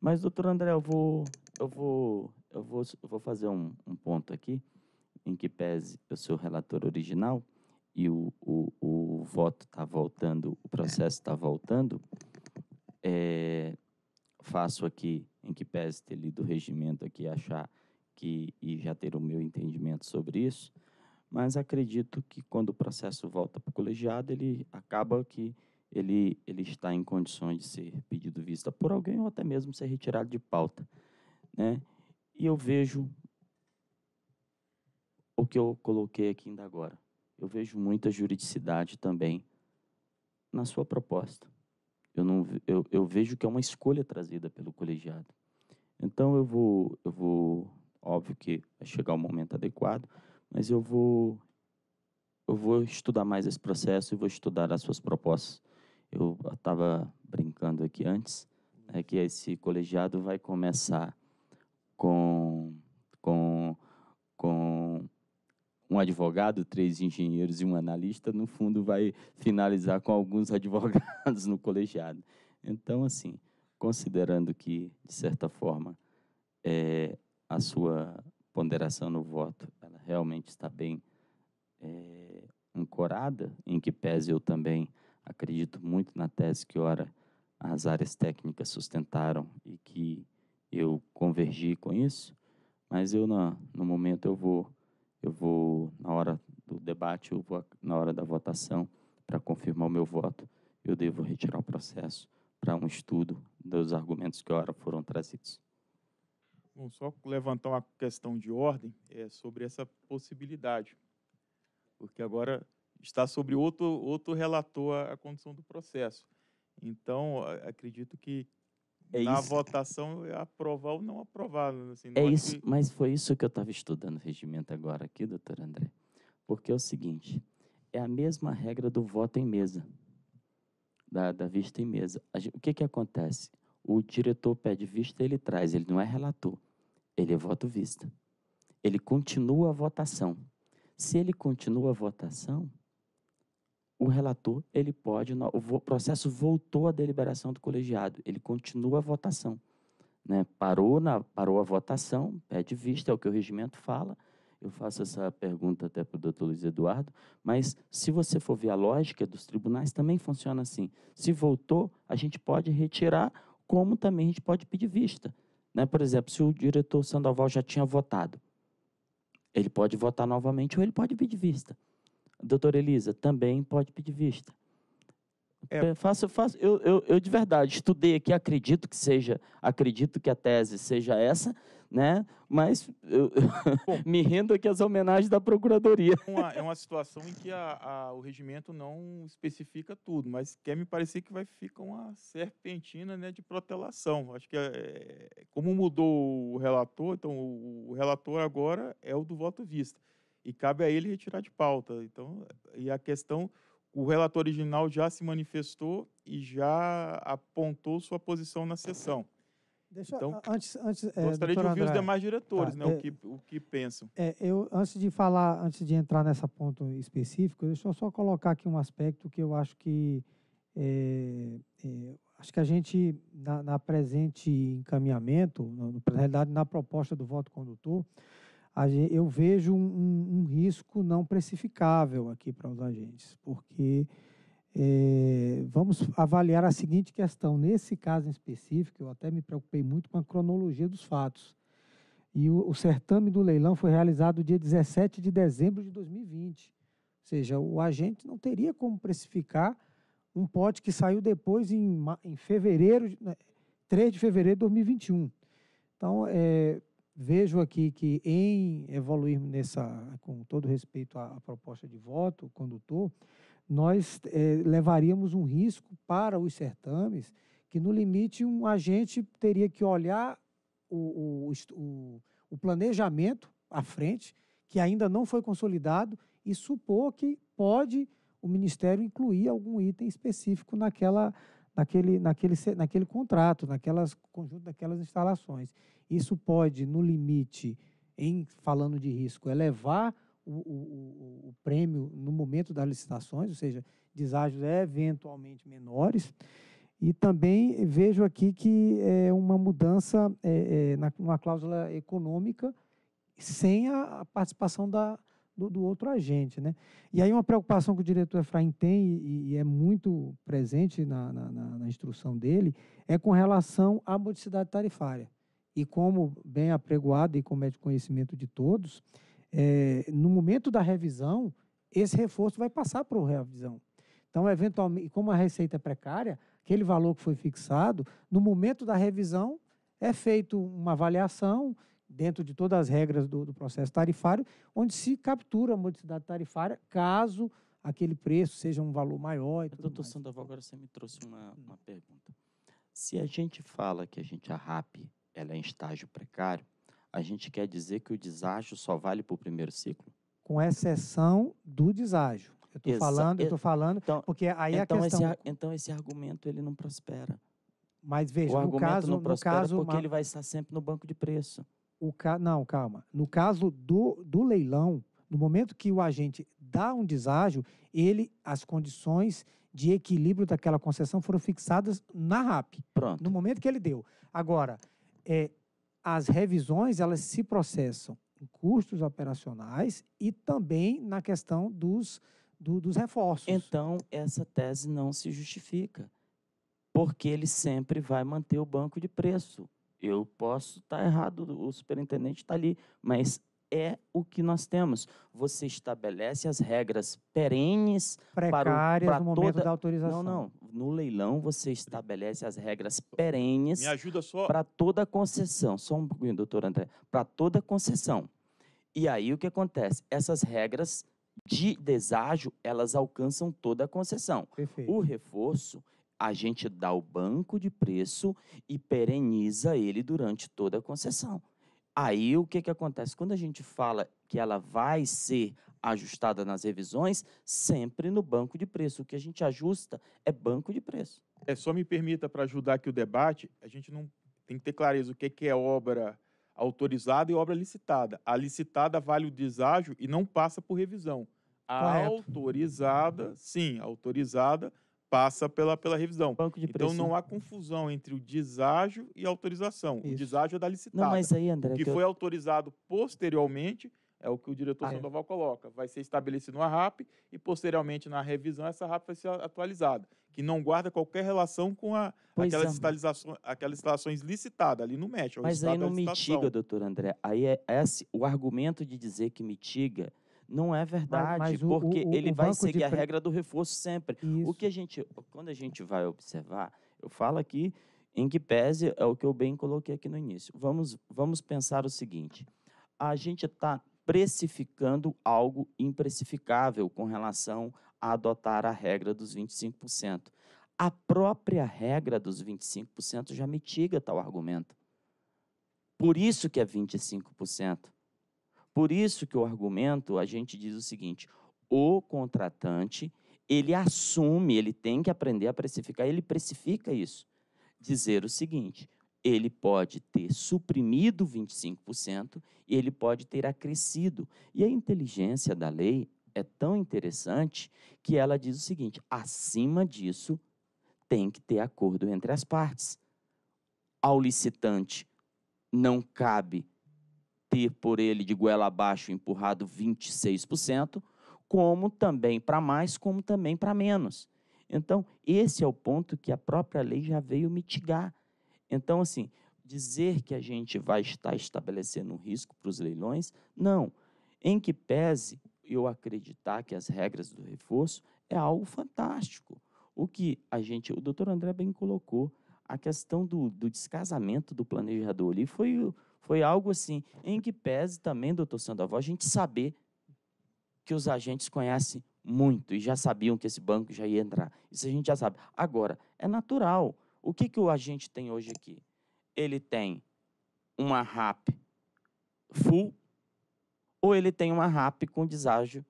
Mas, doutor André, eu vou, eu vou eu vou, eu vou fazer um, um, ponto aqui, em que pese eu sou o relator original e o, o, o voto está voltando, o é. processo está voltando, é, faço aqui, em que pese ter lido o regimento aqui, achar que e já ter o meu entendimento sobre isso, mas acredito que quando o processo volta para o colegiado, ele acaba que ele, ele está em condições de ser pedido vista por alguém ou até mesmo ser retirado de pauta. Né? E eu vejo o que eu coloquei aqui ainda agora. Eu vejo muita juridicidade também na sua proposta. Eu, não, eu, eu vejo que é uma escolha trazida pelo colegiado. Então eu vou, eu vou, óbvio que vai chegar o momento adequado, mas eu vou, eu vou estudar mais esse processo e vou estudar as suas propostas. Eu estava brincando aqui antes, é que esse colegiado vai começar com, com, com um advogado, três engenheiros e um analista, no fundo vai finalizar com alguns [LAUGHS] advogados no colegiado. Então, assim, considerando que, de certa forma, é, a sua ponderação no voto ela realmente está bem é, ancorada, em que pese eu também acredito muito na tese que, ora, as áreas técnicas sustentaram e que eu convergi com isso, mas eu na, no momento eu vou eu vou na hora do debate, eu vou na hora da votação para confirmar o meu voto, eu devo retirar o processo para um estudo dos argumentos que agora foram trazidos. Bom, só levantar uma questão de ordem é sobre essa possibilidade, porque agora está sobre outro outro relator a condição do processo. Então, acredito que é na isso. votação é aprovar ou não aprovar. Assim, é, é isso, que... mas foi isso que eu estava estudando regimento agora aqui, doutor André. Porque é o seguinte, é a mesma regra do voto em mesa, da, da vista em mesa. o que, que acontece? O diretor pede vista, ele traz, ele não é relator, ele é voto vista. Ele continua a votação. Se ele continua a votação, o relator, ele pode, o processo voltou à deliberação do colegiado, ele continua a votação. Né? Parou, na, parou a votação, pede vista, é o que o regimento fala. Eu faço essa pergunta até para o doutor Luiz Eduardo, mas se você for ver a lógica dos tribunais, também funciona assim. Se voltou, a gente pode retirar, como também a gente pode pedir vista. Né? Por exemplo, se o diretor Sandoval já tinha votado, ele pode votar novamente ou ele pode pedir vista. Doutora Elisa, também pode pedir vista. É. Faço, faço, eu, eu, eu, de verdade estudei aqui, acredito que seja, acredito que a tese seja essa, né? Mas eu, Bom, [LAUGHS] me rendo aqui às homenagens da Procuradoria. É uma, é uma situação em que a, a, o regimento não especifica tudo, mas quer me parecer que vai ficar uma serpentina né, de protelação. Acho que é, é, como mudou o relator, então o, o relator agora é o do voto vista e cabe a ele retirar de pauta. Então, e a questão, o relator original já se manifestou e já apontou sua posição na sessão. Deixa, então, antes, antes, é, gostaria de ouvir André, os demais diretores, tá, né, é, o, que, o que pensam. É, eu, antes de falar, antes de entrar nessa ponto específico, deixa eu só colocar aqui um aspecto que eu acho que é, é acho que a gente, na, na presente encaminhamento, na, na realidade, na proposta do voto condutor, eu vejo um, um risco não precificável aqui para os agentes, porque é, vamos avaliar a seguinte questão. Nesse caso em específico, eu até me preocupei muito com a cronologia dos fatos. E o, o certame do leilão foi realizado dia 17 de dezembro de 2020. Ou seja, o agente não teria como precificar um pote que saiu depois em, em fevereiro, 3 né, de fevereiro de 2021. Então, é, Vejo aqui que em evoluir nessa, com todo respeito à, proposta de voto, condutor, nós é, levaríamos um risco para os certames, que no limite um agente teria que olhar o, o, o, o planejamento à frente, que ainda não foi consolidado, e supor que pode o Ministério incluir algum item específico naquela naquele, naquele, naquele contrato, naquelas conjunto daquelas instalações. Isso pode, no limite, em falando de risco, elevar o, o, o prêmio no momento das licitações, ou seja, deságios é eventualmente menores. E também vejo aqui que é uma mudança é, é, na, numa cláusula econômica sem a, a participação da, do, do, outro agente. Né? E aí uma preocupação que o diretor Efraim tem, e, e é muito presente na, na, na, na, instrução dele, é com relação à modicidade tarifária. E como bem apregoado e como é de conhecimento de todos, é, no momento da revisão, esse reforço vai passar para o revisão. Então, eventualmente, como a receita é precária, aquele valor que foi fixado, no momento da revisão, é feita uma avaliação dentro de todas as regras do, do processo tarifário, onde se captura a modicidade tarifária caso aquele preço seja um valor maior. E tudo Doutor mais. Sandoval, agora você me trouxe uma, uma pergunta. Se a gente fala que a gente a RAP ela é em estágio precário, a gente quer dizer que o deságio só vale para o primeiro ciclo? Com exceção do deságio. Eu estou falando, eu estou falando, então, porque aí é então a questão. Esse, então esse argumento ele não prospera. Mas veja, o no caso, não prospera no caso, porque uma... ele vai estar sempre no banco de preço o ca... não, calma. No caso do, do leilão, no momento que o agente dá um deságio, ele as condições de equilíbrio daquela concessão foram fixadas na RAP. Pronto. No momento que ele deu. Agora, é, as revisões elas se processam em custos operacionais e também na questão dos, do, dos reforços. Então, essa tese não se justifica, porque ele sempre vai manter o banco de preço. Eu posso estar tá errado, o superintendente está ali, mas é o que nós temos. Você estabelece as regras perenes Precárias para, o, para no momento toda... da autorização. Não, não. No leilão você estabelece as regras perenes. Me ajuda só. Para toda concessão. Só um pouquinho, doutor André. Para toda concessão. E aí o que acontece? Essas regras de deságio, elas alcançam toda a concessão. Perfeito. O reforço, a gente dá o banco de preço e pereniza ele durante toda a concessão. Aí o que, que acontece? Quando a gente fala que ela vai ser ajustada nas revisões, sempre no banco de preço. O que a gente ajusta é banco de preço. É, só me permita, para ajudar aqui o debate, a gente não tem que ter clareza o que, que é obra autorizada e obra licitada. A licitada vale o deságio e não passa por revisão. A Correto. autorizada, sim, autorizada passa pela, pela revisão. então não há né? confusão entre o deságio e autorização. Isso. O deságio é da licitada. Não, mas aí, André, o que, que foi eu... autorizado posteriormente é o que o diretor ah, é. Sandoval é. coloca. Vai ser estabelecido uma RAP e posteriormente na revisão essa RAP vai ser atualizada, que não guarda qualquer relação com a, é. aquelas, instalações, aquelas instalações licitadas, ali não mexe. É mas aí não mitiga, doutor André. Aí é, é, assim, o argumento de dizer que mitiga não é verdade, mas, mas porque o, o, ele o vai seguir de... a regra do reforço sempre. Isso. O que a gente, quando a gente vai observar, eu falo aqui em que pese é o que eu bem coloquei aqui no início. Vamos, vamos pensar o seguinte: a gente está precificando algo imprecificável com relação a adotar a regra dos 25%. A própria regra dos 25% já mitiga tal argumento. Por isso que é 25%. Por isso que o argumento, a gente diz o seguinte, o contratante, ele assume, ele tem que aprender a precificar, ele precifica isso. Dizer o seguinte, ele pode ter suprimido 25% e ele pode ter acrescido. E a inteligência da lei é tão interessante que ela diz o seguinte: acima disso, tem que ter acordo entre as partes. Ao licitante não cabe ter por ele de goela abaixo empurrado 26%, como também para mais, como também para menos. Então, esse é o ponto que a própria lei já veio mitigar. Então, assim, dizer que a gente vai estar estabelecendo um risco para os leilões, não. Em que pese eu acreditar que as regras do reforço é algo fantástico. O que a gente, o doutor André bem colocou, a questão do, do descasamento do planejador ali foi foi algo assim, em que pese também, doutor Sandoval, a gente saber que os agentes conhecem muito e já sabiam que esse banco já ia entrar. Isso a gente já sabe. Agora, é natural. O que, que o agente tem hoje aqui? Ele tem uma RAP full ou ele tem uma RAP com deságio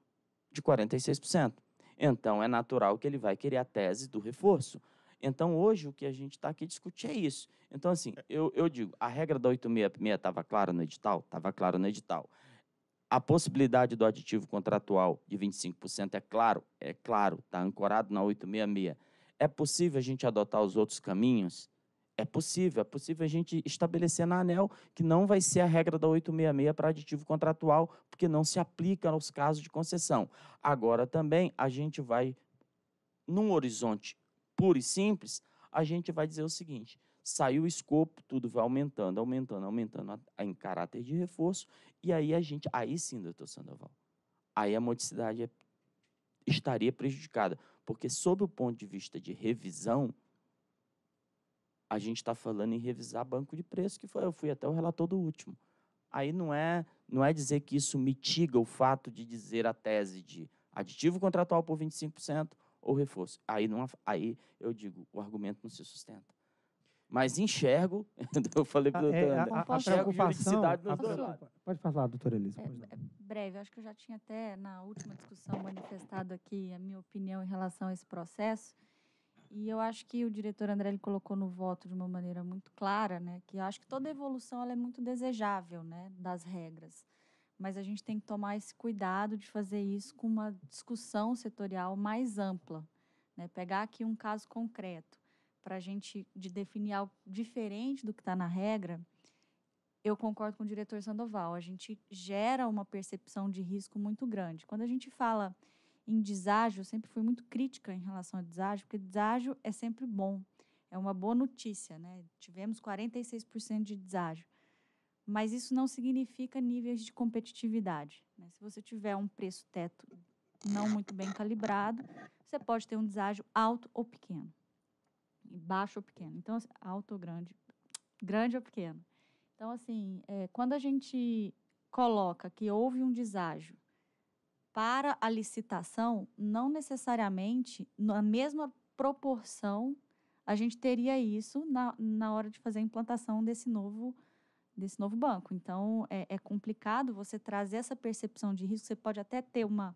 de 46%. Então, é natural que ele vai querer a tese do reforço. Então, hoje, o que a gente está aqui discutir é isso. Então, assim, é. eu, eu digo, a regra da 866 estava clara no edital? Estava clara no edital. A possibilidade do aditivo contratual de 25% é claro, é claro, está ancorado na 866. É possível a gente adotar os outros caminhos? É possível, é possível a gente estabelecer na ANEL que não vai ser a regra da 866 para aditivo contratual, porque não se aplica nos casos de concessão. Agora também a gente vai num horizonte puro e simples, a gente vai dizer o seguinte: saiu o escopo, tudo vai aumentando, aumentando, aumentando a, a, em caráter de reforço, e aí a gente, aí sim, doutor Sandoval, aí a modicidade é, estaria prejudicada, porque sob o ponto de vista de revisão, a gente está falando em revisar banco de preço, que foi, eu fui até o relator do último. Aí não é, não é dizer que isso mitiga o fato de dizer a tese de aditivo contratual por 25%, ou reforço. Aí, não, aí eu digo, o argumento não se sustenta. Mas enxergo, [LAUGHS] eu falei para o é, doutor André, a, a, enxergo juridicidade nos dois Pode falar, doutora Elisa. É, é breve, acho que eu já tinha até na última discussão manifestado aqui a minha opinião em relação a esse processo. E eu acho que o diretor André ele colocou no voto de uma maneira muito clara, né, que eu acho que toda evolução ela é muito desejável, né, das regras mas a gente tem que tomar esse cuidado de fazer isso com uma discussão setorial mais ampla. Né? Pegar aqui um caso concreto para a gente de definir algo diferente do que está na regra, eu concordo com o diretor Sandoval. A gente gera uma percepção de risco muito grande. Quando a gente fala em deságio, eu sempre fui muito crítica em relação a deságio, porque deságio é sempre bom, é uma boa notícia. Né? Tivemos 46% de deságio. Mas isso não significa níveis de competitividade. Né? Se você tiver um preço teto não muito bem calibrado, você pode ter um deságio alto ou pequeno, baixo ou pequeno. Então, assim, alto ou grande, grande ou pequeno. Então, assim, é, quando a gente coloca que houve um deságio para a licitação, não necessariamente na mesma proporção a gente teria isso na, na hora de fazer a implantação desse novo desse novo banco. Então, é, é, complicado você trazer essa percepção de risco. Você pode até ter uma,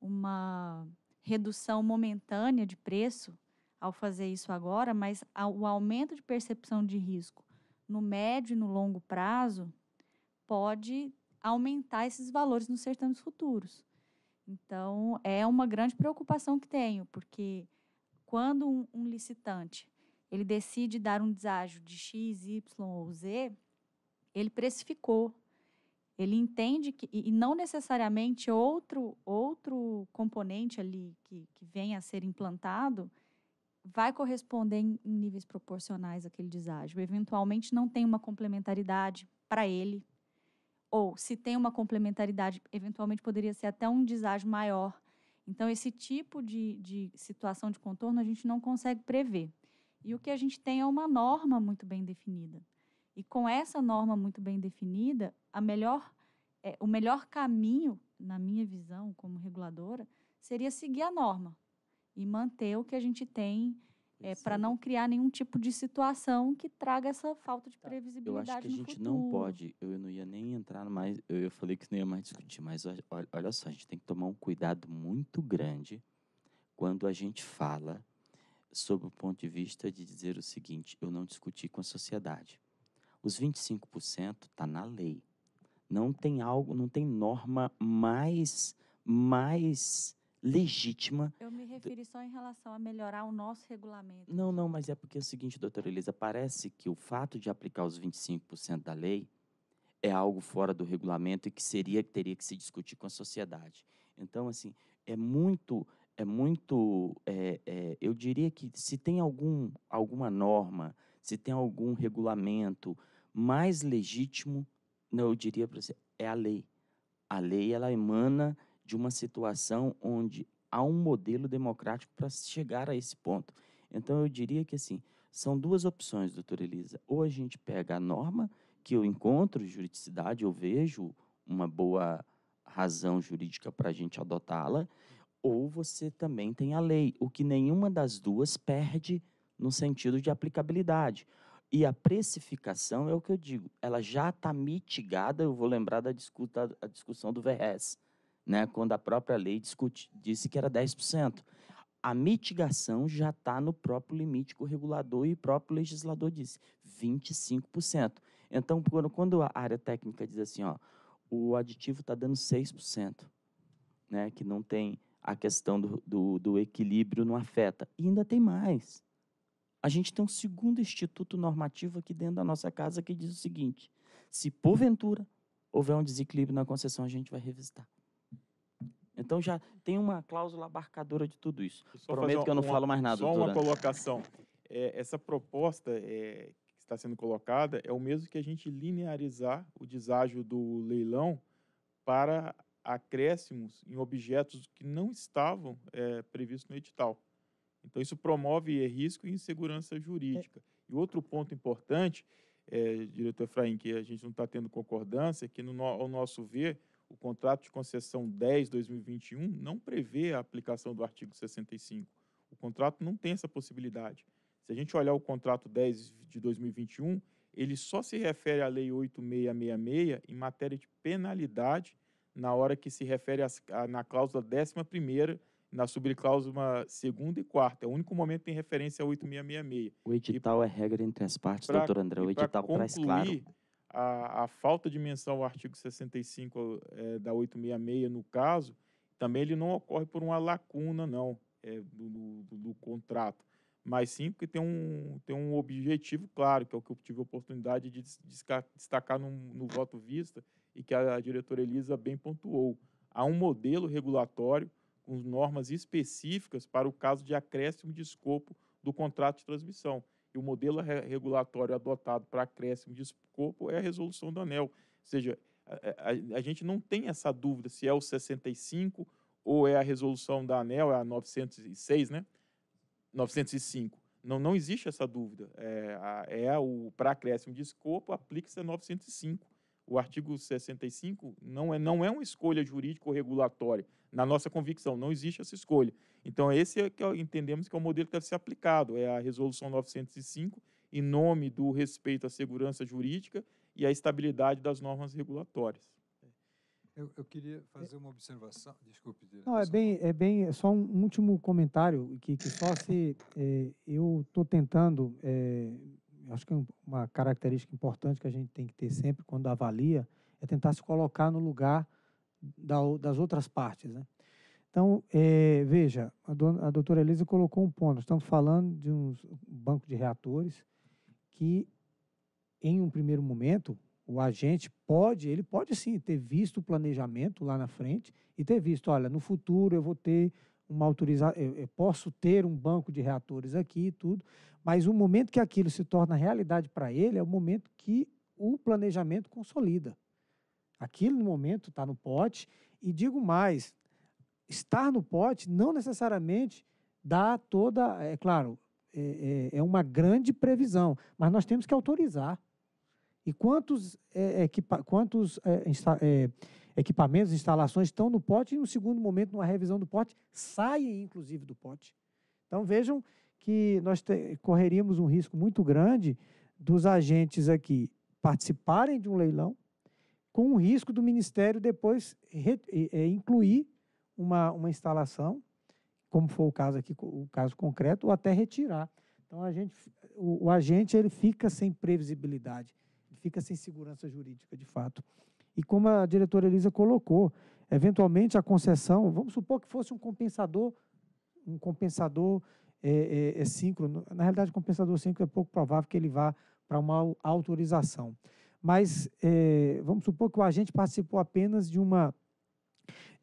uma redução momentânea de preço ao fazer isso agora, mas o aumento de percepção de risco no médio e no longo prazo pode aumentar esses valores nos certames futuros. Então, é uma grande preocupação que tenho, porque quando um, um licitante ele decide dar um deságio de X, Y ou Z, ele precificou. Ele entende que, e não necessariamente outro, outro componente ali que, que venha a ser implantado vai corresponder em, em níveis proporcionais àquele deságio. Eventualmente não tem uma complementaridade para ele, ou se tem uma complementaridade, eventualmente poderia ser até um deságio maior. Então, esse tipo de, de situação de contorno a gente não consegue prever. E o que a gente tem é uma norma muito bem definida. E com essa norma muito bem definida, a melhor, é, o melhor caminho, na minha visão como reguladora, seria seguir a norma e manter o que a gente tem é, para não criar nenhum tipo de situação que traga essa falta de tá. previsibilidade. Eu acho que a gente futuro. não pode, eu não ia nem entrar mais, eu, eu falei que não ia mais discutir, mas olha, olha só, a gente tem que tomar um cuidado muito grande quando a gente fala sobre o ponto de vista de dizer o seguinte: eu não discuti com a sociedade. Os 25% está na lei. Não tem algo, não tem norma mais mais legítima. Eu me referi só em relação a melhorar o nosso regulamento. Não, não, mas é porque é o seguinte, doutora Elisa, parece que o fato de aplicar os 25% da lei é algo fora do regulamento e que seria teria que se discutir com a sociedade. Então, assim, é muito, é muito, é, é, eu diria que se tem algum, alguma norma se tem algum regulamento mais legítimo, não, né, eu diria para você, é a lei. A lei ela emana de uma situação onde há um modelo democrático para chegar a esse ponto. Então eu diria que assim, são duas opções, doutora Elisa. Ou a gente pega a norma que eu encontro juridicidade, eu vejo uma boa razão jurídica para a gente adotá-la, ou você também tem a lei, o que nenhuma das duas perde no sentido de aplicabilidade. E a precificação é o que eu digo, ela já está mitigada, eu vou lembrar da discuta, a discussão do VRS, né, quando a própria lei discute, disse que era 10%. A mitigação já está no próprio limite que o regulador e o próprio legislador disse, 25%. Então, quando a área técnica diz assim, ó, o aditivo está dando 6%, né, que não tem a questão do, do, do equilíbrio, não afeta. E ainda tem mais a gente tem um segundo instituto normativo aqui dentro da nossa casa que diz o seguinte: se porventura houver um desequilíbrio na concessão, a gente vai revisitar. Então já tem uma cláusula abarcadora de tudo isso. Prometo que eu não uma, falo mais nada. Só uma colocação. É, essa proposta é, que está sendo colocada é o mesmo que a gente linearizar o deságio do leilão para acréscimos em objetos que não estavam é, previstos no edital. Então, isso promove é, risco e insegurança é. jurídica. E outro ponto importante, é, diretor Efraim, que a gente não está tendo concordância, é que, no, ao nosso ver, o contrato de concessão 10-2021 não prevê a aplicação do artigo 65. O contrato não tem essa possibilidade. Se a gente olhar o contrato 10 de 2021, ele só se refere à Lei 8666 em matéria de penalidade na hora que se refere a na cláusula 11 na subcláusula segunda e quarta. É o único momento que tem referência a 8666. O edital e, é regra entre as partes, pra, doutor André. O edital concluir, traz claro. A, a falta de menção ao artigo 65 é, eh, da 866, no caso, também ele não ocorre por uma lacuna, não, é, do, do, do, contrato, mas sim porque tem um, tem um objetivo claro, que é o que eu tive a oportunidade de destacar no, no voto vista e que a diretora Elisa bem pontuou. Há um modelo regulatório com normas específicas para o caso de acréscimo de escopo do contrato de transmissão. E o modelo regulatório adotado para acréscimo de escopo é a resolução do ANEL. Ou seja, a, a, a gente não tem essa dúvida se é o 65 ou é a resolução da ANEL, é a 906, né? 905. Não, não existe essa dúvida. É, a, é o para acréscimo de escopo, aplica-se a 905 o artigo 65 não é, não é uma escolha jurídica ou regulatória. Na nossa convicção, não existe essa escolha. Então, esse é que é entendemos que é o modelo que deve ser aplicado, é a Resolução 905, em nome do respeito à segurança jurídica e à estabilidade das normas regulatórias. É. Eu, eu queria fazer uma observação, desculpe. Diretor. Não, é, é bem, é bem, só um último comentário, que, que só se é, eu estou tentando é, acho que uma característica importante que a gente tem que ter sempre quando avalia é tentar se colocar no lugar da, das outras partes. Né? Então, é, veja, a, dona, a doutora Elisa colocou um ponto. estamos falando de um banco de reatores que, em um primeiro momento, o agente pode, ele pode sim ter visto o planejamento lá na frente e ter visto, olha, no futuro eu vou ter uma autorização, eu, posso ter um banco de reatores aqui e tudo, mas o momento que aquilo se torna realidade para ele é o momento que o planejamento consolida. Aquilo, no momento, está no pote, e digo mais, estar no pote não necessariamente dá toda, é claro, é, é, é uma grande previsão, mas nós temos que autorizar. E quantos, é, é que, quantos é, é equipamentos, instalações estão no pote e, no segundo momento, numa revisão do pote, saem inclusive do pote. Então vejam que nós correríamos um risco muito grande dos agentes aqui participarem de um leilão, com o risco do Ministério depois incluir uma, uma instalação, como foi o caso aqui, o caso concreto, ou até retirar. Então a gente, o, o agente ele fica sem previsibilidade, fica sem segurança jurídica de fato. E como a diretora Elisa colocou, eventualmente a concessão, vamos supor que fosse um compensador, um compensador é, é, é síncrono. Na realidade, compensador síncrono é pouco provável que ele vá para uma autorização. Mas é, vamos supor que o agente participou apenas de uma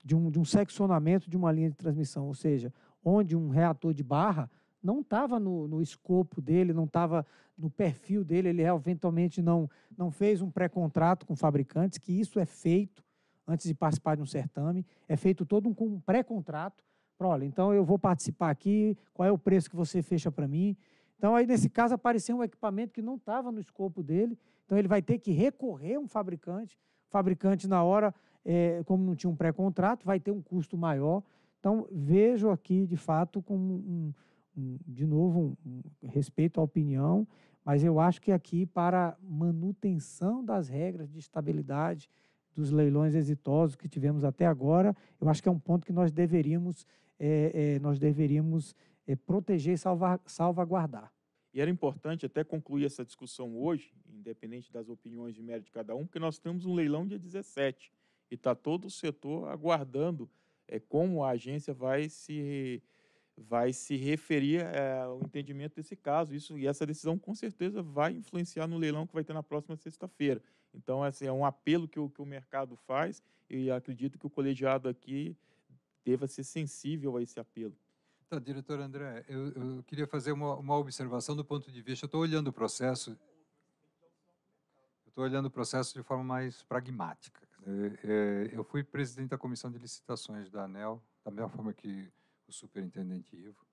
de um, de um seccionamento de uma linha de transmissão, ou seja, onde um reator de barra não estava no, no, escopo dele, não estava no perfil dele, ele eventualmente não, não fez um pré-contrato com fabricantes, que isso é feito antes de participar de um certame, é feito todo um, um pré-contrato para, olha, então eu vou participar aqui, qual é o preço que você fecha para mim? Então aí nesse caso apareceu um equipamento que não estava no escopo dele, então ele vai ter que recorrer a um fabricante, o fabricante na hora, é, como não tinha um pré-contrato, vai ter um custo maior, então vejo aqui de fato como um, um de novo, um, respeito à opinião, mas eu acho que aqui para manutenção das regras de estabilidade dos leilões exitosos que tivemos até agora, eu acho que é um ponto que nós deveríamos, é, é, nós deveríamos é, proteger e salvar, salvaguardar. E era importante até concluir essa discussão hoje, independente das opiniões de mérito de cada um, porque nós temos um leilão dia 17 e está todo o setor aguardando é, como a agência vai se vai se referir é, ao entendimento desse caso. Isso e essa decisão com certeza vai influenciar no leilão que vai ter na próxima sexta-feira. Então assim, é um apelo que o, que o mercado faz e acredito que o colegiado aqui deva ser sensível a esse apelo. Tá, diretor André, eu, eu queria fazer uma, uma, observação do ponto de vista. Eu estou olhando o processo. Estou olhando o processo de forma mais pragmática. Eh, eu fui presidente da comissão de licitações da ANEL, da mesma forma que o superintendente Ivo.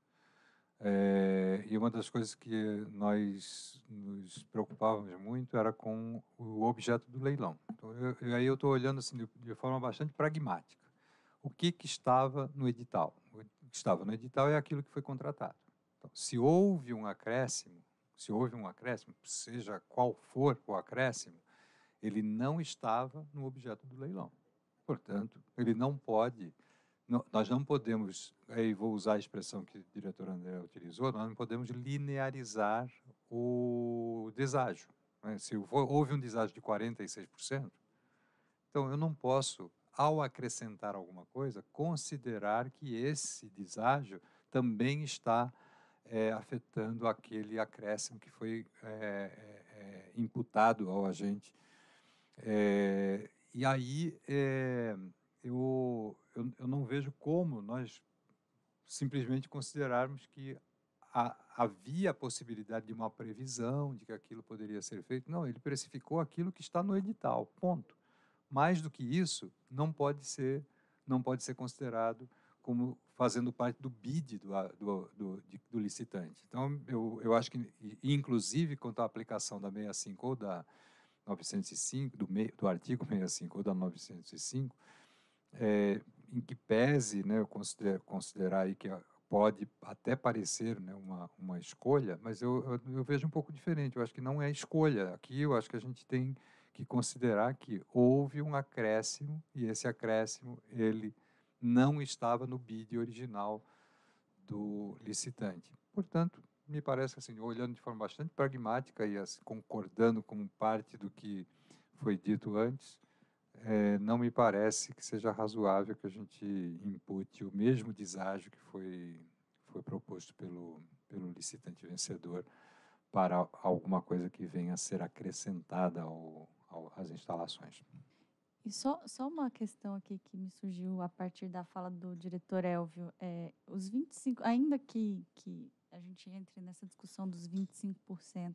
É, e uma das coisas que nós nos preocupávamos muito era com o objeto do leilão. Então, eu, e aí eu estou olhando assim de, de, forma bastante pragmática. O que, que estava no edital? O que estava no edital é aquilo que foi contratado. Então, se houve um acréscimo, se houve um acréscimo, seja qual for o acréscimo, ele não estava no objeto do leilão. Portanto, ele não pode nós não podemos, aí vou usar a expressão que o diretor André utilizou, nós não podemos linearizar o deságio. Né? Se houve um deságio de 46%, então eu não posso, ao acrescentar alguma coisa, considerar que esse deságio também está é, afetando aquele acréscimo que foi é, é, é imputado ao agente. É, e aí é, eu, eu, eu não vejo como nós simplesmente considerarmos que a, havia a possibilidade de uma previsão de que aquilo poderia ser feito. Não, ele precificou aquilo que está no edital, ponto. Mais do que isso, não pode ser, não pode ser considerado como fazendo parte do bid do, do, do, do licitante. Então, eu, eu acho que, inclusive, quanto à aplicação da 65 ou da 905, do, do artigo 65 ou da 905, é, em que pese, né, eu considerar, considerar aí que ah, pode até parecer né, uma, uma escolha, mas eu, eu, eu, vejo um pouco diferente. Eu acho que não é escolha. Aqui eu acho que a gente tem que considerar que houve um acréscimo e esse acréscimo ele não estava no bid original do licitante. Portanto, me parece assim, olhando de forma bastante pragmática e assim, concordando com parte do que foi dito antes, é, não me parece que seja razoável que a gente impute o mesmo deságio que foi, foi proposto pelo, pelo licitante vencedor para alguma coisa que venha a ser acrescentada ao, ao, às instalações. E só, só uma questão aqui que me surgiu a partir da fala do diretor Elvio. É, os 25, ainda que, que a gente entre nessa discussão dos 25%,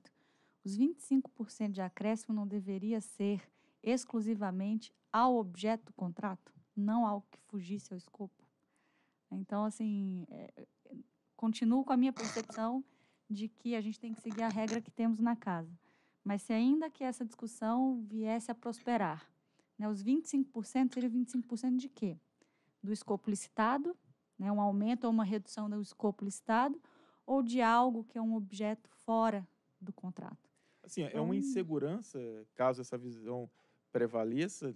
os 25% de acréscimo não deveria ser exclusivamente ao objeto do contrato, não ao que fugisse ao escopo. Então, assim, é, continuo com a minha percepção de que a gente tem que seguir a regra que temos na casa. Mas se ainda que essa discussão viesse a prosperar, né, os 25% seriam 25% de quê? Do escopo licitado, né, um aumento ou uma redução do escopo licitado, ou de algo que é um objeto fora do contrato. Assim, então, é uma então insegurança, caso essa visão prevaleça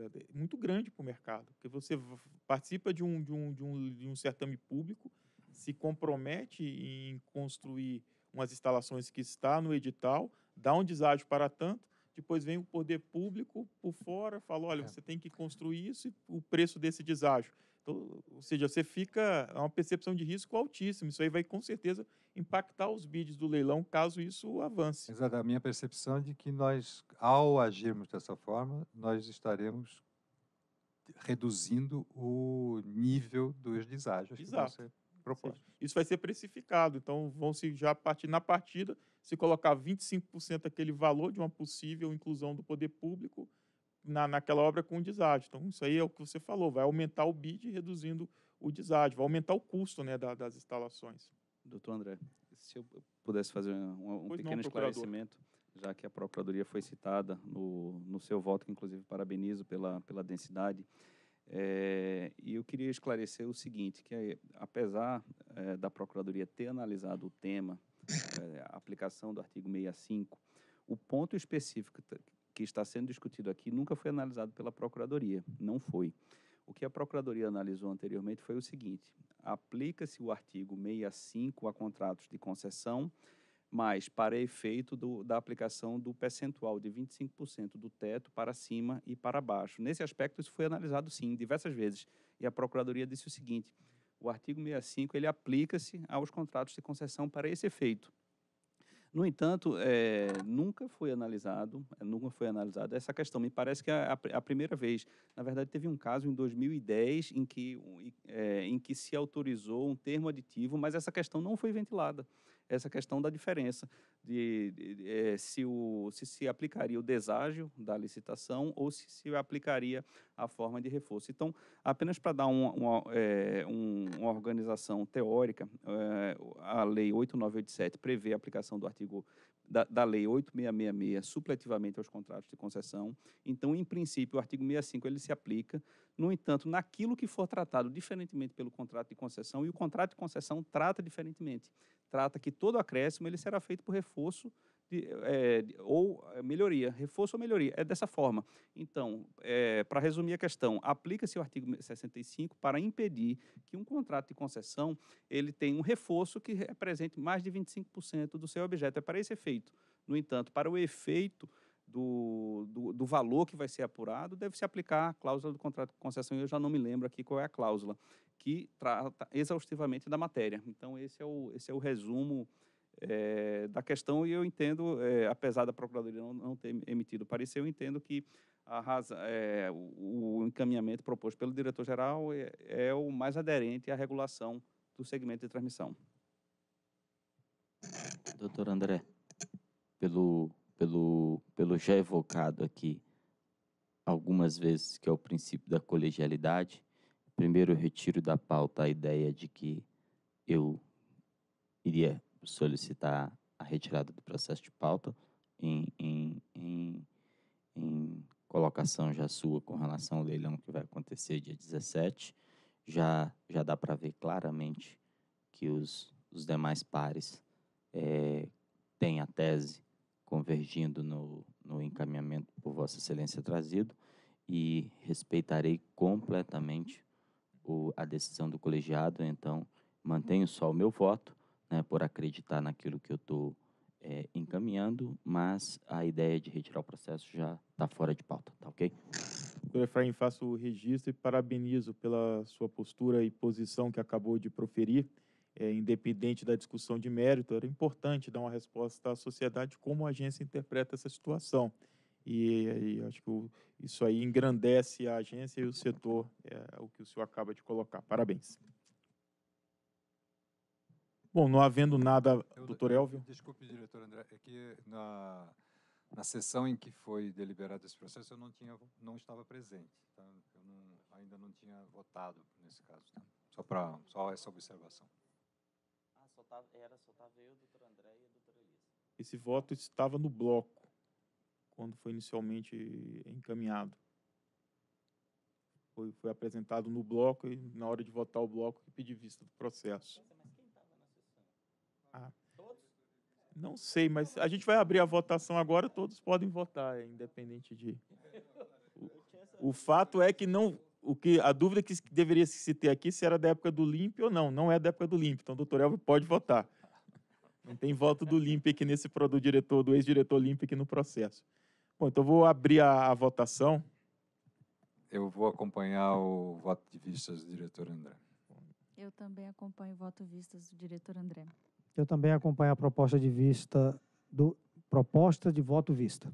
é muito grande para o mercado, porque você participa de um, de, um, de, um, de um certame público, se compromete em construir umas instalações que está no edital, dá um deságio para tanto, depois vem o poder público por fora, fala, olha, é. você tem que construir isso e o preço desse deságio ou seja, você fica é uma percepção de risco altíssima. Isso aí vai com certeza impactar os bids do leilão caso isso avance. Exato. A minha percepção é de que nós, ao agirmos dessa forma, nós estaremos reduzindo o nível dos deságios Exato. que você Isso vai ser precificado. Então, vão se já partir na partida, se colocar 25% aquele valor de uma possível inclusão do poder público, na, naquela obra com o deságio. Então, isso aí é o que você falou, vai aumentar o bid reduzindo o deságio, vai aumentar o custo né, da, das instalações. Doutor André, se eu pudesse fazer um, um pequeno não, esclarecimento, já que a Procuradoria foi citada no, no seu voto, que inclusive parabenizo pela, pela densidade, é, e eu queria esclarecer o seguinte, que apesar é, da Procuradoria ter analisado o tema, é, a aplicação do artigo 65, o ponto específico que está sendo discutido aqui nunca foi analisado pela Procuradoria, não foi. O que a Procuradoria analisou anteriormente foi o seguinte: aplica-se o artigo 65 a contratos de concessão, mas para efeito do, da aplicação do percentual de 25% do teto para cima e para baixo. Nesse aspecto, isso foi analisado sim, diversas vezes. E a Procuradoria disse o seguinte: o artigo 65 ele aplica-se aos contratos de concessão para esse efeito. No entanto, é, nunca foi analisado, eh, nunca foi analisada essa questão. Me parece que a, a, primeira vez, na verdade, teve um caso em 2010 em que, é, em que se autorizou um termo aditivo, mas essa questão não foi ventilada essa questão da diferença de, de, de é, se, o, se se aplicaria o deságio da licitação ou se se aplicaria a forma de reforço. Então, apenas para dar um, uma, é, um, uma organização teórica, é, a Lei 8987 prevê a aplicação do artigo da, da Lei 8666 supletivamente aos contratos de concessão. Então, em princípio, o artigo 65 ele se aplica. No entanto, naquilo que for tratado diferentemente pelo contrato de concessão, e o contrato de concessão trata diferentemente, trata que todo acréscimo ele será feito por reforço de, é, ou é, melhoria, reforço ou melhoria. É dessa forma. Então, é, para resumir a questão, aplica-se o artigo 65 para impedir que um contrato de concessão ele tenha um reforço que represente mais de 25% do seu objeto. É para esse efeito. No entanto, para o efeito do, do, do, valor que vai ser apurado, deve-se aplicar a cláusula do contrato de concessão, e eu já não me lembro aqui qual é a cláusula, que trata exaustivamente da matéria. Então, esse é o, esse é o resumo é, da questão e eu entendo, é, apesar da Procuradoria não, não, ter emitido parecer, eu entendo que a razão, é, eh, o, o, encaminhamento proposto pelo diretor-geral é, é, o mais aderente à regulação do segmento de transmissão. Doutor André, pelo, pelo, pelo já evocado aqui algumas vezes, que é o princípio da colegialidade, primeiro eu retiro da pauta a ideia de que eu iria solicitar a retirada do processo de pauta em, em, em, em colocação já sua com relação ao leilão que vai acontecer dia 17. Já, já dá para ver claramente que os, os demais pares é, têm a tese convergindo no, no encaminhamento por Vossa Excelência trazido e respeitarei completamente o, a decisão do colegiado, então mantenho só o meu voto né, por acreditar naquilo que eu estou eh, é, encaminhando, mas a ideia de retirar o processo já está fora de pauta, tá ok? Doutor Efraim, faço o registro e parabenizo pela sua postura e posição que acabou de proferir, é, independente da discussão de mérito, era importante dar uma resposta à sociedade como a agência interpreta essa situação. E, e acho que o, isso aí engrandece a agência e o setor, é, o que o senhor acaba de colocar. Parabéns. Bom, não havendo nada, eu, doutor Elvio. Desculpe, diretor André, é que na, na sessão em que foi deliberado esse processo eu não, tinha, não estava presente. Tá? Eu não, ainda não tinha votado nesse caso. Tá? Só, pra, só essa observação. Ah, só tá, era, só estava eu, doutor André e a doutora Elisa. Esse voto estava no bloco, quando foi inicialmente encaminhado. Foi, foi apresentado no bloco e na hora de votar o bloco pedi vista do processo. Não sei, mas a gente vai abrir a votação agora, todos podem votar, é independente de. O, o fato é que não. O que, a dúvida que deveria se ter aqui se era da época do LIMP ou não. Não é da época do LIMP, então o doutor Elvio pode votar. Não tem voto do LIMP aqui nesse produto diretor, do ex-diretor LIMP aqui no processo. Bom, então vou abrir a, a votação. Eu vou acompanhar o voto de vistas do diretor André. Eu também acompanho o voto de vistas do diretor André. Eu também acompanho a proposta de vista do proposta de voto vista.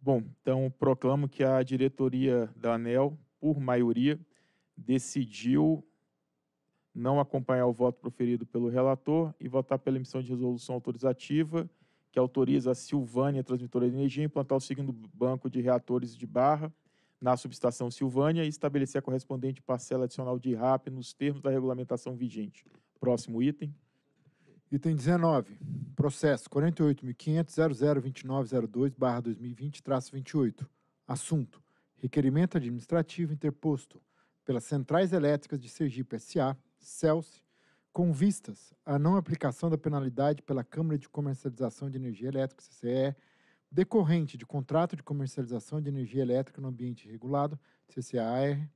Bom, então proclamo que a diretoria da ANEL, por maioria, decidiu não acompanhar o voto proferido pelo relator e votar pela emissão de resolução autorizativa que autoriza a Silvânia, transmitora de energia, a implantar o segundo banco de reatores de barra na subestação Silvânia e estabelecer a correspondente parcela adicional de RAP nos termos da regulamentação vigente. Próximo item. Item 19. Processo 48.500.002902-2020-28. Assunto. Requerimento administrativo interposto pelas Centrais Elétricas de Sergipe S.A., CELSE, com vistas à não aplicação da penalidade pela Câmara de Comercialização de Energia Elétrica, CCE, decorrente de contrato de comercialização de energia elétrica no ambiente regulado, CCAR,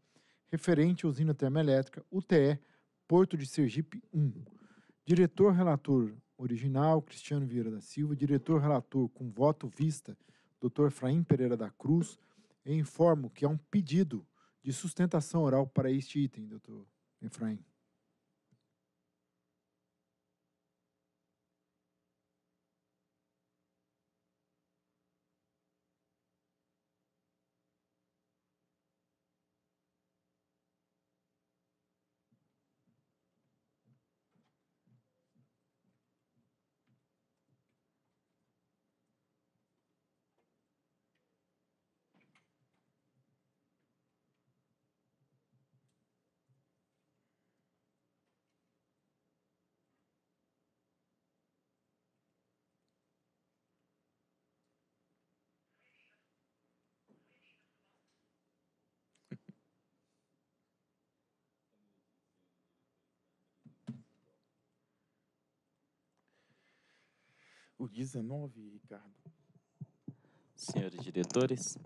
referente à usina termoelétrica, UTE, Porto de Sergipe 1. Diretor relator original, Cristiano Vieira da Silva. Diretor relator com voto vista, Dr. Fraim Pereira da Cruz. E informo que há um pedido de sustentação oral para este item, doutor Efraim. O 19, Ricardo. Senhores diretores.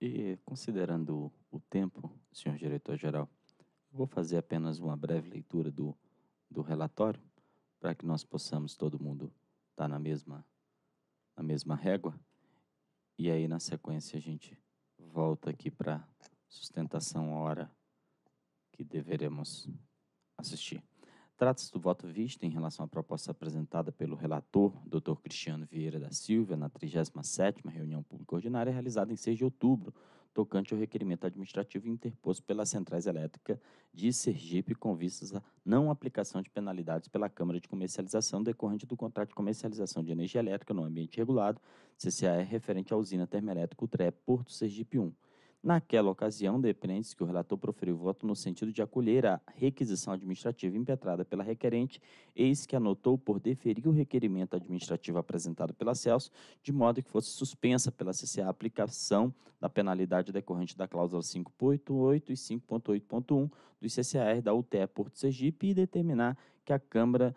E considerando o tempo, senhor diretor-geral, vou fazer apenas uma breve leitura do, do relatório para que nós possamos todo mundo estar tá na mesma na mesma régua e aí na sequência a gente volta aqui para sustentação hora que deveremos assistir. Trata-se do voto visto em relação à proposta apresentada pelo relator, Dr. Cristiano Vieira da Silva, na 37ª reunião pública ordinária realizada em 6 de outubro, tocante ao requerimento administrativo interposto pelas centrais elétricas de Sergipe com vistas à não aplicação de penalidades pela Câmara de Comercialização decorrente do contrato de comercialização de energia elétrica no ambiente regulado, CCAE, referente à usina termoelétrica UTREP Porto Sergipe 1 Naquela ocasião, depreende-se que o relator proferiu voto no sentido de acolher a requisição administrativa impetrada pela requerente, eis que anotou por deferir o requerimento administrativo apresentado pela Celso, de modo que fosse suspensa pela CCA a aplicação da penalidade decorrente da cláusula 5.8.8 e 5.8.1 do CCAR da UTE Porto Sergipe e determinar que a Câmara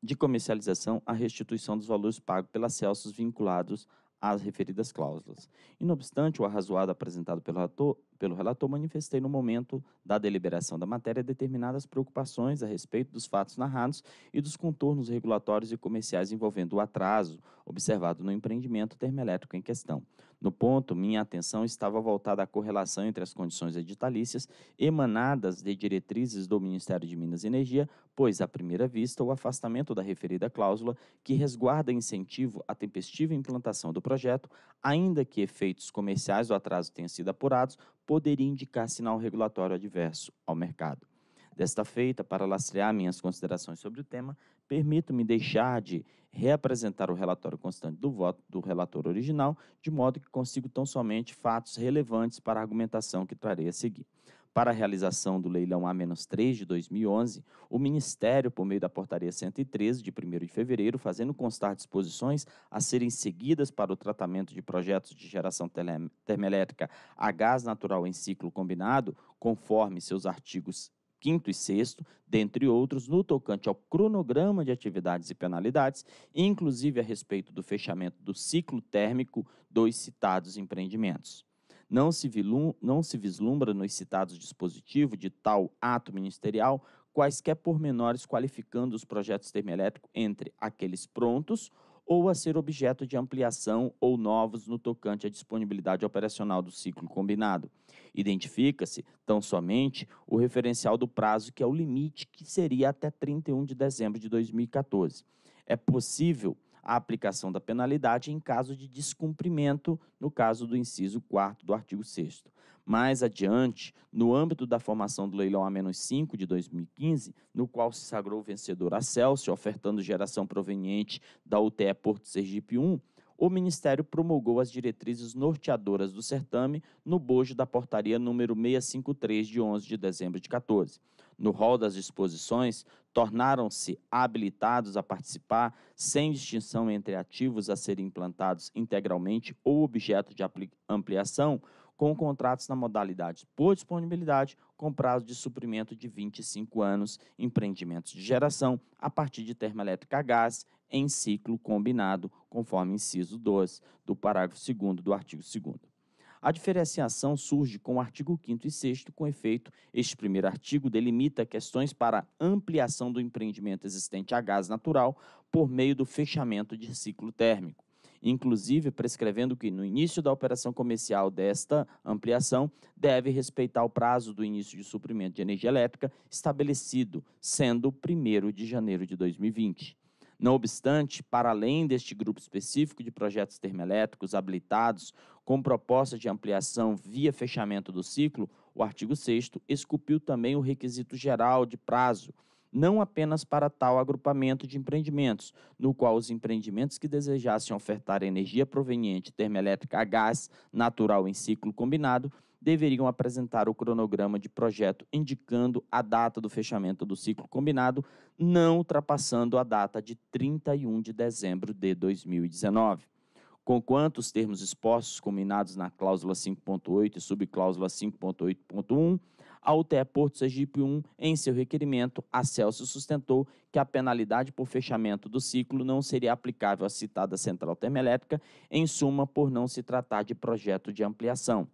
de comercialização a restituição dos valores pagos pela Celso vinculados às referidas cláusulas. E não obstante o arrazoado apresentado pelo relator, pelo relator, manifestei no momento da deliberação da matéria determinadas preocupações a respeito dos fatos narrados e dos contornos regulatórios e comerciais envolvendo o atraso observado no empreendimento termoelétrico em questão no ponto, minha atenção estava voltada à correlação entre as condições editalícias emanadas de diretrizes do Ministério de Minas e Energia, pois, à primeira vista, o afastamento da referida cláusula, que resguarda incentivo à tempestiva implantação do projeto, ainda que efeitos comerciais do atraso tenham sido apurados, poderia indicar sinal regulatório adverso ao mercado. Desta feita, para lastrear minhas considerações sobre o tema, permito-me deixar de reapresentar o relatório constante do voto do relator original, de modo que consigo tão somente fatos relevantes para a argumentação que trarei a seguir. Para a realização do leilão A-3 de 2011, o Ministério, por meio da Portaria 113, de 1 de fevereiro, fazendo constar disposições a serem seguidas para o tratamento de projetos de geração termoelétrica a gás natural em ciclo combinado, conforme seus artigos quinto e sexto, dentre outros, no tocante ao cronograma de atividades e penalidades, inclusive a respeito do fechamento do ciclo térmico dos citados empreendimentos. Não se, não se vislumbra nos citados dispositivos de tal ato ministerial quaisquer pormenores qualificando os projetos termoelétricos entre aqueles prontos ou a ser objeto de ampliação ou novos no tocante à disponibilidade operacional do ciclo combinado, Identifica-se, tão somente, o referencial do prazo, que é o limite, que seria até 31 de dezembro de 2014. É possível a aplicação da penalidade em caso de descumprimento, no caso do inciso 4 do artigo 6. Mais adiante, no âmbito da formação do leilão A-5 de 2015, no qual se sagrou vencedor a Celso, ofertando geração proveniente da UTE Porto Sergipe 1, o Ministério promulgou as diretrizes norteadoras do certame no bojo da portaria número 653 de 11 de dezembro de 14. No rol das disposições, tornaram-se habilitados a participar, sem distinção entre ativos a serem implantados integralmente ou objeto de ampliação, com contratos na modalidade por disponibilidade, com prazo de suprimento de 25 anos, empreendimentos de geração, a partir de termoelétrica a gás, em ciclo combinado, conforme inciso 2 do parágrafo 2 do artigo 2. A diferenciação surge com o artigo 5 e 6 com efeito, este primeiro artigo delimita questões para ampliação do empreendimento existente a gás natural por meio do fechamento de ciclo térmico inclusive prescrevendo que no início da operação comercial desta ampliação deve respeitar o prazo do início de suprimento de energia elétrica estabelecido, sendo 1 de janeiro de 2020. Não obstante, para além deste grupo específico de projetos termoelétricos habilitados com proposta de ampliação via fechamento do ciclo, o artigo 6 esculpiu também o requisito geral de prazo, não apenas para tal agrupamento de empreendimentos, no qual os empreendimentos que desejassem ofertar energia proveniente termoelétrica a gás natural em ciclo combinado deveriam apresentar o cronograma de projeto indicando a data do fechamento do ciclo combinado, não ultrapassando a data de 31 de dezembro de 2019. Conquanto os termos expostos combinados na cláusula 5.8 e subcláusula 5.8.1, a UTE Porto Sergipe 1, em seu requerimento, a Celso sustentou que a penalidade por fechamento do ciclo não seria aplicável à citada central termoelétrica, em suma, por não se tratar de projeto de ampliação.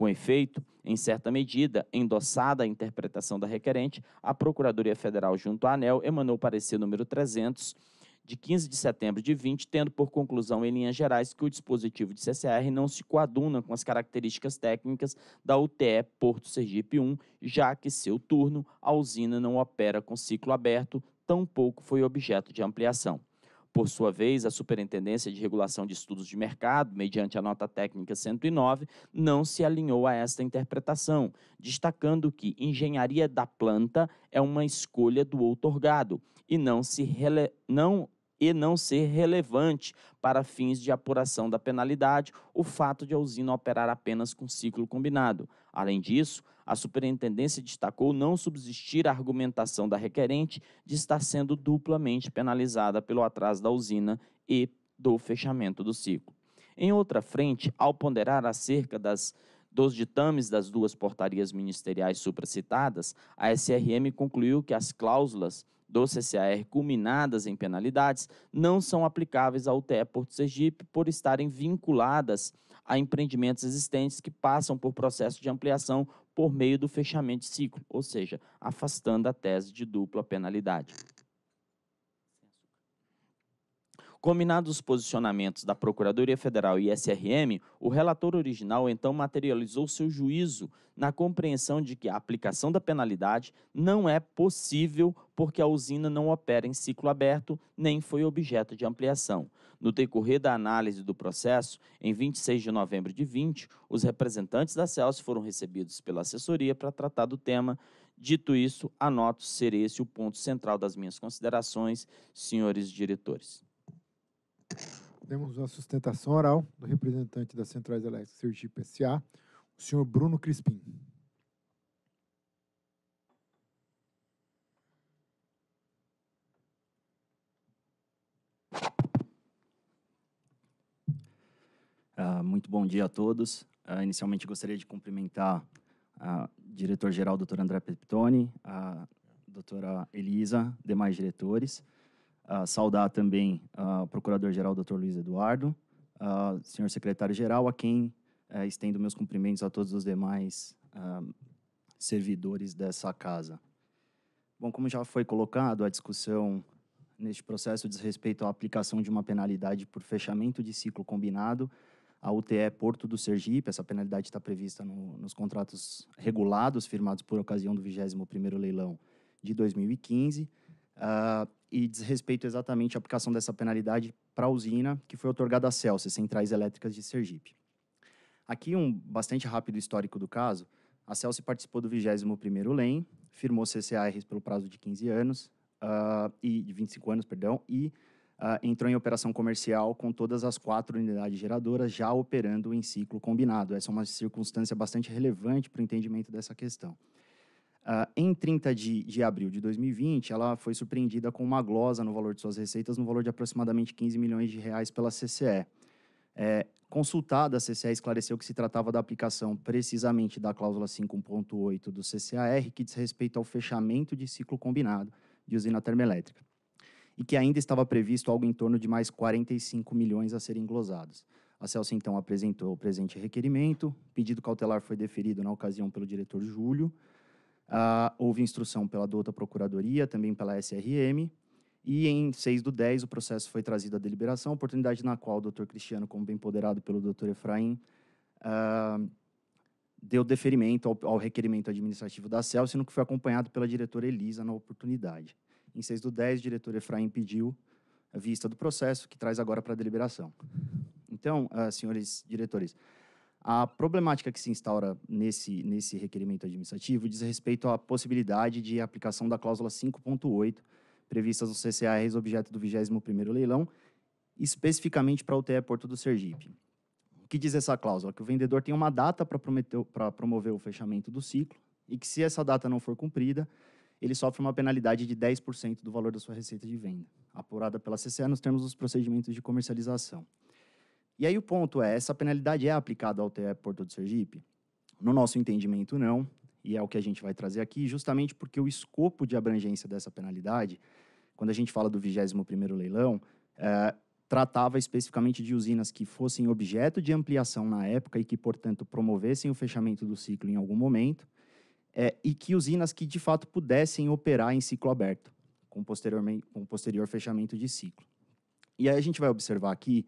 Com efeito, em certa medida, endossada a interpretação da requerente, a Procuradoria Federal, junto à ANEL, emanou parecer número 300 de 15 de setembro de 20, tendo por conclusão, em linhas gerais, que o dispositivo de CCR não se coaduna com as características técnicas da UTE Porto Sergipe 1, já que seu turno, a usina não opera com ciclo aberto, tampouco foi objeto de ampliação. Por sua vez, a Superintendência de Regulação de Estudos de Mercado, mediante a nota técnica 109, não se alinhou a esta interpretação, destacando que engenharia da planta é uma escolha do outorgado e não se rele... não e não ser relevante para fins de apuração da penalidade o fato de a usina operar apenas com ciclo combinado. Além disso, a superintendência destacou não subsistir a argumentação da requerente de estar sendo duplamente penalizada pelo atraso da usina e do fechamento do ciclo. Em outra frente, ao ponderar acerca das dos ditames das duas portarias ministeriais supracitadas, a SRM concluiu que as cláusulas do CCAR culminadas em penalidades não são aplicáveis ao TE Porto Sergipe por estarem vinculadas a empreendimentos existentes que passam por processo de ampliação por meio do fechamento de ciclo, ou seja, afastando a tese de dupla penalidade. Combinados os posicionamentos da Procuradoria Federal e SRM, o relator original então materializou seu juízo na compreensão de que a aplicação da penalidade não é possível porque a usina não opera em ciclo aberto nem foi objeto de ampliação. No decorrer da análise do processo, em 26 de novembro de 20, os representantes da Celso foram recebidos pela assessoria para tratar do tema. Dito isso, anoto ser esse o ponto central das minhas considerações, senhores diretores. Temos a sustentação oral do representante das Centrais Elétricas Sergipe S.A., o senhor Bruno Crispim. Uh, muito bom dia a todos. Uh, inicialmente gostaria de cumprimentar a ah, diretor-geral, doutor André Peptoni, a doutora Elisa, demais diretores. Uh, saudar também o procurador-geral, doutor Luiz Eduardo, senhor secretário-geral, a quem eh, estendo meus cumprimentos a todos os demais servidores dessa casa. Bom, como já foi colocado, a discussão neste processo diz respeito à aplicação de uma penalidade por fechamento de ciclo combinado a UTE é Porto do Sergipe, essa penalidade está prevista no, nos contratos regulados firmados por ocasião do 21º leilão de 2015, uh, ah, e diz respeito exatamente à aplicação dessa penalidade para a usina que foi otorgada à Celsius, Centrais Elétricas de Sergipe. Aqui um bastante rápido histórico do caso, a Celsius participou do 21º LEM, firmou CCARs pelo prazo de 15 anos, uh, e de 25 anos, perdão, e uh, entrou em operação comercial com todas as quatro unidades geradoras já operando em ciclo combinado. Essa é uma circunstância bastante relevante para o entendimento dessa questão. Uh, em 30 de, de abril de 2020, ela foi surpreendida com uma glosa no valor de suas receitas, no valor de aproximadamente 15 milhões de reais pela CCE. É, consultada, a CCE esclareceu que se tratava da aplicação precisamente da cláusula 5.8 do CCAR, que diz respeito ao fechamento de ciclo combinado de usina termoelétrica e que ainda estava previsto algo em torno de mais 45 milhões a serem glosados. A Celso então apresentou o presente requerimento, pedido cautelar foi deferido na ocasião pelo diretor Júlio, ah, houve instrução pela douta Procuradoria, também pela SRM, e em 6 do 10 o processo foi trazido à deliberação, oportunidade na qual o doutor Cristiano, como bem poderado pelo doutor Efraim, ah, deu deferimento ao, ao requerimento administrativo da Celso, no que foi acompanhado pela diretora Elisa na oportunidade. Em 6 do 10, o diretor Efraim pediu a vista do processo, que traz agora para a deliberação. Então, uh, senhores diretores, a problemática que se instaura nesse, nesse requerimento administrativo diz respeito à possibilidade de aplicação da cláusula 5.8, prevista nos CCARs objeto do 21º leilão, especificamente para o TE Porto do Sergipe. O que diz essa cláusula? Que o vendedor tem uma data para promover o fechamento do ciclo e que se essa data não for cumprida, ele sofre uma penalidade de 10% do valor da sua receita de venda, apurada pela CCE nos termos dos procedimentos de comercialização. E aí o ponto é, essa penalidade é aplicada ao TE Porto do Sergipe? No nosso entendimento, não, e é o que a gente vai trazer aqui, justamente porque o escopo de abrangência dessa penalidade, quando a gente fala do 21º leilão, é, tratava especificamente de usinas que fossem objeto de ampliação na época e que, portanto, promovessem o fechamento do ciclo em algum momento, é, e que usinas que de fato pudessem operar em ciclo aberto, com, posteriormente, com posterior fechamento de ciclo. E aí a gente vai observar aqui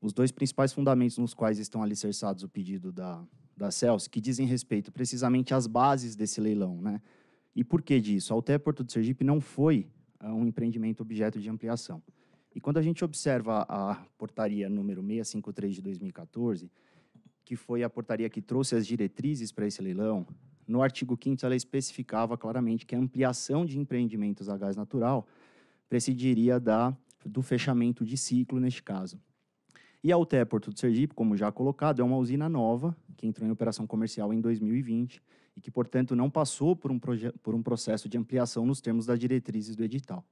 os dois principais fundamentos nos quais estão alicerçados o pedido da, da Celso, que dizem respeito precisamente às bases desse leilão. Né? E por que disso? A UTE Porto de Sergipe não foi ah, um empreendimento objeto de ampliação. E quando a gente observa a portaria número 653 de 2014, que foi a portaria que trouxe as diretrizes para esse leilão, no artigo 5 ela especificava claramente que a ampliação de empreendimentos a gás natural presidiria da, do fechamento de ciclo neste caso. E a UTE Porto do Sergipe, como já colocado, é uma usina nova que entrou em operação comercial em 2020 e que, portanto, não passou por um, por um processo de ampliação nos termos das diretrizes do edital.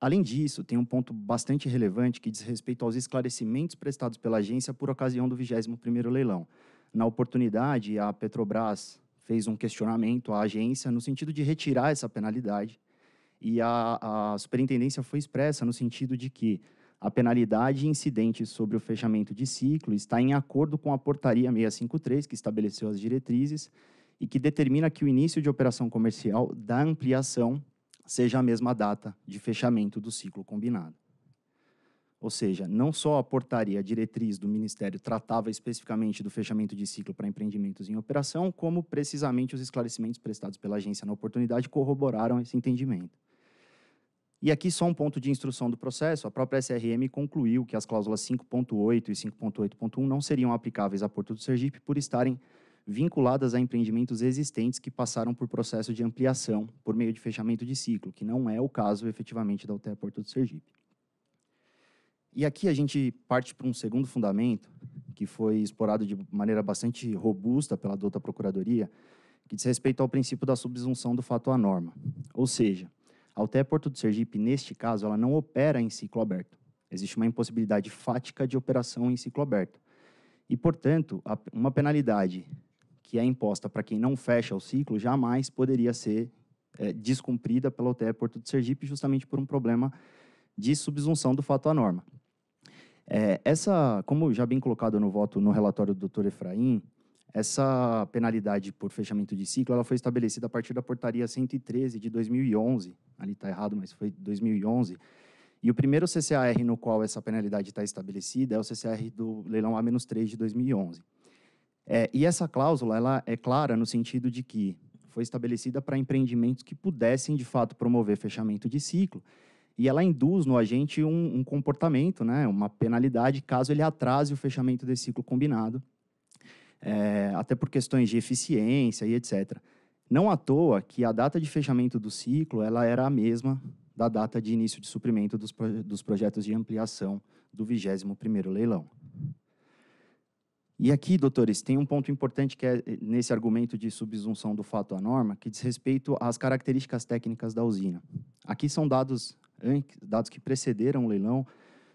Além disso, tem um ponto bastante relevante que diz respeito aos esclarecimentos prestados pela agência por ocasião do 21º leilão. Na oportunidade, a Petrobras fez um questionamento à agência no sentido de retirar essa penalidade. E a, a superintendência foi expressa no sentido de que a penalidade incidente sobre o fechamento de ciclo está em acordo com a portaria 653, que estabeleceu as diretrizes e que determina que o início de operação comercial da ampliação seja a mesma data de fechamento do ciclo combinado. Ou seja, não só a portaria a diretriz do Ministério tratava especificamente do fechamento de ciclo para empreendimentos em operação, como precisamente os esclarecimentos prestados pela agência na oportunidade corroboraram esse entendimento. E aqui só um ponto de instrução do processo, a própria SRM concluiu que as cláusulas 5.8 e 5.8.1 não seriam aplicáveis a Porto do Sergipe por estarem vinculadas a empreendimentos existentes que passaram por processo de ampliação por meio de fechamento de ciclo, que não é o caso efetivamente da UTE Porto do Sergipe. E aqui a gente parte para um segundo fundamento, que foi explorado de maneira bastante robusta pela douta Procuradoria, que diz respeito ao princípio da subsunção do fato à norma. Ou seja, a UTE Porto do Sergipe, neste caso, ela não opera em ciclo aberto. Existe uma impossibilidade fática de operação em ciclo aberto. E, portanto, uma penalidade que é imposta para quem não fecha o ciclo jamais poderia ser é, descumprida pela UTE Porto do Sergipe justamente por um problema de subsunção do fato à norma. É, essa, como já bem colocado no voto no relatório do Dr. Efraim, essa penalidade por fechamento de ciclo ela foi estabelecida a partir da portaria 113 de 2011. Ali está errado, mas foi 2011. E o primeiro CCAR no qual essa penalidade está estabelecida é o CCAR do leilão A-3 de 2011. É, e essa cláusula ela é clara no sentido de que foi estabelecida para empreendimentos que pudessem, de fato, promover fechamento de ciclo e ela induz no agente um, um, comportamento, né, uma penalidade, caso ele atrase o fechamento desse ciclo combinado, é, até por questões de eficiência e etc. Não à toa que a data de fechamento do ciclo ela era a mesma da data de início de suprimento dos, proje dos projetos de ampliação do 21º leilão. E aqui, doutores, tem um ponto importante que é eh, nesse argumento de subsunção do fato à norma, que diz respeito às características técnicas da usina. Aqui são dados dados que precederam o leilão,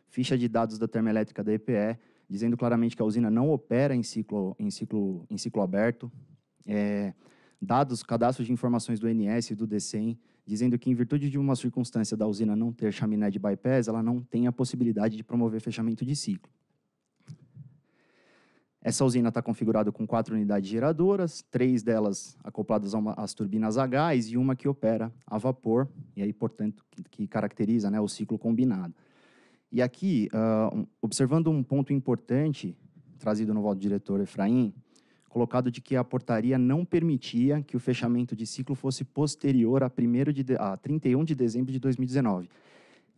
ficha de dados da termoelétrica da EPE, dizendo claramente que a usina não opera em ciclo, em ciclo, em ciclo aberto, é, dados, cadastro de informações do NS e do DCEM, dizendo que em virtude de uma circunstância da usina não ter chaminé de bypass, ela não tem a possibilidade de promover fechamento de ciclo. Essa usina está configurada com quatro unidades geradoras, três delas acopladas uma, às turbinas a gás e uma que opera a vapor, e aí, portanto, que, que caracteriza né, o ciclo combinado. E aqui, uh, um, observando um ponto importante trazido no voto diretor Efraim, colocado de que a portaria não permitia que o fechamento de ciclo fosse posterior a, primeiro de, de a 31 de dezembro de 2019.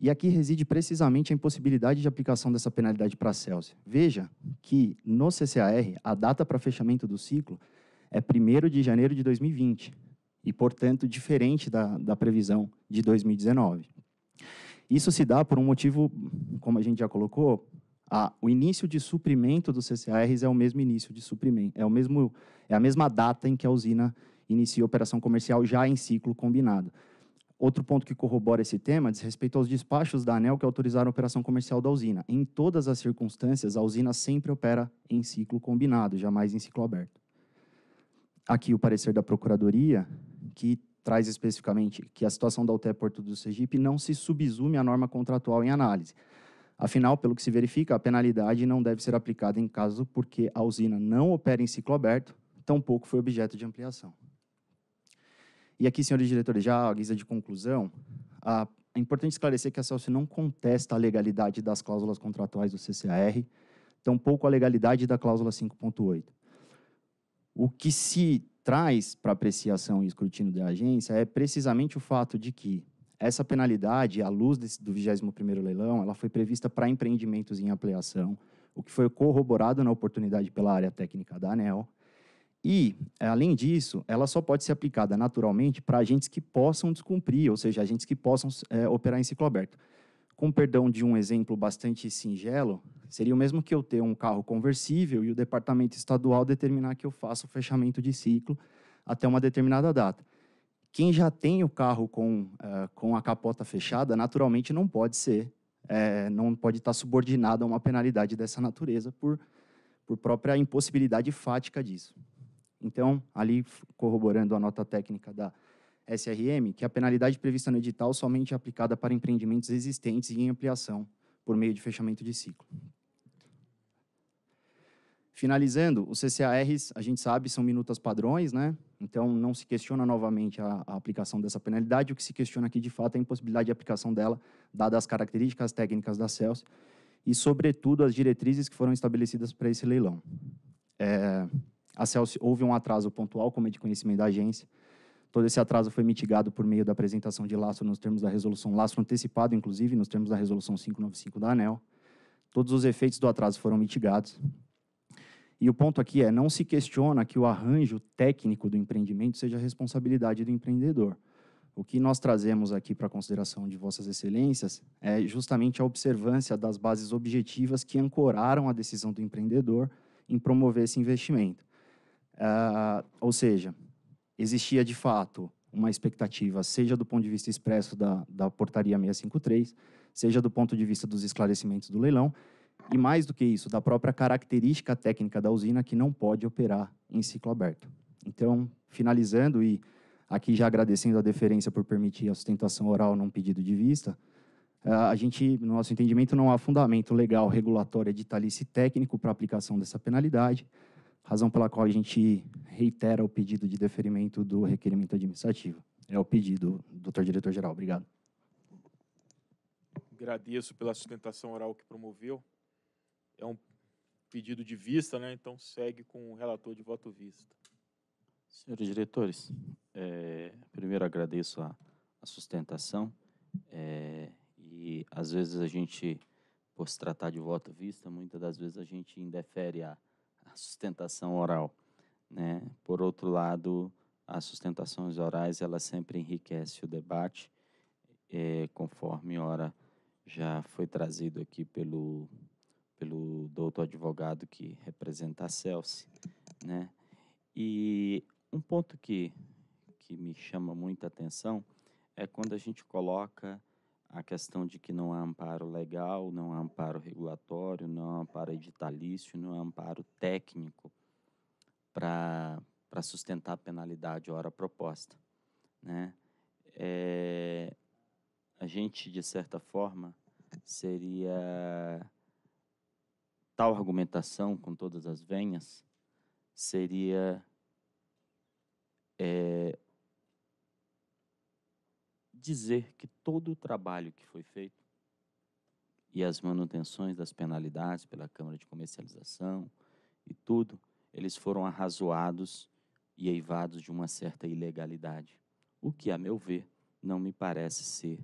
E aqui reside precisamente a impossibilidade de aplicação dessa penalidade para a Celsius. Veja que no CCAR, a data para fechamento do ciclo é 1 de janeiro de 2020 e, portanto, diferente da, da previsão de 2019. Isso se dá por um motivo, como a gente já colocou, a, o início de suprimento dos CCARs é o mesmo início de suprimento, é, o mesmo, é a mesma data em que a usina inicia a operação comercial já em ciclo combinado. Outro ponto que corrobora esse tema diz respeito aos despachos da ANEL que autorizaram a operação comercial da usina. Em todas as circunstâncias, a usina sempre opera em ciclo combinado, jamais em ciclo aberto. Aqui o parecer da Procuradoria, que traz especificamente que a situação da UTE Porto do Sergipe não se subsume à norma contratual em análise. Afinal, pelo que se verifica, a penalidade não deve ser aplicada em caso porque a usina não opera em ciclo aberto, tampouco foi objeto de ampliação. E aqui, senhores diretores, já à guisa de conclusão, a, é importante esclarecer que a Celso não contesta a legalidade das cláusulas contratuais do CCAR, tampouco a legalidade da cláusula 5.8. O que se traz para apreciação e escrutínio da agência é precisamente o fato de que essa penalidade, à luz desse, do 21º leilão, ela foi prevista para empreendimentos em ampliação, o que foi corroborado na oportunidade pela área técnica da ANEL, e, além disso, ela só pode ser aplicada naturalmente para agentes que possam descumprir, ou seja, agentes que possam é, operar em ciclo aberto. Com perdão de um exemplo bastante singelo, seria o mesmo que eu ter um carro conversível e o departamento estadual determinar que eu faça o fechamento de ciclo até uma determinada data. Quem já tem o carro com, uh, com a capota fechada, naturalmente não pode ser, é, não pode estar subordinado a uma penalidade dessa natureza por, por própria impossibilidade fática disso. Então, ali corroborando a nota técnica da SRM, que a penalidade prevista no edital somente é aplicada para empreendimentos existentes e em ampliação por meio de fechamento de ciclo. Finalizando, os CCARs, a gente sabe, são minutas padrões, né? Então, não se questiona novamente a, a, aplicação dessa penalidade. O que se questiona aqui, de fato, é a impossibilidade de aplicação dela, dadas as características técnicas da CELS e, sobretudo, as diretrizes que foram estabelecidas para esse leilão. É, a Celsius houve um atraso pontual, como é de conhecimento da agência. Todo esse atraso foi mitigado por meio da apresentação de lastro nos termos da resolução, lastro antecipado, inclusive, nos termos da resolução 595 da ANEL. Todos os efeitos do atraso foram mitigados. E o ponto aqui é: não se questiona que o arranjo técnico do empreendimento seja responsabilidade do empreendedor. O que nós trazemos aqui para consideração de Vossas Excelências é justamente a observância das bases objetivas que ancoraram a decisão do empreendedor em promover esse investimento. Uh, ou seja, existia de fato uma expectativa, seja do ponto de vista expresso da, da portaria 653, seja do ponto de vista dos esclarecimentos do leilão, e mais do que isso, da própria característica técnica da usina que não pode operar em ciclo aberto. Então, finalizando e aqui já agradecendo a deferência por permitir a sustentação oral num pedido de vista, ah, a gente, no nosso entendimento, não há fundamento legal, regulatório, editalício técnico para aplicação dessa penalidade razão pela qual a gente reitera o pedido de deferimento do requerimento administrativo. É o pedido, doutor diretor-geral. Obrigado. Agradeço pela sustentação oral que promoveu. É um pedido de vista, né? Então segue com o relator de voto vista. Senhores diretores, é, primeiro agradeço a, a sustentação. É, e às vezes a gente, por se tratar de voto vista, muitas das vezes a gente indefere a a sustentação oral. Né? Por outro lado, as sustentações orais ela sempre enriquece o debate, é, conforme ora já foi trazido aqui pelo pelo doutor advogado que representa a Celsi, né? E um ponto que que me chama muita atenção é quando a gente coloca a questão de que não há amparo legal, não há amparo regulatório, não há amparo editalício, não há amparo técnico para sustentar a penalidade hora proposta. Né? É, a gente, de certa forma, seria tal argumentação com todas as venhas seria é, dizer que todo o trabalho que foi feito e as manutenções das penalidades pela Câmara de Comercialização e tudo, eles foram arrazoados e eivados de uma certa ilegalidade, o que, a meu ver, não me parece ser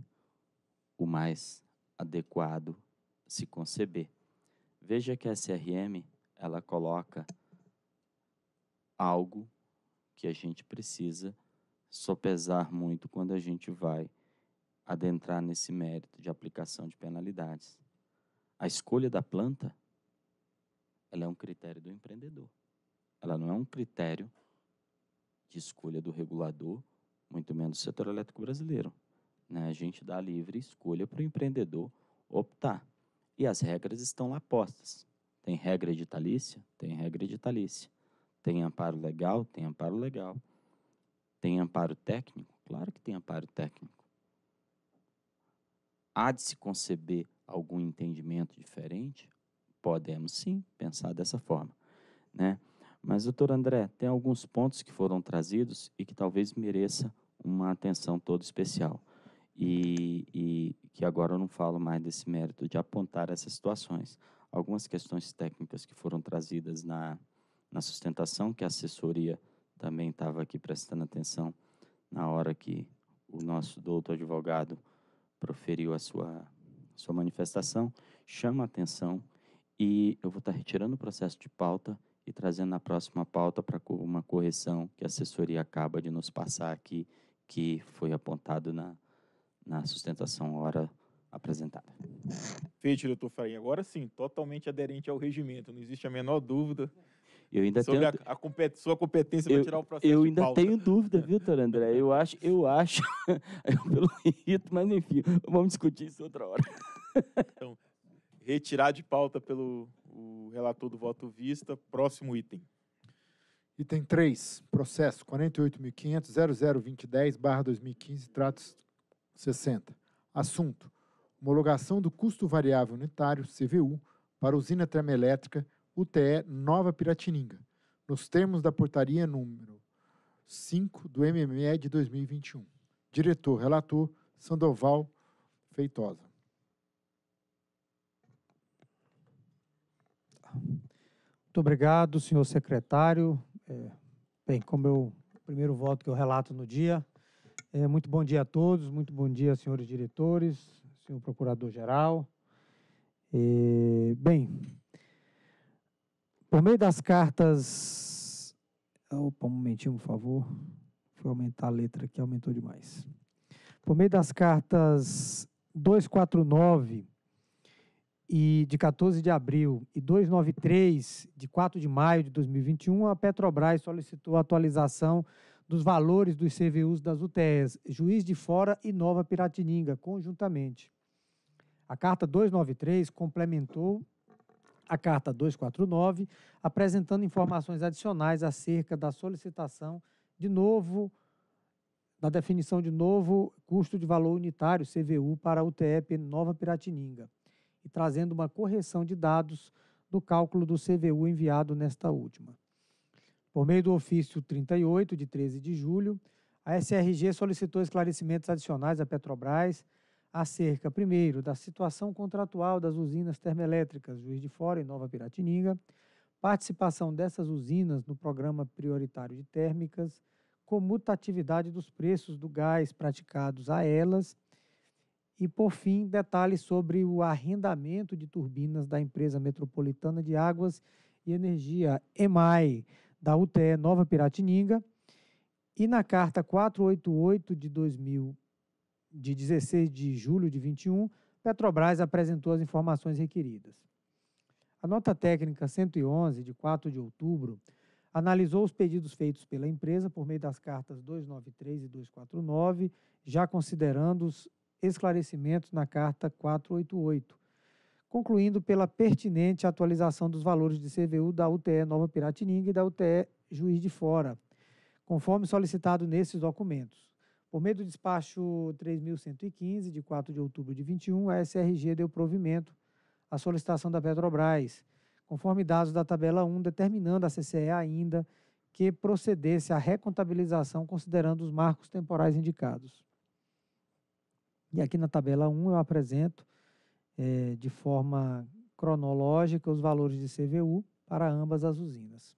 o mais adequado se conceber. Veja que a SRM, ela coloca algo que a gente precisa sopesar muito quando a gente vai adentrar nesse mérito de aplicação de penalidades. A escolha da planta, ela é um critério do empreendedor. Ela não é um critério de escolha do regulador, muito menos do setor elétrico brasileiro. Né? A gente dá livre escolha para o empreendedor optar. E as regras estão lá postas. Tem regra editalícia? Tem regra editalícia. Tem amparo legal? Tem amparo legal. Tem amparo técnico? Claro que tem amparo técnico. Há de se conceber algum entendimento diferente? Podemos sim pensar dessa forma, né? Mas, doutor André, tem alguns pontos que foram trazidos e que talvez mereça uma atenção toda especial. E, e, que agora eu não falo mais desse mérito de apontar essas situações. Algumas questões técnicas que foram trazidas na, na sustentação que a assessoria também estava aqui prestando atenção na hora que o nosso doutor advogado proferiu a sua, sua manifestação, chama a atenção e eu vou estar tá retirando o processo de pauta e trazendo na próxima pauta para uma correção que a assessoria acaba de nos passar aqui, que foi apontado na, na sustentação hora apresentada. Feito, doutor Farinha. Agora sim, totalmente aderente ao regimento, não existe a menor dúvida. Eu ainda Sobre tenho... a, a compet... sua competência para tirar o processo. Eu ainda tenho dúvida, Vitor André. [LAUGHS] Eu acho, eu acho, [LAUGHS] pelo rito, mas enfim, vamos discutir isso outra hora. [LAUGHS] então, retirar de pauta pelo o relator do voto vista, próximo item. Item 3, processo 48.500.002010-2015, tratos 60. Assunto: homologação do custo variável unitário, CVU, para usina termoelétrica UTE Nova Piratininga, nos termos da portaria número 5 do MME de 2021. Diretor, relator Sandoval Feitosa. Muito obrigado, senhor secretário. É, bem, como é o primeiro voto que eu relato no dia, é, muito bom dia a todos, muito bom dia, senhores diretores, senhor procurador-geral. É, bem, por meio das cartas. Opa, um momentinho, por favor. foi aumentar a letra aqui, aumentou demais. Por meio das cartas 249 e de 14 de abril e 293 de 4 de maio de 2021, a Petrobras solicitou a atualização dos valores dos CVUs das UTEs, Juiz de Fora e Nova Piratininga, conjuntamente. A carta 293 complementou a carta 249, apresentando informações adicionais acerca da solicitação de novo da definição de novo custo de valor unitário CVU para a UTEP Nova Piratininga e trazendo uma correção de dados do cálculo do CVU enviado nesta última. Por meio do ofício 38 de 13 de julho, a SRG solicitou esclarecimentos adicionais à Petrobras acerca, primeiro, da situação contratual das usinas termoelétricas Juiz de Fora e Nova Piratininga, participação dessas usinas no programa prioritário de térmicas, comutatividade dos preços do gás praticados a elas e, por fim, detalhes sobre o arrendamento de turbinas da empresa metropolitana de águas e energia, EMAI, da UTE Nova Piratininga. E na carta 488 de 2000 de 16 de julho de 21, Petrobras apresentou as informações requeridas. A nota técnica 111, de 4 de outubro, analisou os pedidos feitos pela empresa por meio das cartas 293 e 249, já considerando os esclarecimentos na carta 488, concluindo pela pertinente atualização dos valores de CVU da UTE Nova Piratininga e da UTE Juiz de Fora, conforme solicitado nesses documentos. Por meio do despacho 3115, de 4 de outubro de 21, a SRG deu provimento à solicitação da Petrobras, conforme dados da tabela 1, determinando a CCE ainda que procedesse à recontabilização considerando os marcos temporais indicados. E aqui na tabela 1 eu apresento é, de forma cronológica os valores de CVU para ambas as usinas.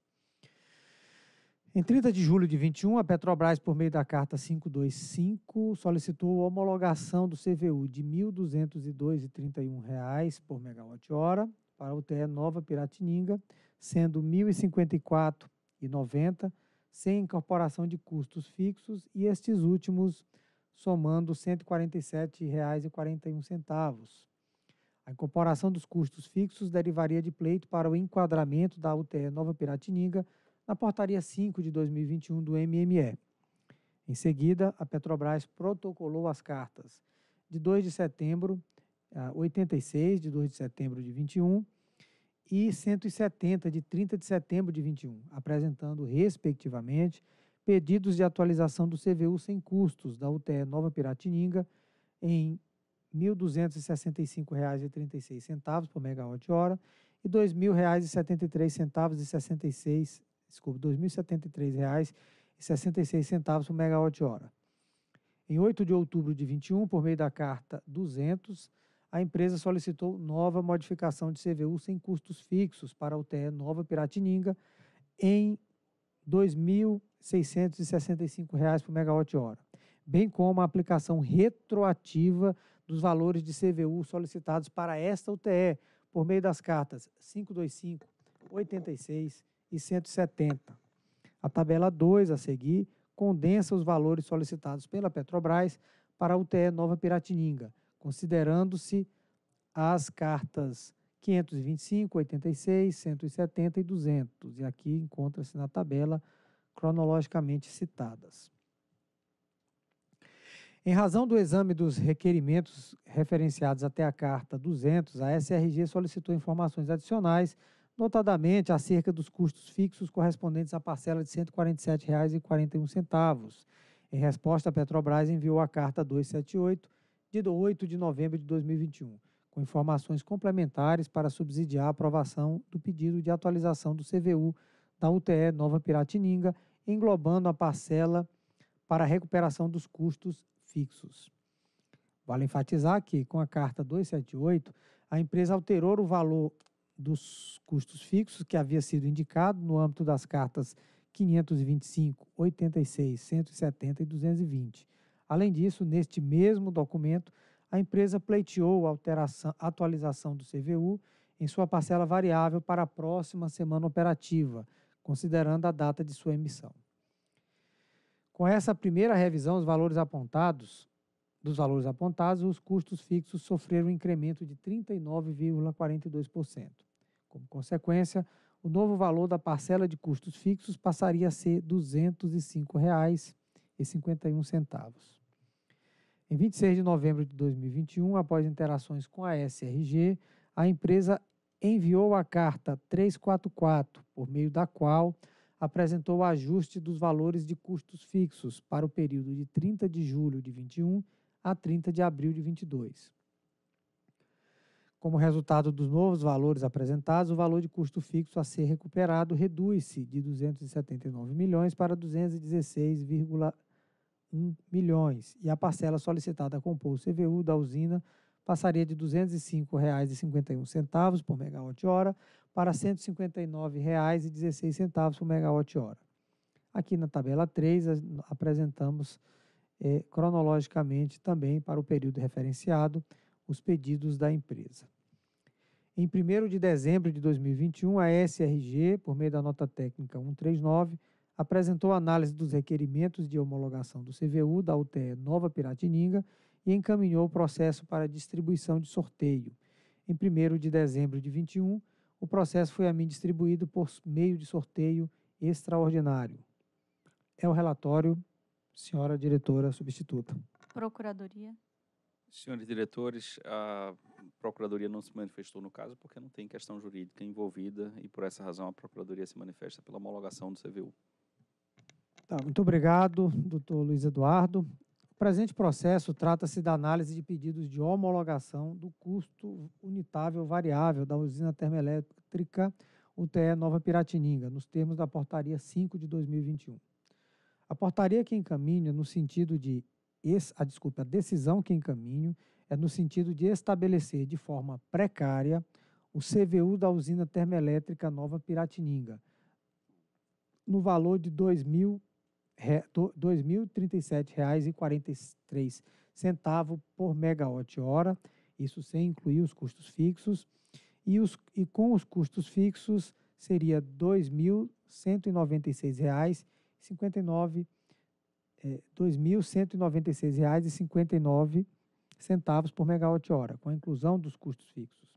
Em 30 de julho de 21, a Petrobras, por meio da carta 525, solicitou a homologação do CVU de R$ 1.202,31 por megawatt-hora para o TE Nova Piratininga, sendo R$ 1.054,90 sem incorporação de custos fixos e estes últimos somando R$ 147,41. A incorporação dos custos fixos derivaria de pleito para o enquadramento da UTE Nova Piratininga na Portaria 5 de 2021 do MME. Em seguida, a Petrobras protocolou as cartas de 2 de setembro, 86 ah, de 2 de setembro de 21 e 170 de 30 de setembro de 21, apresentando, respectivamente, pedidos de atualização do CVU sem custos da UTE Nova Piratininga em R$ 1.265,36 por megawatt-hora e R$ 2.073,66 desculpa, R$ 2.073,66 por megawatt-hora. Em 8 de outubro de 21, por meio da carta 200, a empresa solicitou nova modificação de CVU sem custos fixos para o TE Nova Piratininga em R$ 2.665 por megawatt-hora, bem como a aplicação retroativa dos valores de CVU solicitados para esta UTE por meio das cartas 525, 86, e 170. A tabela 2 a seguir condensa os valores solicitados pela Petrobras para a UTE Nova Piratininga, considerando-se as cartas 525, 86, 170 e 200. E aqui encontra-se na tabela cronologicamente citadas. Em razão do exame dos requerimentos referenciados até a carta 200, a SRG solicitou informações adicionais notadamente acerca dos custos fixos correspondentes à parcela de R$ 147,41. Em resposta, a Petrobras enviou a carta 278 de 8 de novembro de 2021, com informações complementares para subsidiar a aprovação do pedido de atualização do CVU da UTE Nova Piratininga, englobando a parcela para a recuperação dos custos fixos. Vale enfatizar que, com a carta 278, a empresa alterou o valor dos custos fixos que havia sido indicado no âmbito das cartas 525, 86, 170 e 220. Além disso, neste mesmo documento, a empresa pleiteou a alteração, atualização do CVU em sua parcela variável para a próxima semana operativa, considerando a data de sua emissão. Com essa primeira revisão, os valores apontados, dos valores apontados, os custos fixos sofreram um incremento de 39,42%. Como consequência, o novo valor da parcela de custos fixos passaria a ser R$ 205,51. Em 26 de novembro de 2021, após interações com a SRG, a empresa enviou a carta 344, por meio da qual apresentou o ajuste dos valores de custos fixos para o período de 30 de julho de 21 a 30 de abril de 22. Como resultado dos novos valores apresentados, o valor de custo fixo a ser recuperado reduz-se de 279 milhões para 216,1 milhões e a parcela solicitada a compor o CVU da usina passaria de R$ 205,51 por megawatt-hora para R$ 159,16 por megawatt-hora. Aqui na tabela 3 apresentamos eh, cronologicamente também para o período referenciado os pedidos da empresa. Em 1 de dezembro de 2021, a SRG, por meio da nota técnica 139, apresentou análise dos requerimentos de homologação do CVU da UTE Nova Piratininga e encaminhou o processo para distribuição de sorteio. Em 1 de dezembro de 21, o processo foi a mim distribuído por meio de sorteio extraordinário. É o relatório, senhora diretora substituta. Procuradoria. Senhores diretores, a Procuradoria não se manifestou no caso porque não tem questão jurídica envolvida e, por essa razão, a Procuradoria se manifesta pela homologação do CVU. Tá, muito obrigado, doutor Luiz Eduardo. O presente processo trata-se da análise de pedidos de homologação do custo unitável variável da usina termoelétrica UTE Nova Piratininga, nos termos da Portaria 5 de 2021. A portaria que encaminha no sentido de esse, a desculpa, a decisão que encaminho é no sentido de estabelecer de forma precária o CVU da usina termoelétrica Nova Piratininga, no valor de R$ 2.037,43 por megawatt-hora, isso sem incluir os custos fixos, e, os, e com os custos fixos seria R$ 2.196,59 é, R$ 2.196,59 por megawatt-hora, com a inclusão dos custos fixos,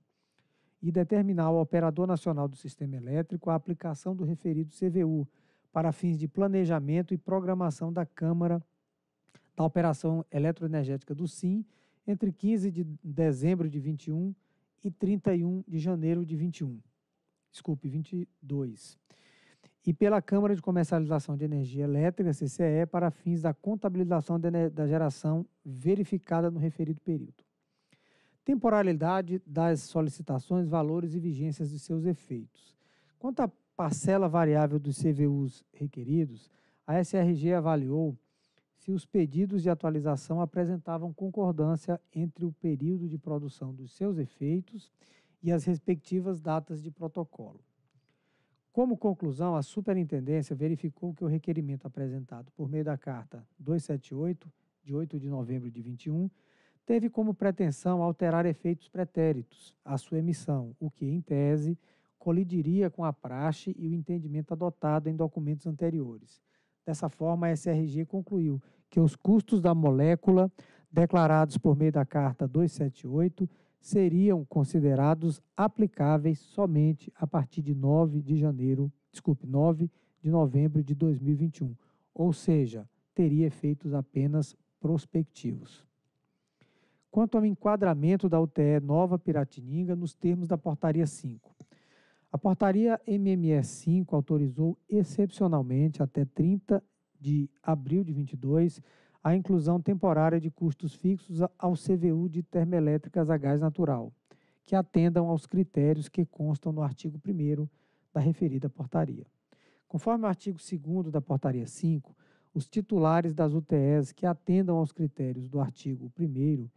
e determinar ao Operador Nacional do Sistema Elétrico a aplicação do referido CVU para fins de planejamento e programação da Câmara da Operação Eletroenergética do SIM entre 15 de dezembro de 21 e 31 de janeiro de 21. Desculpe, 22 e pela Câmara de Comercialização de Energia Elétrica, CCE, para fins da contabilização da geração verificada no referido período. Temporalidade das solicitações, valores e vigências de seus efeitos. Quanto à parcela variável dos CVUs requeridos, a SRG avaliou se os pedidos de atualização apresentavam concordância entre o período de produção dos seus efeitos e as respectivas datas de protocolo. Como conclusão, a Superintendência verificou que o requerimento apresentado por meio da Carta 278, de 8 de novembro de 21, teve como pretensão alterar efeitos pretéritos à sua emissão, o que, em tese, colidiria com a praxe e o entendimento adotado em documentos anteriores. Dessa forma, a SRG concluiu que os custos da molécula declarados por meio da Carta 278 seriam considerados aplicáveis somente a partir de 9 de janeiro, desculpe, 9 de novembro de 2021, ou seja, teria efeitos apenas prospectivos. Quanto ao enquadramento da UTE Nova Piratininga nos termos da Portaria 5. A Portaria MMS 5 autorizou excepcionalmente até 30 de abril de 22 a inclusão temporária de custos fixos ao CVU de termoelétricas a gás natural, que atendam aos critérios que constam no artigo 1 da referida portaria. Conforme o artigo 2 da portaria 5, os titulares das UTEs que atendam aos critérios do artigo 1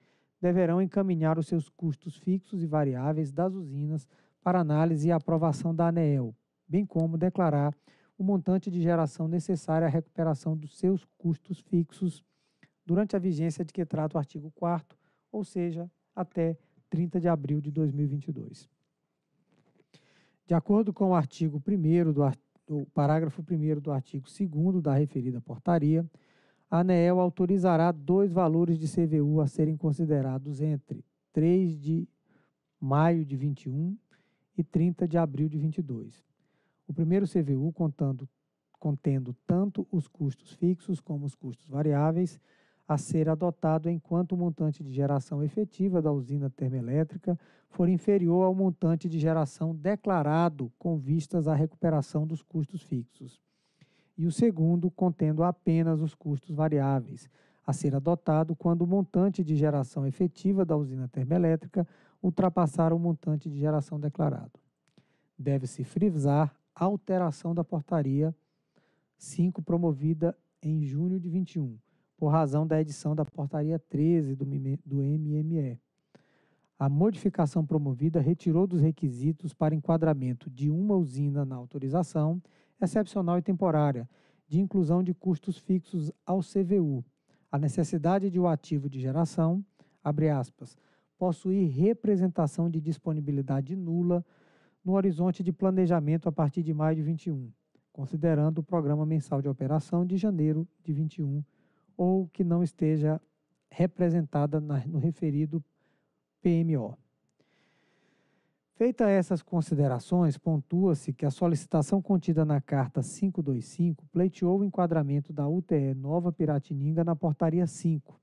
deverão encaminhar os seus custos fixos e variáveis das usinas para análise e aprovação da ANEEL, bem como declarar o montante de geração necessária à recuperação dos seus custos fixos durante a vigência de que trata o artigo 4, ou seja, até 30 de abril de 2022. De acordo com o artigo 1 do, art... parágrafo 1 do artigo 2 da referida portaria, a ANEEL autorizará dois valores de CVU a serem considerados entre 3 de maio de 21 e 30 de abril de 22. O primeiro CVU contando, contendo tanto os custos fixos como os custos variáveis, a ser adotado enquanto o montante de geração efetiva da usina termoelétrica for inferior ao montante de geração declarado com vistas à recuperação dos custos fixos. E o segundo, contendo apenas os custos variáveis, a ser adotado quando o montante de geração efetiva da usina termoelétrica ultrapassar o montante de geração declarado. Deve-se frisar a alteração da portaria 5 promovida em junho de 21, por razão da edição da Portaria 13 do, do MME. A modificação promovida retirou dos requisitos para enquadramento de uma usina na autorização excepcional e temporária de inclusão de custos fixos ao CVU, a necessidade de o um ativo de geração, abre aspas, possuir representação de disponibilidade nula no horizonte de planejamento a partir de maio de 21, considerando o programa mensal de operação de janeiro de 21 ou que não esteja representada no referido PMO. Feita essas considerações, pontua-se que a solicitação contida na carta 525 pleiteou o enquadramento da UTE Nova Piratininga na portaria 5,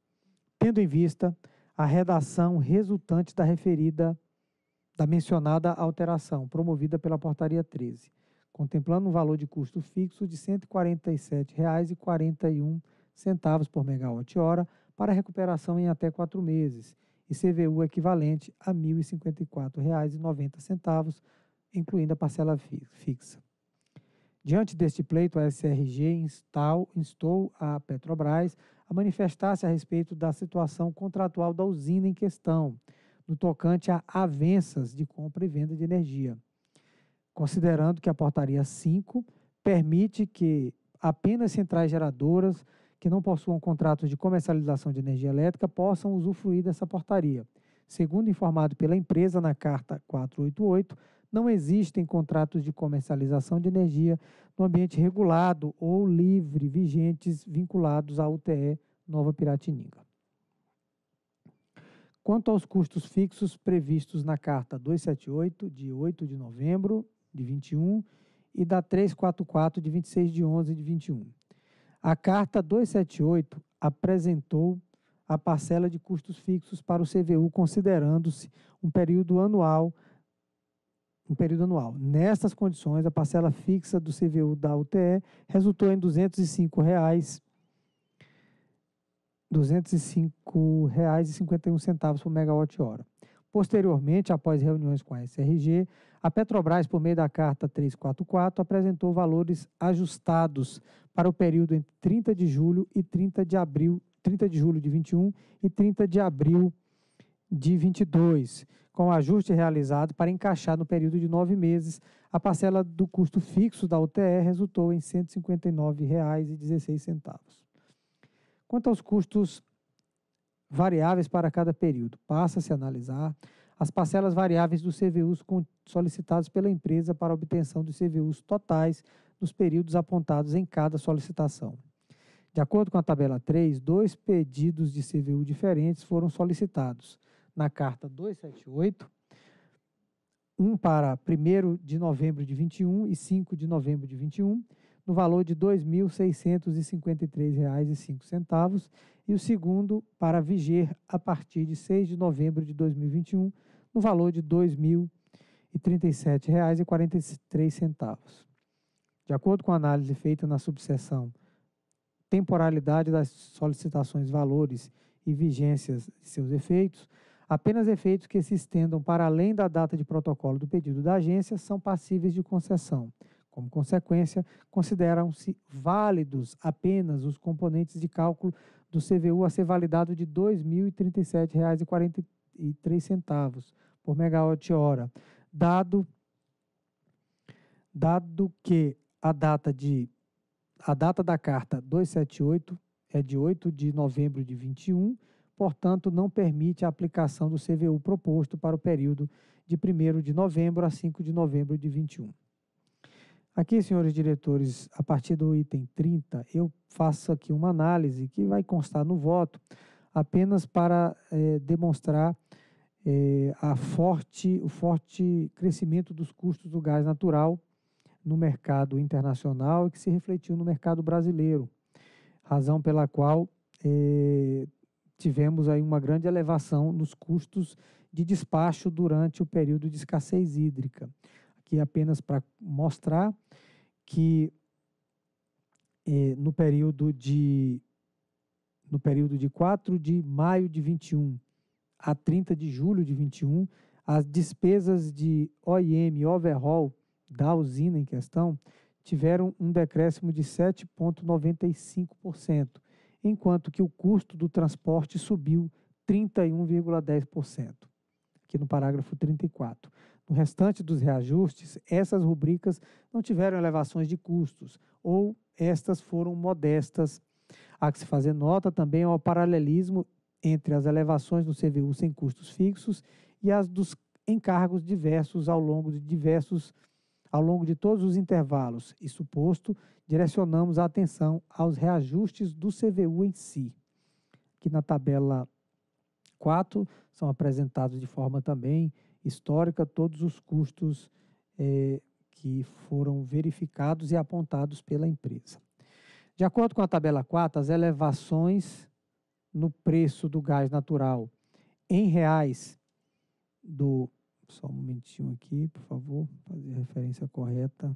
tendo em vista a redação resultante da referida da mencionada alteração promovida pela portaria 13, contemplando um valor de custo fixo de R$ 147,41 centavos por megawatt-hora para recuperação em até quatro meses e CVU equivalente a R$ 1.054,90, incluindo a parcela fixa. Diante deste pleito, a SRG instal, instou a Petrobras a manifestar-se a respeito da situação contratual da usina em questão, no tocante a avanças de compra e venda de energia, considerando que a portaria 5 permite que apenas centrais geradoras que não possuam contratos de comercialização de energia elétrica possam usufruir dessa portaria. Segundo informado pela empresa na carta 488, não existem contratos de comercialização de energia no ambiente regulado ou livre vigentes vinculados à UTE Nova Piratininga. Quanto aos custos fixos previstos na carta 278 de 8 de novembro de 21 e da 344 de 26 de 11 de 21. A Carta 278 apresentou a parcela de custos fixos para o CVU, considerando-se um período anual. Um período anual. Nestas condições, a parcela fixa do CVU da UTE resultou em R$ 205,00. Reais, R$ 205,51 por megawatt-hora. Posteriormente, após reuniões com a SRG, a Petrobras, por meio da Carta 344, apresentou valores ajustados para o período entre 30 de julho e 30 de abril, 30 de julho de 21 e 30 de abril de 22, com o ajuste realizado para encaixar no período de nove meses, a parcela do custo fixo da UTE resultou em R$ 159,16. Quanto aos custos variáveis para cada período. Passa-se a analisar as parcelas variáveis dos CVUs solicitados pela empresa para obtenção dos CVUs totais nos períodos apontados em cada solicitação. De acordo com a tabela 3, dois pedidos de CVU diferentes foram solicitados na carta 278, um para 1 de novembro de 21 e 5 de novembro de 21, no valor de R$ 2.653,05 e o segundo para viger a partir de 6 de novembro de 2021 no valor de R$ 2.037,43. De acordo com a análise feita na subseção Temporalidade das solicitações, valores e vigências de seus efeitos, apenas efeitos que se estendam para além da data de protocolo do pedido da agência são passíveis de concessão. Como consequência, consideram-se válidos apenas os componentes de cálculo do CVU a ser validado de R$ 2.037,43 por megawatt-hora, dado, dado que a data, de, a data da carta 278 é de 8 de novembro de 21, portanto, não permite a aplicação do CVU proposto para o período de 1 de novembro a 5 de novembro de 21. Aqui, senhores diretores, a partir do item 30, eu faço aqui uma análise que vai constar no voto, apenas para é, demonstrar é, a forte, o forte crescimento dos custos do gás natural no mercado internacional e que se refletiu no mercado brasileiro, razão pela qual é, tivemos aí uma grande elevação nos custos de despacho durante o período de escassez hídrica aqui é apenas para mostrar que eh, no período de no período de 4 de maio de 21 a 30 de julho de 21, as despesas de OIM overhaul da usina em questão tiveram um decréscimo de 7,95%, enquanto que o custo do transporte subiu 31,10%, aqui no parágrafo 34. No restante dos reajustes, essas rubricas não tiveram elevações de custos ou estas foram modestas. Há que se fazer nota também ao paralelismo entre as elevações do CVU sem custos fixos e as dos encargos diversos ao longo de diversos ao longo de todos os intervalos e suposto, direcionamos a atenção aos reajustes do CVU em si. Aqui na tabela 4 são apresentados de forma também histórica todos os custos é, que foram verificados e apontados pela empresa. De acordo com a tabela 4, as elevações no preço do gás natural em reais do. Só um momentinho aqui, por favor, fazer a referência correta.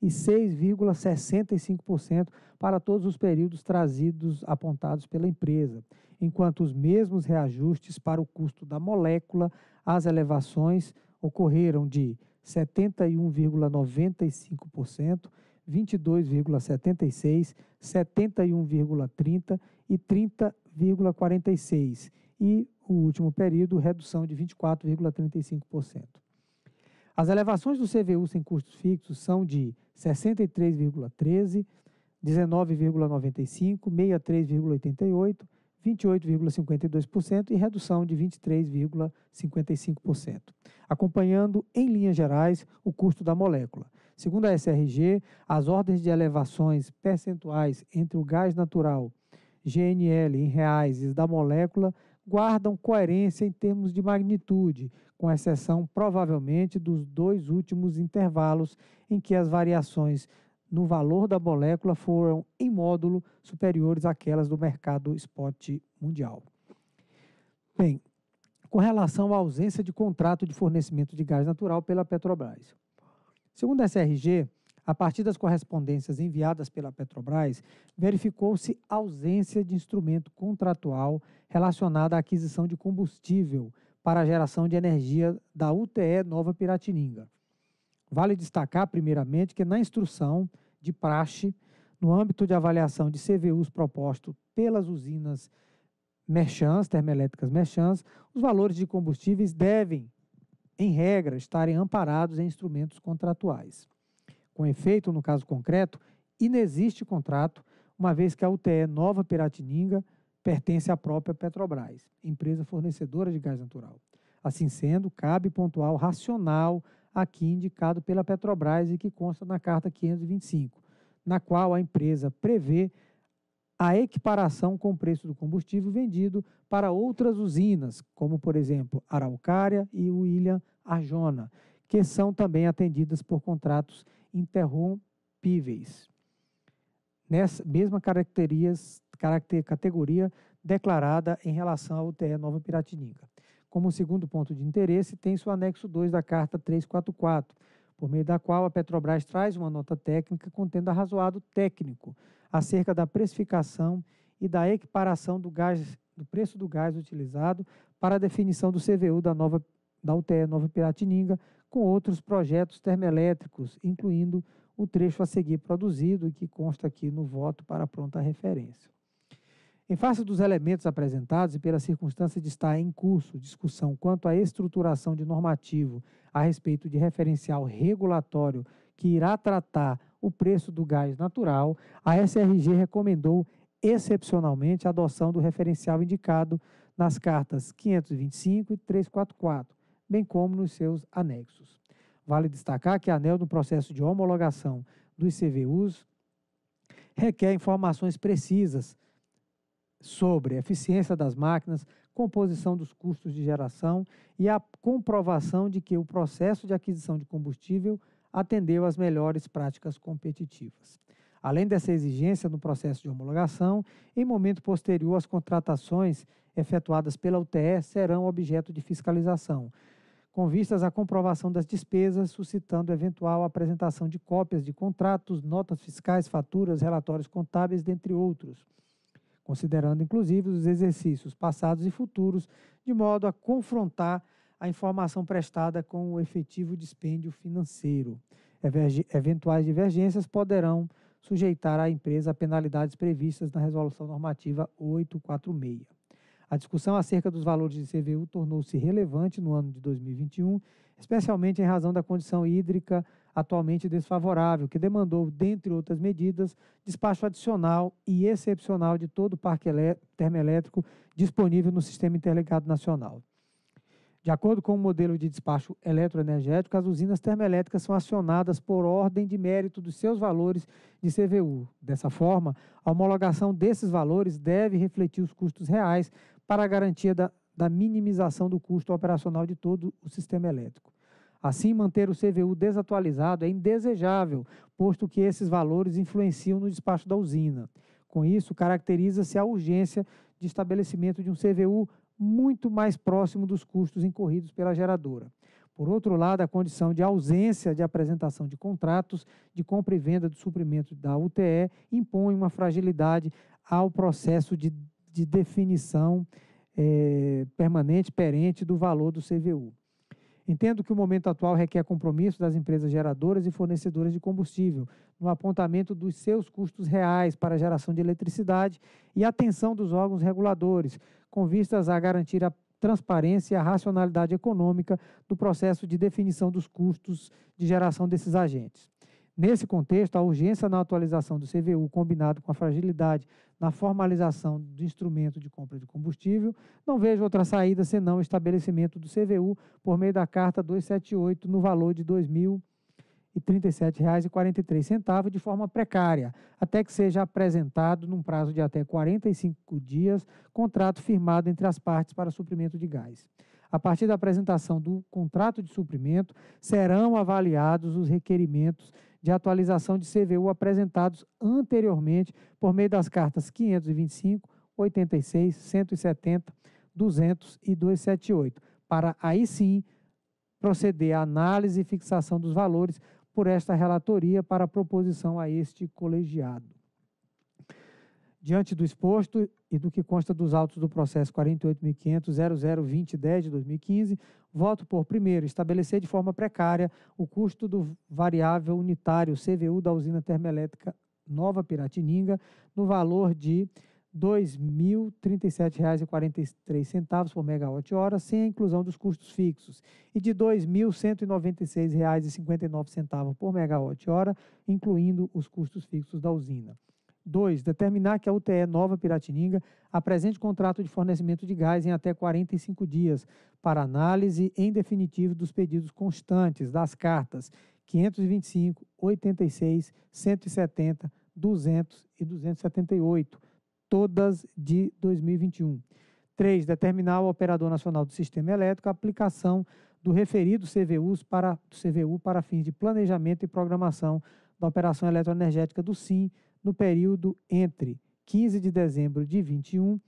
e 6,65% para todos os períodos trazidos apontados pela empresa, enquanto os mesmos reajustes para o custo da molécula, as elevações ocorreram de 71,95%, 22,76%, 71,30% e 30,46%, e o último período, redução de 24,35%. As elevações do CVU sem custos fixos são de 63,13, 19,95, 63,88, 28,52% e redução de 23,55%, acompanhando em linhas gerais o custo da molécula. Segundo a SRG, as ordens de elevações percentuais entre o gás natural GNL em reais e da molécula guardam coerência em termos de magnitude, com exceção provavelmente dos dois últimos intervalos em que as variações no valor da molécula foram em módulo superiores àquelas do mercado spot mundial. Bem, com relação à ausência de contrato de fornecimento de gás natural pela Petrobras. Segundo a SRG, a partir das correspondências enviadas pela Petrobras, verificou-se ausência de instrumento contratual relacionado à aquisição de combustível para a geração de energia da UTE Nova Piratininga. Vale destacar, primeiramente, que na instrução de praxe, no âmbito de avaliação de CVUs proposto pelas usinas merchans, termoelétricas merchans, os valores de combustíveis devem, em regra, estarem amparados em instrumentos contratuais. Com efeito, no caso concreto, inexiste contrato, uma vez que a UTE Nova Piratininga pertence à própria Petrobras, empresa fornecedora de gás natural. Assim sendo, cabe pontual racional aqui indicado pela Petrobras e que consta na Carta 525, na qual a empresa prevê a equiparação com o preço do combustível vendido para outras usinas, como por exemplo Araucária e William Arjona, que são também atendidas por contratos interrompíveis nessa mesma categoria declarada em relação ao TE Nova Piratininga. Como segundo ponto de interesse, tem o anexo 2 da Carta 344, por meio da qual a Petrobras traz uma nota técnica contendo arrazoado técnico acerca da precificação e da equiparação do, gás, do preço do gás utilizado para a definição do CVU da, nova, da UTE Nova Piratininga com outros projetos termoelétricos, incluindo o trecho a seguir produzido e que consta aqui no voto para pronta referência. Em face dos elementos apresentados e pela circunstância de estar em curso discussão quanto à estruturação de normativo a respeito de referencial regulatório que irá tratar o preço do gás natural, a SRG recomendou excepcionalmente a adoção do referencial indicado nas cartas 525 e 344, bem como nos seus anexos. Vale destacar que a ANEL, no processo de homologação dos CVUs, requer informações precisas sobre eficiência das máquinas, composição dos custos de geração e a comprovação de que o processo de aquisição de combustível atendeu às melhores práticas competitivas. Além dessa exigência no processo de homologação, em momento posterior, as contratações efetuadas pela UTE serão objeto de fiscalização, com vistas à comprovação das despesas, suscitando eventual apresentação de cópias de contratos, notas fiscais, faturas, relatórios contábeis, dentre outros, considerando inclusive os exercícios passados e futuros, de modo a confrontar a informação prestada com o efetivo dispêndio financeiro. Eventuais divergências poderão sujeitar a empresa a penalidades previstas na Resolução Normativa 846. A discussão acerca dos valores de CVU tornou-se relevante no ano de 2021, especialmente em razão da condição hídrica atualmente desfavorável, que demandou, dentre outras medidas, despacho adicional e excepcional de todo o parque termoelétrico disponível no Sistema Interligado Nacional. De acordo com o modelo de despacho eletroenergético, as usinas termoelétricas são acionadas por ordem de mérito dos seus valores de CVU. Dessa forma, a homologação desses valores deve refletir os custos reais para a garantia da, da minimização do custo operacional de todo o sistema elétrico. Assim, manter o CVU desatualizado é indesejável, posto que esses valores influenciam no despacho da usina. Com isso, caracteriza-se a urgência de estabelecimento de um CVU muito mais próximo dos custos incorridos pela geradora. Por outro lado, a condição de ausência de apresentação de contratos de compra e venda do suprimento da UTE impõe uma fragilidade ao processo de de definição é, permanente, perente do valor do CVU. Entendo que o momento atual requer compromisso das empresas geradoras e fornecedoras de combustível no apontamento dos seus custos reais para a geração de eletricidade e atenção dos órgãos reguladores, com vistas a garantir a transparência e a racionalidade econômica do processo de definição dos custos de geração desses agentes. Nesse contexto, a urgência na atualização do CVU, combinado com a fragilidade na formalização do instrumento de compra de combustível, não vejo outra saída senão o estabelecimento do CVU por meio da Carta 278 no valor de R$ 2.037,43, de forma precária, até que seja apresentado, num prazo de até 45 dias, contrato firmado entre as partes para suprimento de gás. A partir da apresentação do contrato de suprimento, serão avaliados os requerimentos de atualização de CVU apresentados anteriormente por meio das cartas 525, 86, 170, 200 e 278, para aí sim proceder à análise e fixação dos valores por esta relatoria para proposição a este colegiado. Diante do exposto, e do que consta dos autos do processo 48.500.002010 de 2015, voto por, primeiro, estabelecer de forma precária o custo do variável unitário CVU da usina termoelétrica Nova Piratininga no valor de R$ 2.037,43 por megawatt-hora, sem a inclusão dos custos fixos, e de R$ 2.196,59 por megawatt-hora, incluindo os custos fixos da usina. 2. Determinar que a UTE Nova Piratininga apresente contrato de fornecimento de gás em até 45 dias, para análise em definitivo dos pedidos constantes das cartas 525, 86, 170, 200 e 278, todas de 2021. 3. Determinar ao Operador Nacional do Sistema Elétrico a aplicação do referido CVUs para, do CVU para fins de planejamento e programação da operação eletroenergética do SIM no período entre 15 de dezembro de 21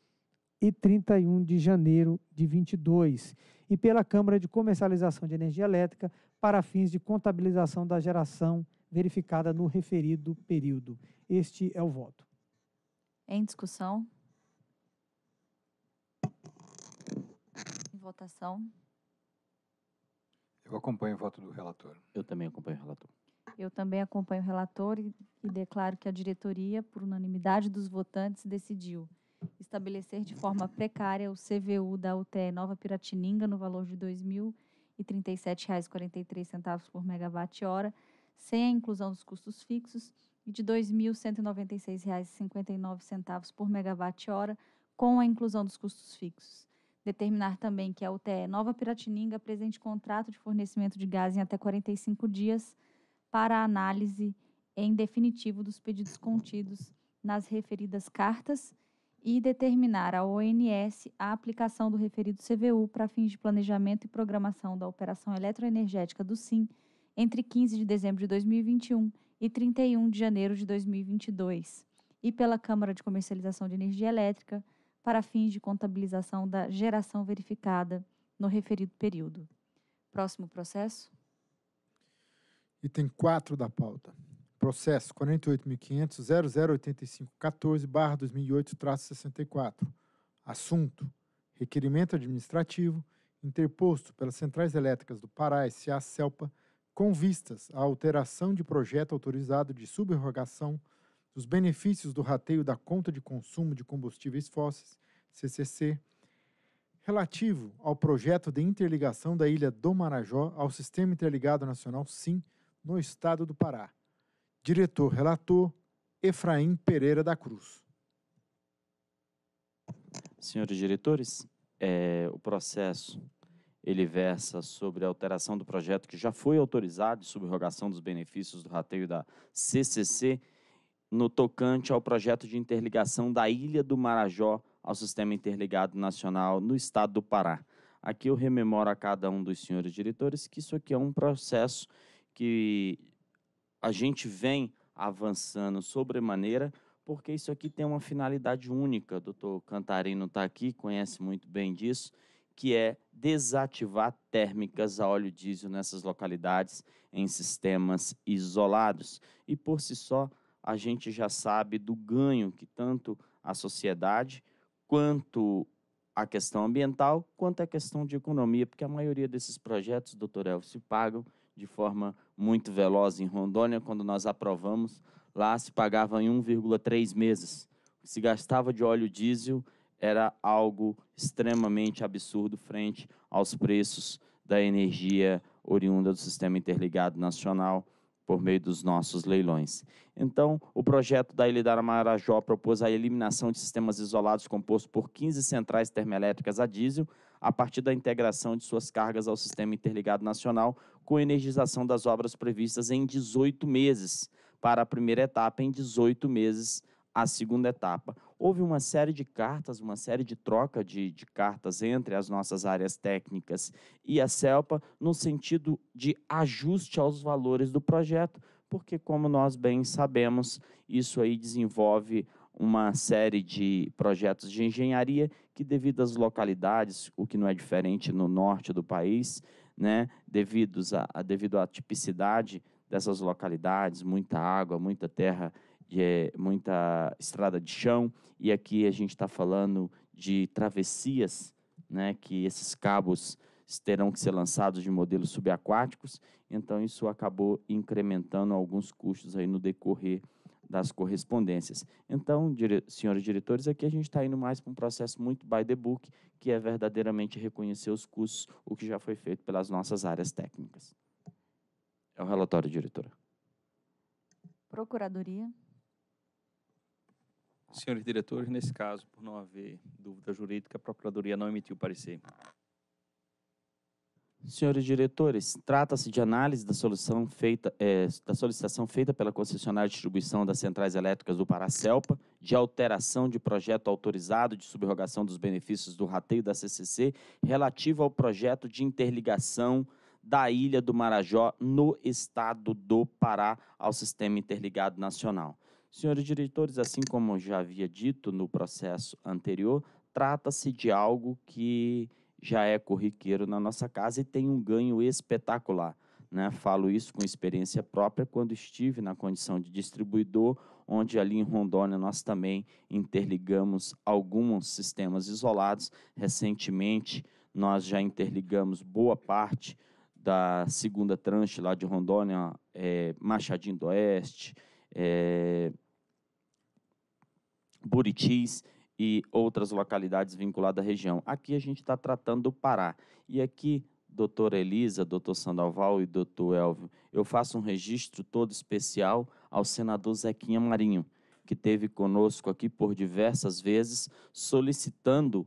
e 31 de janeiro de 22, e pela Câmara de Comercialização de Energia Elétrica para fins de contabilização da geração verificada no referido período. Este é o voto. Em discussão? Em votação? Eu acompanho o voto do relator. Eu também acompanho o relator. Eu também acompanho o relator e, e declaro que a diretoria, por unanimidade dos votantes, decidiu estabelecer de forma precária o CVU da UTE Nova Piratininga no valor de R$ 2.037,43 por megawatt-hora, sem a inclusão dos custos fixos, e de R$ 2.196,59 por megawatt-hora, com a inclusão dos custos fixos. Determinar também que a UTE Nova Piratininga apresente contrato de fornecimento de gás em até 45 dias, para análise em definitivo dos pedidos contidos nas referidas cartas e determinar à ONS a aplicação do referido CVU para fins de planejamento e programação da operação eletroenergética do SIM entre 15 de dezembro de 2021 e 31 de janeiro de 2022, e pela Câmara de Comercialização de Energia Elétrica para fins de contabilização da geração verificada no referido período. Próximo processo. Item 4 da pauta. Processo 48.500.008514-2008-64. Assunto: Requerimento administrativo interposto pelas Centrais Elétricas do Pará S.A. CELPA com vistas à alteração de projeto autorizado de subrogação dos benefícios do rateio da conta de consumo de combustíveis fósseis, CCC, relativo ao projeto de interligação da Ilha do Marajó ao Sistema Interligado Nacional SIM no estado do Pará. Diretor relator Efraim Pereira da Cruz. Senhores diretores, é, o processo ele versa sobre a alteração do projeto que já foi autorizado de subrogação dos benefícios do rateio da CCC no tocante ao projeto de interligação da Ilha do Marajó ao Sistema Interligado Nacional no Estado do Pará. Aqui eu rememoro a cada um dos senhores diretores que isso aqui é um processo que a gente vem avançando sobremaneira, porque isso aqui tem uma finalidade única. O doutor Cantarino está aqui, conhece muito bem disso, que é desativar térmicas a óleo diesel nessas localidades em sistemas isolados. E por si só, a gente já sabe do ganho que tanto a sociedade quanto a questão ambiental, quanto a questão de economia, porque a maioria desses projetos, doutor Elvio, se pagam de forma muito veloz em Rondônia, quando nós aprovamos, lá se pagava em 1,3 meses. O que se gastava de óleo diesel era algo extremamente absurdo frente aos preços da energia oriunda do Sistema Interligado Nacional por meio dos nossos leilões. Então, o projeto da Ilidara Marajó propôs a eliminação de sistemas isolados compostos por 15 centrais termoelétricas a diesel, a partir da integração de suas cargas ao Sistema Interligado Nacional, com energização das obras previstas em 18 meses para a primeira etapa, em 18 meses a segunda etapa. Houve uma série de cartas, uma série de troca de, de, cartas entre as nossas áreas técnicas e a CELPA, no sentido de ajuste aos valores do projeto, porque, como nós bem sabemos, isso aí desenvolve uma série de projetos de engenharia que, devido às localidades, o que não é diferente no norte do país, né, devidos a, a devido à tipicidade dessas localidades, muita água, muita terra, e, eh, muita estrada de chão, e aqui a gente está falando de travessias, né, que esses cabos terão que ser lançados de modelos subaquáticos, então isso acabou incrementando alguns custos aí no decorrer das correspondências. Então, dire senhores diretores, aqui a gente está indo mais para um processo muito by the book, que é verdadeiramente reconhecer os custos, o que já foi feito pelas nossas áreas técnicas. É o relatório, diretora. Procuradoria. Senhores diretores, nesse caso, por não haver dúvida jurídica, a Procuradoria não emitiu parecer. Senhores diretores, trata-se de análise da, solução feita, é, da solicitação feita pela concessionária de distribuição das centrais elétricas do Paracelpa de alteração de projeto autorizado de subrogação dos benefícios do rateio da CCC relativo ao projeto de interligação da Ilha do Marajó no estado do Pará ao Sistema Interligado Nacional. Senhores diretores, assim como já havia dito no processo anterior, trata-se de algo que já é corriqueiro na nossa casa e tem um ganho espetacular. Né? Falo isso com experiência própria quando estive na condição de distribuidor, onde ali em Rondônia nós também interligamos alguns sistemas isolados. Recentemente nós já interligamos boa parte da segunda tranche lá de Rondônia, é, Machadinho do Oeste, é, Buritis e outras localidades vinculadas à região. Aqui a gente está tratando do Pará. E aqui, doutora Elisa, doutor Sandoval e doutor Elvio, eu faço um registro todo especial ao senador Zequinha Marinho, que teve conosco aqui por diversas vezes solicitando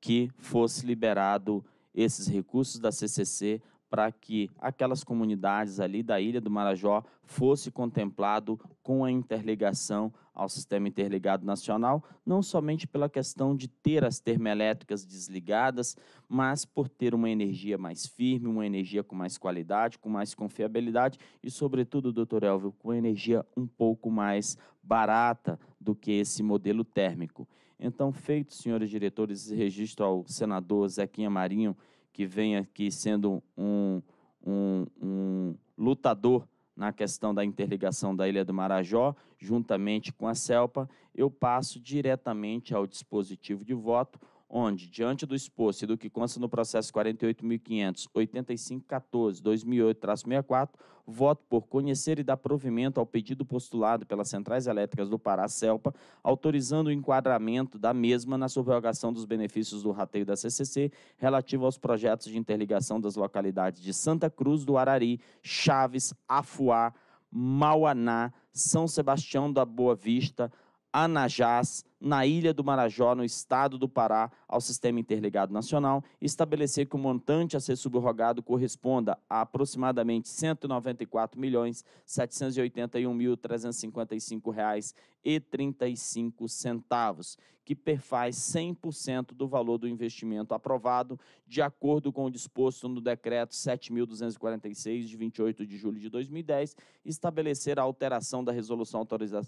que fosse liberado esses recursos da CCC para que aquelas comunidades ali da Ilha do Marajó fosse contemplado com a interligação ao Sistema Interligado Nacional, não somente pela questão de ter as termoelétricas desligadas, mas por ter uma energia mais firme, uma energia com mais qualidade, com mais confiabilidade e, sobretudo, doutor Elvio, com energia um pouco mais barata do que esse modelo térmico. Então, feito, senhores diretores, registro ao senador Zequinha Marinho, que vem aqui sendo um, um, um lutador na questão da interligação da Ilha do Marajó, juntamente com a CELPA, eu passo diretamente ao dispositivo de voto onde, diante do exposto e do que consta no processo 48.585.14.2008-64, voto por conhecer e dar provimento ao pedido postulado pelas centrais elétricas do Pará, CELPA, autorizando o enquadramento da mesma na subrogação dos benefícios do rateio da CCC relativo aos projetos de interligação das localidades de Santa Cruz do Arari, Chaves, Afuá, Mauaná, São Sebastião da Boa Vista, Anajás, na Ilha do Marajó, no estado do Pará, ao Sistema Interligado Nacional e estabelecer que o montante a ser subrogado corresponda a aproximadamente R$ 194.781.355,00 e cinco centavos, que perfaz 100% do valor do investimento aprovado, de acordo com o disposto no decreto 7246 de 28 de julho de 2010, estabelecer a alteração da resolução, autoriza...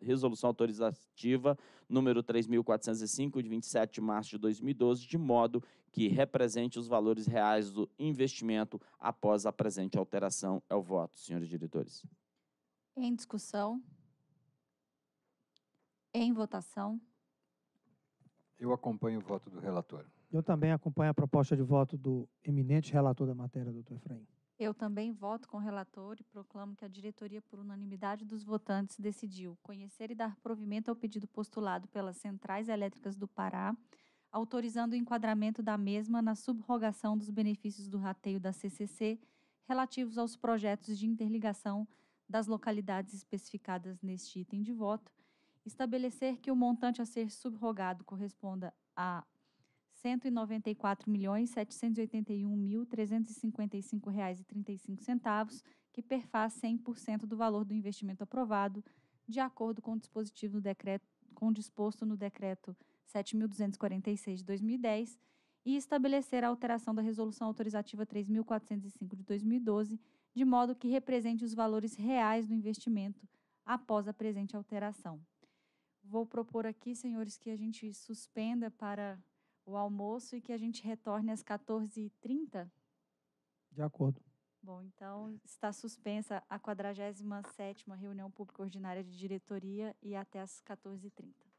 resolução autorizativa número 3405 de 27 de março de 2012, de modo que represente os valores reais do investimento após a presente alteração. É o voto, senhores diretores. Em discussão. Em votação. Eu acompanho o voto do relator. Eu também acompanho a proposta de voto do eminente relator da matéria, doutor Efraim. Eu também voto com o relator e proclamo que a diretoria, por unanimidade dos votantes, decidiu conhecer e dar provimento ao pedido postulado pelas Centrais Elétricas do Pará, autorizando o enquadramento da mesma na subrogação dos benefícios do rateio da CCC relativos aos projetos de interligação das localidades especificadas neste item de voto estabelecer que o montante a ser subrogado corresponda a R$ 194.781.355,35, que perfaz 100% do valor do investimento aprovado, de acordo com o dispositivo do decreto, com disposto no decreto 7246 de 2010, e estabelecer a alteração da resolução autorizativa 3405 de 2012, de modo que represente os valores reais do investimento após a presente alteração. Vou propor aqui, senhores, que a gente suspenda para o almoço e que a gente retorne às 14h30. De acordo. Bom, então está suspensa a 47ª reunião pública ordinária de diretoria e até às 14h30.